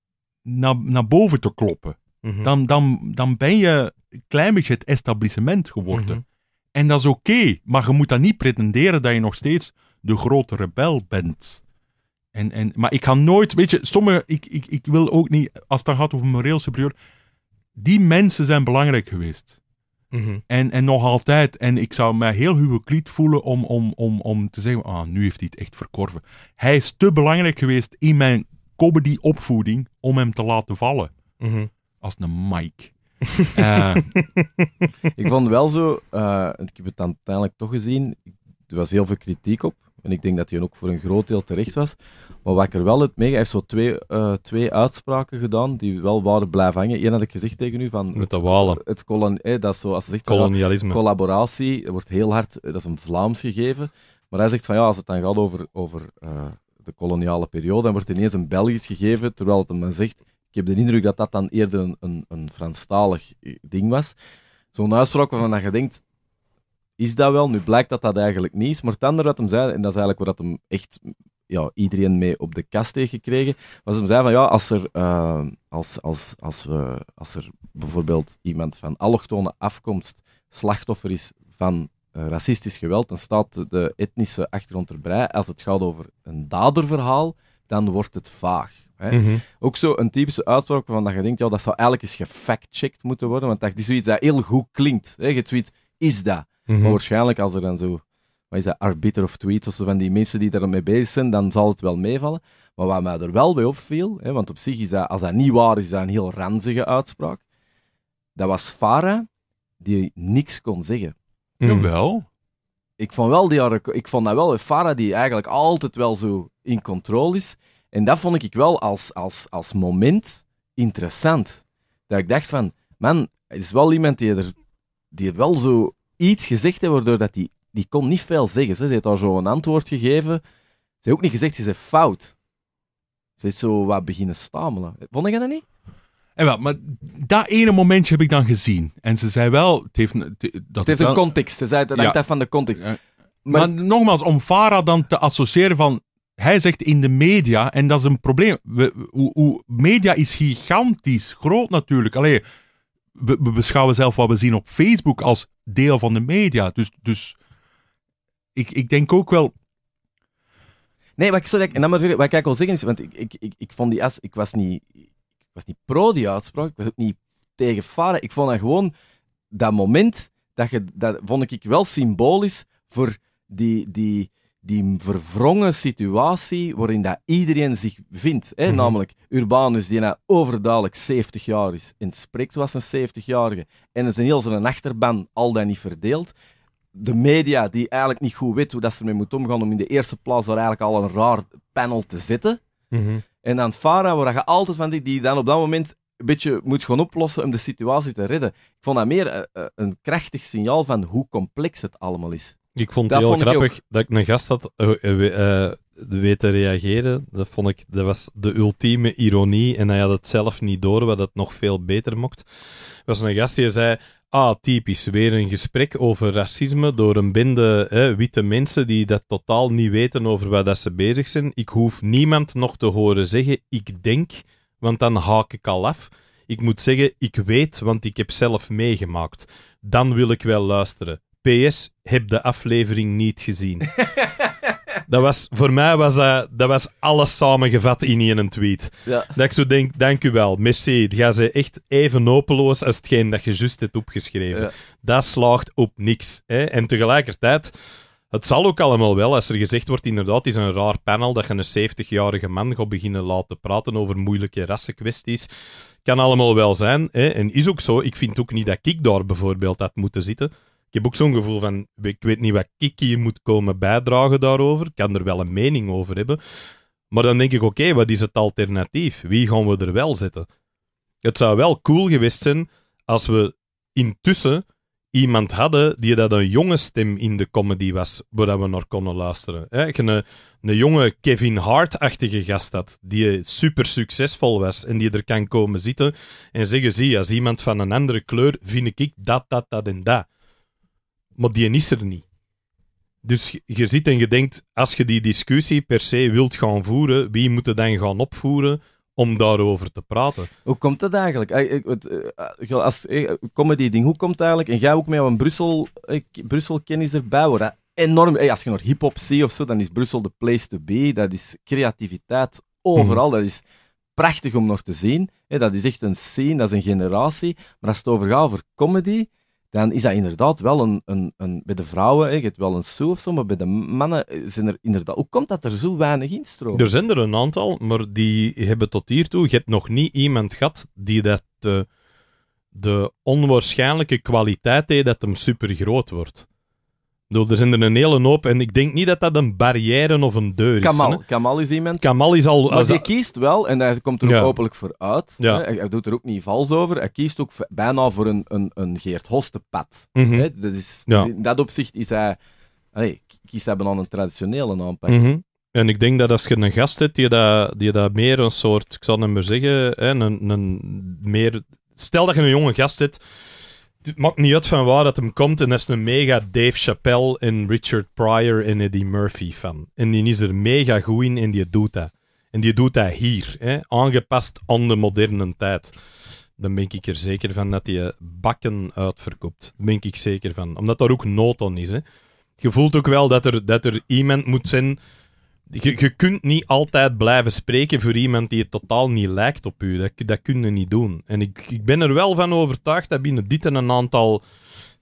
naar, naar boven te kloppen. Mhm. dan, dan, dan ben je een klein beetje het establishment geworden. Mhm. En dat is oké, maar je moet dan niet pretenderen dat je nog steeds de grote rebel bent. En, en, maar ik ga nooit, weet je, sommige, ik, ik, ik wil ook niet, als het gaat over moreel superieur, die mensen zijn belangrijk geweest. Mhm. en, en nog altijd. En ik zou mij heel huwekliet voelen om, om, om, om te zeggen: ah, nu heeft hij het echt verkorven. Hij is te belangrijk geweest in mijn comedy-opvoeding om hem te laten vallen. Mhm. Als een Mike. Eh. Ik vond wel zo, eh, ik heb het uiteindelijk toch gezien, er was heel veel kritiek op. En ik denk dat hij ook voor een groot deel terecht was. Maar wat ik er wel het mee... Hij heeft zo twee, eh, twee uitspraken gedaan die wel waren blijven hangen. Eén had ik gezegd tegen u van... Met de walen. Het eh, dat zo, als ze zegt, Kolonialisme. collaboratie wordt heel hard... Eh, dat is een Vlaams gegeven. Maar hij zegt van ja, als het dan gaat over, over de koloniale periode, dan wordt ineens een Belgisch gegeven, terwijl het hem zegt... Ik heb de indruk dat dat dan eerder een, een, een Franstalig ding was. Zo'n uitspraak waarvan je denkt, is dat wel? Nu blijkt dat dat eigenlijk niet is. Maar het andere dat hem zei, en dat is eigenlijk waar dat hem echt ja, iedereen mee op de kast heeft gekregen, was hem zei van ja, als er, eh, als, als, als, we, als er bijvoorbeeld iemand van allochtone afkomst slachtoffer is van eh, racistisch geweld, dan staat de etnische achtergrond erbij. Als het gaat over een daderverhaal, dan wordt het vaag. Hè? Mhm. Ook zo een typische uitspraak dat je denkt, ja, dat zou eigenlijk eens gefact-checked moeten worden, want dat is zoiets dat heel goed klinkt. Hè? Je zoiets, is dat? Mhm. waarschijnlijk als er dan zo, wat is dat, arbiter of tweet of zo van die mensen die daarmee bezig zijn, dan zal het wel meevallen. Maar wat mij er wel bij opviel, hè, want op zich is dat, als dat niet waar is, is dat een heel ranzige uitspraak. Dat was Farah die niks kon zeggen. Mhm. Jawel. Ik vond, wel die, ik vond dat wel, Farah die eigenlijk altijd wel zo in controle is. En dat vond ik wel als, als, als moment interessant. Dat ik dacht van, man, het is wel iemand die er die wel zo iets gezegd hebben waardoor dat die, die kon niet veel zeggen. Ze heeft daar zo een antwoord gegeven. Ze heeft ook niet gezegd, ze is fout. Ze is zo wat beginnen stamelen. Vond je dat niet? En wel, maar dat ene momentje heb ik dan gezien. En ze zei wel... Het heeft, dat het heeft een context. Ze zei, dat ja, af van de context. Maar, nogmaals, om Farah dan te associëren van hij zegt in de media, en dat is een probleem. We, media is gigantisch groot natuurlijk. Allee, we, beschouwen zelf wat we zien op Facebook als deel van de media. Dus, dus ik, ik denk ook wel. Nee, wat ik, sorry, en dan natuurlijk, wat ik wil zeggen is, want ik, ik, ik, vond die as, ik was niet, ik was niet pro die uitspraak, ik was ook niet tegen Ik vond dat gewoon, dat moment, dat, je, dat vond ik wel symbolisch voor die, die, die verwrongen situatie waarin dat iedereen zich vindt. Hè? Mhm. Namelijk Urbanus, die nou overduidelijk 70 jaar is en spreekt zoals een 70-jarige. En er zijn heel zijn achterban al dan niet verdeeld. De media, die eigenlijk niet goed weet hoe dat ze ermee moet omgaan om in de eerste plaats daar eigenlijk al een raar panel te zetten. Mhm. En dan Farah, waar je altijd van die, die dan op dat moment een beetje moet gaan oplossen om de situatie te redden. Ik vond dat meer eh, eh, een krachtig signaal van hoe complex het allemaal is. Ik vond het heel grappig dat ik een gast had eh, eh, weten reageren. Dat vond ik, dat was de ultieme ironie. En hij had het zelf niet door, wat het nog veel beter mocht. was een gast die zei, ah, typisch, weer een gesprek over racisme door een bende hè, witte mensen die dat totaal niet weten over waar dat ze bezig zijn. Ik hoef niemand nog te horen zeggen, ik denk, want dan haak ik al af. Ik moet zeggen, ik weet, want ik heb zelf meegemaakt. Dan wil ik wel luisteren. PS, heb de aflevering niet gezien. dat was, voor mij was dat, dat was alles samengevat in één tweet. Ja. Dat ik zo denk, dank u wel, merci. Ga ze echt even hopeloos als hetgeen dat je juist hebt opgeschreven. Dat slaagt op niks. Hè? En tegelijkertijd, het zal ook allemaal wel, als er gezegd wordt, inderdaad, het is een raar panel dat je een 70-jarige man gaat beginnen laten praten over moeilijke rassenkwesties. Kan allemaal wel zijn, hè? en is ook zo. Ik vind ook niet dat ik daar bijvoorbeeld had moeten zitten ik heb ook zo'n gevoel van, ik weet niet wat kiki moet komen bijdragen daarover. Ik kan er wel een mening over hebben. Maar dan denk ik, oké, wat is het alternatief? Wie gaan we er wel zetten? Het zou wel cool geweest zijn als we intussen iemand hadden die dat een jonge stem in de comedy was, waar we naar konden luisteren. Hè? Een, een jonge Kevin Hart-achtige gast had, die super succesvol was en die er kan komen zitten en zeggen, zie, als iemand van een andere kleur vind ik dat, dat, dat en dat maar die is er niet. Dus je zit en je denkt, als je die discussie per se wilt gaan voeren, wie moet het dan gaan opvoeren om daarover te praten? Hoe komt dat eigenlijk? Eh, als eh, comedy-ding, hoe komt dat eigenlijk? En jij ook mee een Brussel, Brussel-kennis erbij, hoor. enorm... Eh, als je nog hip-hop ziet of zo, dan is Brussel de place to be. Dat is creativiteit overal. Mhm. Dat is prachtig om nog te zien. Dat is echt een scene, dat is een generatie. Maar als het over gaat over comedy dan is dat inderdaad wel een, een, een bij de vrouwen, je hebt wel een zo of zo, maar bij de mannen zijn er inderdaad, hoe komt dat er zo weinig instroomt? Er zijn er een aantal, maar die hebben tot hiertoe, je hebt nog niet iemand gehad die dat, de, eh, de onwaarschijnlijke kwaliteit heeft dat hem super groot wordt bedoel, er zijn er een hele hoop. En ik denk niet dat dat een barrière of een deur is. Kamal, Kamal is iemand. Kamal is al. Maar hij kiest wel, en hij komt er ook openlijk voor uit. Ja. Hè? Hij, doet er ook niet vals over. Hij kiest ook bijna voor een, een, een Geert Hoste pad mhm. Dat is, dus in dat opzicht is hij. Allee, kiest hij dan een traditionele aanpak. Mhm. En ik denk dat als je een gast hebt die dat, die dat meer een soort, ik zal het maar zeggen, hè, een, een meer. Stel dat je een jonge gast hebt het maakt niet uit van waar dat hem komt. En dat is een mega Dave Chappelle en Richard Pryor en Eddie Murphy fan. En die is er mega goed in en die doet dat. En die doet dat hier. Hè? Aangepast aan de moderne tijd. Dan ben ik er zeker van dat die bakken uitverkoopt. Daar ben ik zeker van. Omdat daar ook nood aan is. Hè? Je voelt ook wel dat er, dat er iemand moet zijn je, kunt niet altijd blijven spreken voor iemand die het totaal niet lijkt op u. Dat, kun je niet doen. En ik, ik ben er wel van overtuigd dat binnen dit en een aantal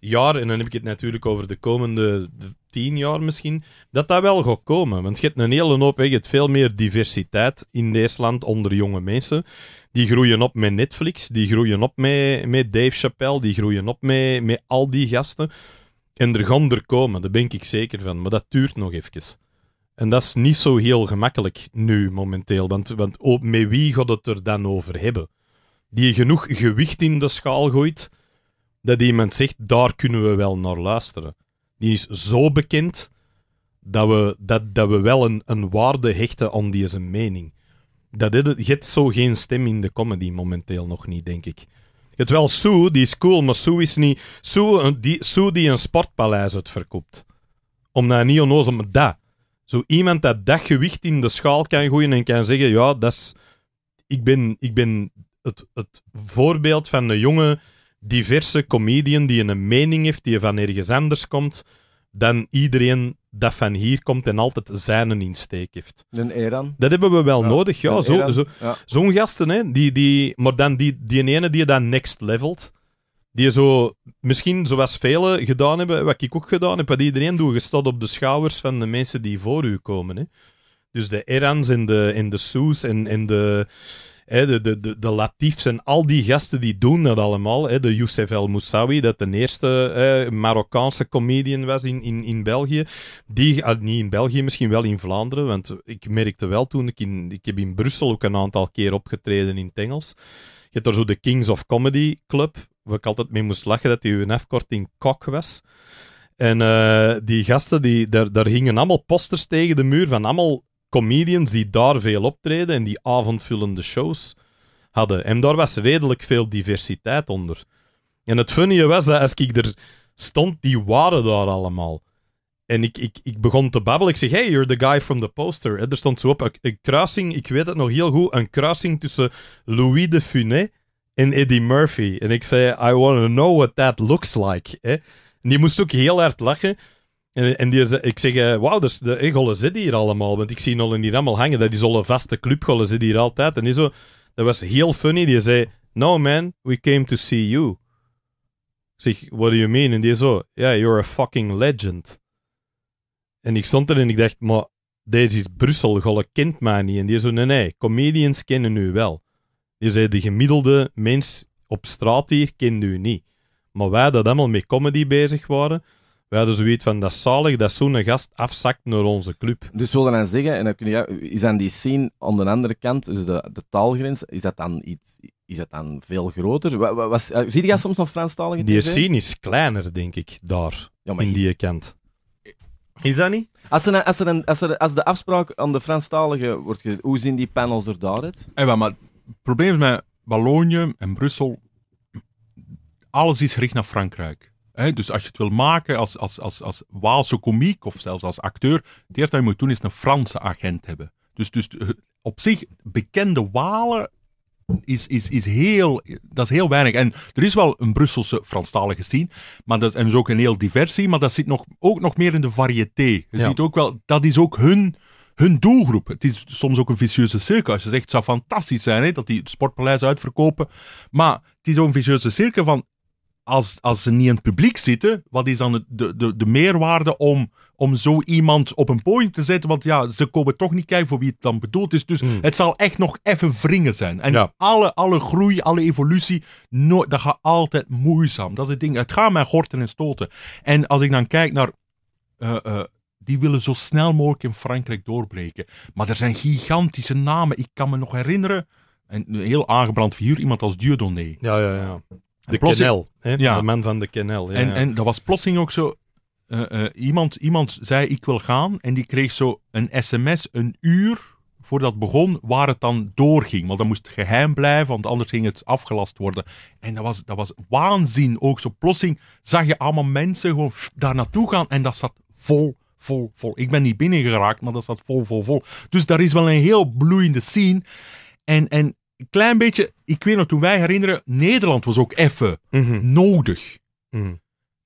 jaar, en dan heb ik het natuurlijk over de komende tien jaar misschien, dat dat wel gaat komen. Want je hebt een hele hoop, je hebt veel meer diversiteit in deze land onder jonge mensen. Die groeien op met Netflix, die groeien op met, Dave Chappelle, die groeien op met, met al die gasten. En er gaan er komen, daar ben ik zeker van. Maar dat duurt nog eventjes. En dat is niet zo heel gemakkelijk nu momenteel. Want, want ook met wie gaat het er dan over hebben? Die genoeg gewicht in de schaal gooit dat iemand zegt, daar kunnen we wel naar luisteren. Die is zo bekend dat we, dat, dat we wel een, een waarde hechten aan die zijn mening. Dat dit, zo geen stem in de comedy momenteel nog niet, denk ik. Het wel Sue, die is cool, maar Sue is niet... Sue, eh, die, een sportpaleis uitverkoopt. Om naar niet onnozel... Maar dat, zo iemand dat dat gewicht in de schaal kan gooien en kan zeggen: Ja, dat is, ik ben, ik ben het, het voorbeeld van een jonge, diverse comedian die een mening heeft, die van ergens anders komt dan iedereen dat van hier komt en altijd zijn een insteek heeft. Een Eran. Dat hebben we wel nodig, ja. Zo'n zo, zo, zo gasten, hè, die, die, maar dan die, die ene die je dan next levelt die zo misschien, zoals velen gedaan hebben, wat ik ook gedaan heb, wat iedereen doet, je op de schouders van de mensen die voor u komen. Hè. Dus de Erans en de, en de Soes en, en de, hè, de, de, de, Latifs en al die gasten die doen dat allemaal. Hè. De Youssef El Moussawi, dat de eerste hè, Marokkaanse comedian was in, in, in België. Die, ah, niet in België, misschien wel in Vlaanderen, want ik merkte wel toen, ik, in, ik heb in Brussel ook een aantal keer opgetreden in het Engels. Je hebt daar zo de Kings of Comedy Club waar ik altijd mee moest lachen, dat die UNF-korting kok was. En eh, die gasten, die, daar, daar hingen allemaal posters tegen de muur van allemaal comedians die daar veel optreden en die avondvullende shows hadden. En daar was redelijk veel diversiteit onder. En het funny was dat als ik er stond, die waren daar allemaal. En ik, ik, ik begon te babbelen. Ik zeg, hey, you're the guy from the poster. er stond zo op, een, een, kruising, ik weet het nog heel goed, een kruising tussen Louis de Funès in Eddie Murphy. En ik zei, I want to know what that looks like. En die moest ook heel hard lachen. En, en die, ik zeg, eh, wauw, dus de eh, golle zitten hier allemaal. Want ik zie in hier allemaal hangen. Dat is al een vaste club, gollen zitten hier altijd. En die zo, dat was heel funny. Die zei, no man, we came to see you. Ik zeg, what do you mean? En die zo, yeah, you're a fucking legend. En ik stond er en ik dacht, maar deze is Brussel, golle kent mij niet. En die zo, nee, nee, comedians kennen nu wel je zei, de gemiddelde mens op straat hier kende u niet. Maar wij, dat allemaal met comedy bezig waren, wij hadden zoiets van, dat zalig dat zo'n gast afzakt naar onze club. Dus wil je dan zeggen, en dan kun je, is aan die scene aan de andere kant, dus de, de taalgrens, is dat dan iets... Is dat dan veel groter? Wat, eh, zie je soms nog Franstalige Die scene is kleiner, denk ik, daar, ja, in die kant. Is dat niet? Als, er, als, er, als, er, als de afspraak aan de Franstaligen wordt gezet, hoe zien die panels er daaruit? Hey, eh, maar probleem is met Wallonië en Brussel, alles is gericht naar Frankrijk. dus als je het wil maken als, als, als, als Waalse komiek of zelfs als acteur, het eerste wat je moet doen is een Franse agent hebben. Dus, dus eh, op zich, bekende Walen is, is, is heel, dat is heel weinig. En er is wel een Brusselse Franstalige scene, maar dat, en dus ook een heel diversie, maar dat zit nog, ook nog meer in de variété. Je ziet ook wel, dat is ook hun hun doelgroep. Het is soms ook een vicieuze cirkel. Als je zegt, het zou fantastisch zijn hè, dat die het sportpaleis uitverkopen. Maar het is ook een vicieuze cirkel van, als, als ze niet in het publiek zitten, wat is dan de, de, de meerwaarde om, om zo iemand op een point te zetten? Want ja, ze komen toch niet kijken voor wie het dan bedoeld is. Dus hmm. het zal echt nog even wringen zijn. En alle, alle groei, alle evolutie, dat gaat altijd moeizaam. Dat is het ding. Het gaat mij horten en stoten. En als ik dan kijk naar... Eh, eh, die willen zo snel mogelijk in Frankrijk doorbreken. Maar er zijn gigantische namen. Ik kan me nog herinneren, een heel aangebrand figuur, iemand als Dieudonné. Ja, ja, ja. De Kennel, ja. de man van de Kennel. Ja, en, en dat was plotseling ook zo, eh, eh, iemand, iemand zei ik wil gaan en die kreeg zo een sms een uur voordat het begon waar het dan doorging. Want dat moest geheim blijven, want anders ging het afgelast worden. En dat was, dat was waanzin. Ook zo plotseling zag je allemaal mensen gewoon daar naartoe gaan en dat zat vol vol, vol. Ik ben niet binnengeraakt, maar dat staat vol, vol, vol. Dus daar is wel een heel bloeiende scene. En, en een klein beetje, ik weet nog, toen wij herinneren, Nederland was ook even mhm. nodig. Mhm.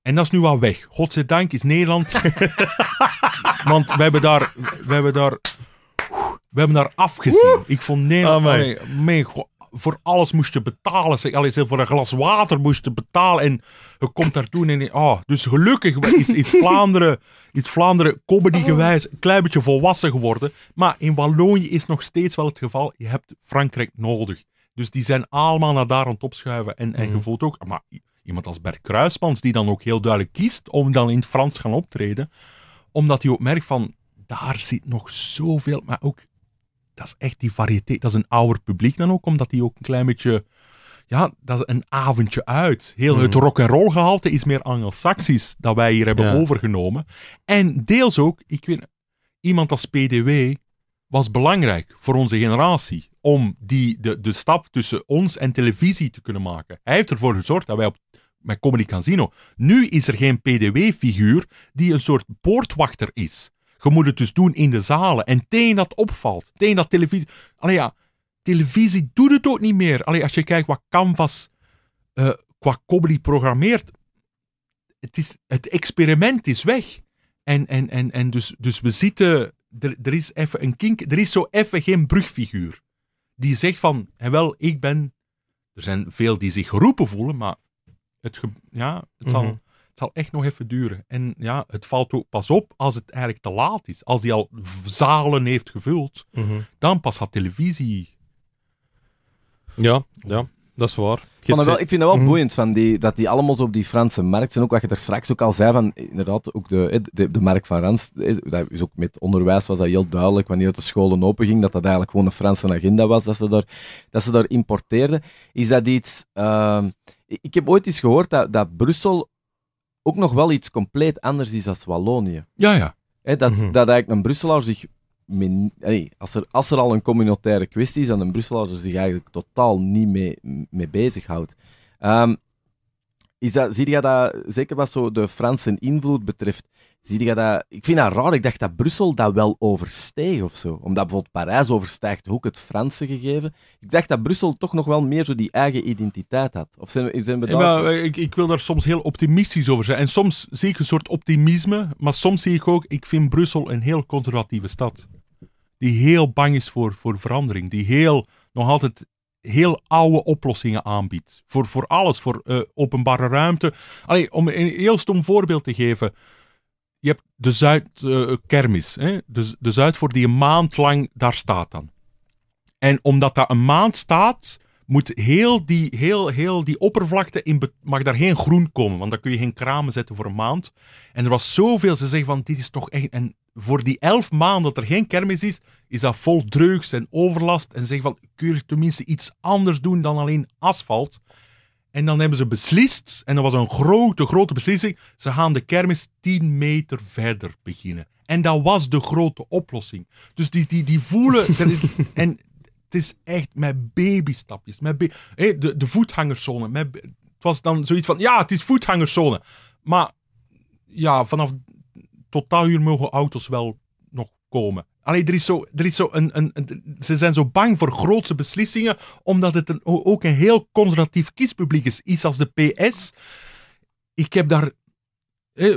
En dat is nu al weg. Godzijdank is Nederland. Want we hebben daar, we hebben daar, we hebben daar afgezien. Ik vond Nederland, oh, mijn god, voor alles moest je betalen. Zeg, allee, voor een glas water moest je betalen. En je komt daartoe. toen en... oh, dus gelukkig is, Vlaanderen, is Vlaanderen comedygewijs gewijs een klein beetje volwassen geworden. Maar in Wallonië is nog steeds wel het geval, je hebt Frankrijk nodig. Dus die zijn allemaal naar daar aan het opschuiven. En, en je mhm. voelt ook... Ah, maar iemand als Bert Kruismans, die dan ook heel duidelijk kiest om dan in het Frans te gaan optreden. Omdat hij ook merkt van, daar zit nog zoveel... Maar ook dat is echt die variëteit. Dat is een ouder publiek dan ook, omdat die ook een klein beetje... Ja, dat is een avondje uit. Heel het mhm. rock and roll gehalte is meer Anglo-Saxisch dat wij hier hebben overgenomen. En deels ook, ik weet, iemand als PDW was belangrijk voor onze generatie om die, de, stap tussen ons en televisie te kunnen maken. Hij heeft ervoor gezorgd dat wij op, met Comedy Casino... Nu is er geen PDW-figuur die een soort poortwachter is. Je moet het dus doen in de zalen. En tegen dat opvalt, tegen dat televisie... Allee ja, televisie doet het ook niet meer. Allee, als je kijkt wat Canvas eh, qua comedy programmeert, het, is, het experiment is weg. En, en, en, en dus, dus we zitten... Er, er is even een kink... Er is zo even geen brugfiguur. Die zegt van, wel, ik ben... Er zijn veel die zich geroepen voelen, maar het, ja, het zal... Mhm. Het zal echt nog even duren. En ja, het valt ook pas op als het eigenlijk te laat is. Als die al zalen heeft gevuld, mhm. dan pas gaat televisie. Ja, ja. Dat is waar. Maar wel, ik vind dat wel mhm. boeiend, van die, dat die allemaal zo op die Franse markt zijn. Ook wat je er straks ook al zei, van inderdaad, ook de, de, de markt van Rans, dat is ook met onderwijs was dat heel duidelijk, wanneer de scholen openging dat dat eigenlijk gewoon een Franse agenda was, dat ze daar, dat ze daar importeerden. Is dat iets... Ehm, ik heb ooit eens gehoord dat, dat Brussel ook nog wel iets compleet anders is dan Wallonië. Ja, ja. dat, mhm. dat eigenlijk een Brusselaar zich. Min, als, er, als er al een communautaire kwestie is, dan een Brusselaar zich eigenlijk totaal niet mee, mee bezighoudt. Um, is dat, zie je dat, zeker wat zo de Franse invloed betreft, Zie je dat? Ik vind dat raar. Ik dacht dat Brussel dat wel oversteeg of zo. Omdat bijvoorbeeld Parijs overstijgt ook het Franse gegeven. Ik dacht dat Brussel toch nog wel meer zo die eigen identiteit had. Of zijn we, zijn we daar... Eh, ik, ik, wil daar soms heel optimistisch over zijn. En soms zie ik een soort optimisme, maar soms zie ik ook, ik vind Brussel een heel conservatieve stad. Die heel bang is voor, voor verandering. Die heel, nog altijd heel oude oplossingen aanbiedt. Voor, voor alles, voor eh, openbare ruimte. Allee, om een heel stom voorbeeld te geven je hebt de zuidkermis, eh, eh, dus de, Zuid voor die een maand lang daar staat dan. En omdat dat een maand staat, moet heel die, heel, heel die oppervlakte, in mag daar geen groen komen, want dan kun je geen kramen zetten voor een maand. En er was zoveel, ze zeggen van, dit is toch echt... En voor die elf maanden dat er geen kermis is, is dat vol drugs en overlast. En zeggen van, kun je tenminste iets anders doen dan alleen asfalt? En dan hebben ze beslist, en dat was een grote, grote beslissing, ze gaan de kermis 10 meter verder beginnen. En dat was de grote oplossing. Dus die, die, die voelen. Er, en het is echt met babystapjes. Met de, de voetgangerszone. Met, het was dan zoiets van: ja, het is voetgangerszone. Maar ja, vanaf totaal uur mogen auto's wel nog komen. Allee, er is zo, er is zo een, ze zijn zo bang voor grootse beslissingen, omdat het ook een heel conservatief kiespubliek is. Iets als de PS. Ik heb daar.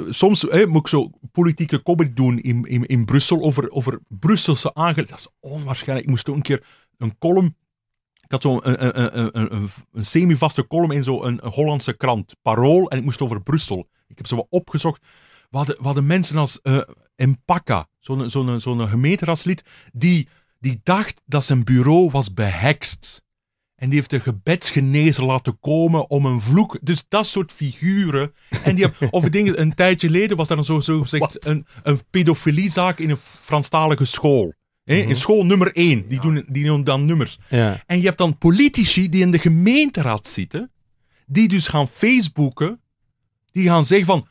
soms moet ik zo politieke comedy doen in, in, in Brussel over, over Brusselse aangelegenheden. Dat is onwaarschijnlijk. Ik moest toen een keer een column. Ik had zo'n een, een, een, een, een semi-vaste column in zo'n een, Hollandse krant, Parool, en ik moest over Brussel. Ik heb ze wat opgezocht wat hadden, mensen als uh, eh, Empaka, zo'n zo die, die dacht dat zijn bureau was behekst. En die heeft een gebedsgenezer laten komen om een vloek. Dus dat soort figuren. En die hebben, of dingen, een tijdje geleden was daar zo, zo gezegd een, pedofiliezaak in een Franstalige school. Mhm. In school nummer 1, die, ja. doen, die doen dan nummers. Ja. En je hebt dan politici die in de gemeenteraad zitten, die dus gaan Facebooken, die gaan zeggen van,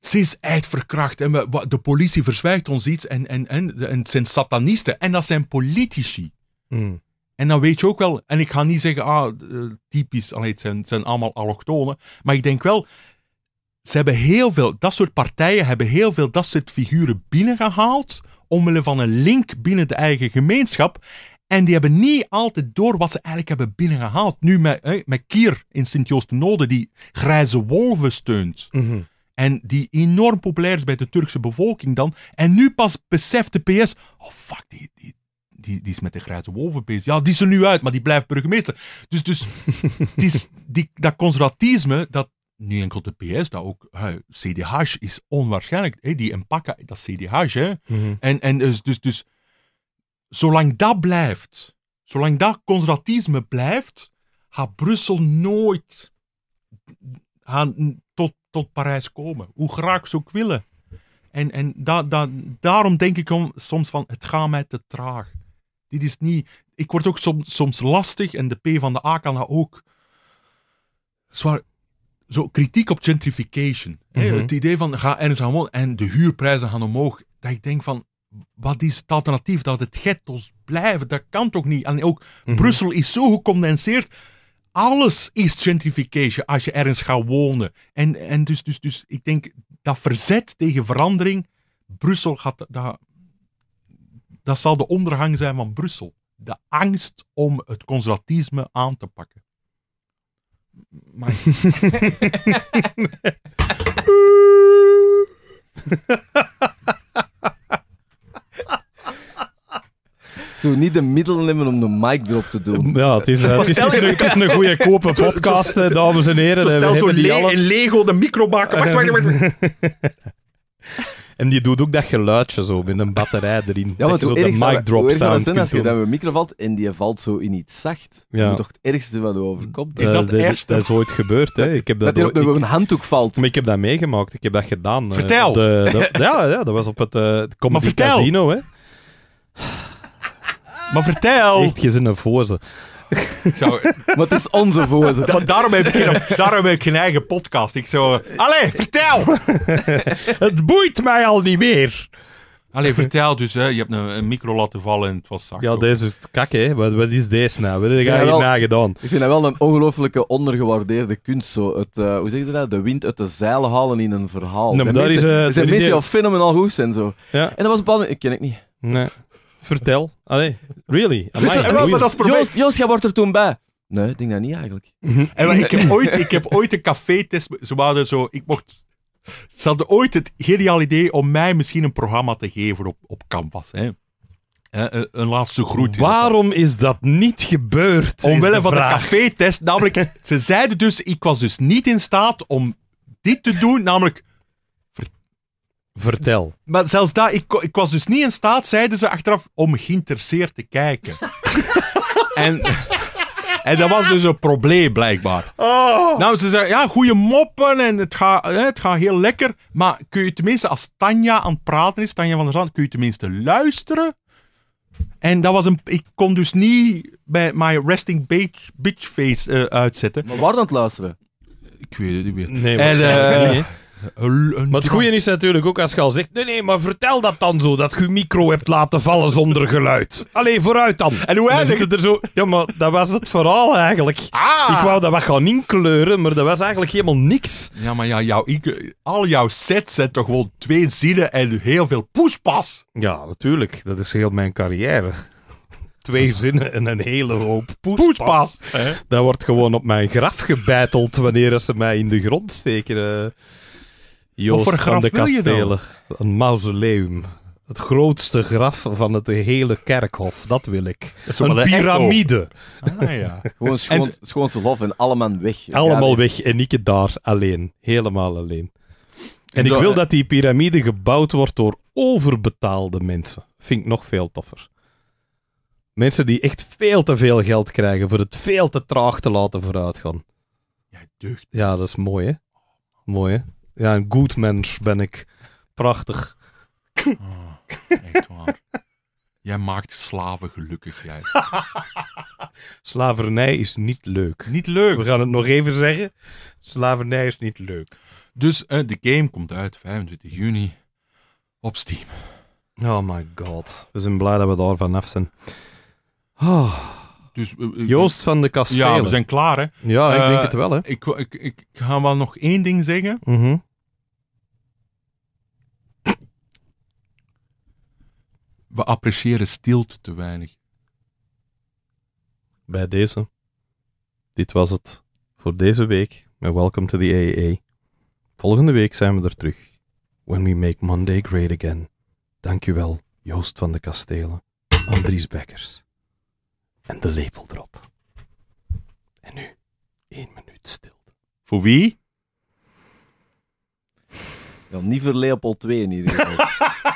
ze is echt verkracht en we, de politie verzwijgt ons iets en, en, en, en het zijn satanisten en dat zijn politici. Hmm. En dan weet je ook wel, en ik ga niet zeggen, ah, eh, typisch, allee, het, zijn, zijn allemaal allochtonen, maar ik denk wel, ze hebben heel veel, dat soort partijen hebben heel veel dat soort figuren binnengehaald, omwille van een link binnen de eigen gemeenschap. En die hebben niet altijd door wat ze eigenlijk hebben binnengehaald. Nu met, met Kier in Sint-Joost-Node, die grijze wolven steunt. Mhm. En die enorm populair is bij de Turkse bevolking dan. En nu pas beseft de PS. Oh fuck, die, die, die, die is met de grijze wolven bezig. Ja, die is er nu uit, maar die blijft burgemeester. Dus, dus die, dat conservatisme, dat niet enkel de PS, dat ook hey, CDH is onwaarschijnlijk. Hey, die Empaka, dat CDH. Hè? Mhm. En, en dus, dus, dus, zolang dat blijft, zolang dat conservatisme blijft, gaat Brussel nooit gaan tot tot Parijs komen. Hoe graag ze ook willen. En, en da, da, daarom denk ik soms van, het gaat mij te traag. Dit is niet... Ik word ook soms, soms lastig, en de P van de A kan dat ook. Zwaar, zo kritiek op gentrification. Mhm. Het idee van, ga ergens aan wonen, en de huurprijzen gaan omhoog. Dat ik denk van, wat is het alternatief? Dat het ghetto's blijven, dat kan toch niet? En ook, mhm. Brussel is zo gecondenseerd alles is gentrification als je ergens gaat wonen. En, en dus, dus, dus ik denk dat verzet tegen verandering, Brussel gaat, dat, dat zal de ondergang zijn van Brussel. De angst om het conservatisme aan te pakken. Maar... Zo niet de middelen nemen om de mic erop te doen. Ja, het is, het is, het een, het is een goede kopen podcast, dames en heren. stel zo in Lego de micro maken. Wacht, wacht, wacht. En die doet ook dat geluidje zo met een batterij erin. Ja, want zo de mic drop sound zijn als je een micro valt en die valt zo in iets zacht. Ja. moet toch het ergste wat overkomt. Eh, dat, is, dat is ooit gebeurd. Hè. Ik heb dat, dat een handdoek valt. Maar ik heb dat meegemaakt. Ik heb dat gedaan. Eh, vertel! De, ja, ja, dat was op het, uh, het Comedy Casino. Hè. Maar vertel! Echt, je een voze. Zo, maar het is onze voze. daarom, heb ik geen, daarom heb ik geen eigen podcast. Ik zo... Allee, vertel! het boeit mij al niet meer. Allee, vertel dus, hè. je hebt een, micro laten vallen en het was zacht. Ja, deze is het kak, hè. Wat, wat, is deze nou? Wat heb je hierna gedaan? Ik vind dat wel een ongelooflijke ondergewaardeerde kunst. Zo. Het, uh, hoe zeg je dat? De wind uit de zeilen halen in een verhaal. Dat is een. Eh, is... Uh, zijn mensen al fenomenaal goed zijn, zo. Ja. En dat was een bepaald... Ik ken ik niet. Nee. Vertel. Allee, really? Amai, je, Joost, Joost, jij wordt er toen bij. Nee, ik denk dat niet eigenlijk. Mhm. En, ik, heb ooit, ik heb ooit een café-test... Ze hadden zo... Ik mocht... Ze hadden ooit het geniaal idee om mij misschien een programma te geven op, op Canvas. Hè. Een, een laatste groet. Waarom is dat niet gebeurd? Omwille van de café-test. Namelijk, ze zeiden dus, ik was dus niet in staat om dit te doen. Namelijk Vertel. Maar zelfs daar, ik, ik was dus niet in staat, zeiden ze achteraf, om geïnteresseerd te kijken. en... En dat was dus een probleem, blijkbaar. Oh. Nou, ze zeggen, ja, goede moppen en het gaat het gaat heel lekker. Maar kun je tenminste, als Tanja aan het praten is, Tanja van der Zand, kun je tenminste luisteren? En dat was een... Ik kon dus niet bij My Resting Bitch, Face eh, uitzetten. Maar waar dan het luisteren? Ik weet het niet meer. Nee, en, eh, niet, maar het goede is natuurlijk ook als je al zegt: nee, nee, maar vertel dat dan zo, dat je micro hebt laten vallen zonder geluid. Allee, vooruit dan. En hoe eindigt er zo? Ja, maar dat was het vooral eigenlijk. Ah. Ik wou dat wat gaan inkleuren, maar dat was eigenlijk helemaal niks. Ja, maar ja, jouw al jouw sets zijn toch gewoon twee zinnen en heel veel poespas. Ja, natuurlijk. Dat is heel mijn carrière twee zinnen en een hele hoop poespas. Poespas! Dat wordt gewoon op mijn graf gebeiteld wanneer ze mij in de grond steken. Eh. Joost van de Kastelen. Een mausoleum. Het grootste graf van het hele kerkhof, dat wil ik. een piramide. Ah, ja. gewoon schoon, zijn en allemaal weg. Allemaal weg en ik daar alleen. Helemaal alleen. En ik wil dat die piramide gebouwd wordt door overbetaalde mensen. Vind ik nog veel toffer. Mensen die echt veel te veel geld krijgen voor het veel te traag te laten vooruitgaan. Ja, Ja, dat is mooi, hè? Mooi, hè? Ja, een goed mens ben ik. Prachtig. Oh, echt waar. Jij maakt slaven gelukkig, jij. Slavernij is niet leuk. Niet leuk. We gaan het nog even zeggen. Slavernij is niet leuk. Dus eh, de game komt uit 25 juni op Steam. Oh my god. We zijn blij dat we daar vanaf zijn. Oh. Dus, eh, eh, Joost van de Kastelen. Ja, we zijn klaar, hè? Ja, ik denk het wel, hè? Ik, ik, ik, ga wel nog één ding zeggen. Mm we appreciëren stilte te weinig. Bij deze. Dit was het voor deze week met Welcome to the AEA. Volgende week zijn we er terug. When we make Monday great again. Dankjewel, Joost van de Kastelen, Andries Bekkers. En de lepel erop. En nu, één minuut stilte. Voor wie? Ja, niet voor Leopold 2 in ieder geval.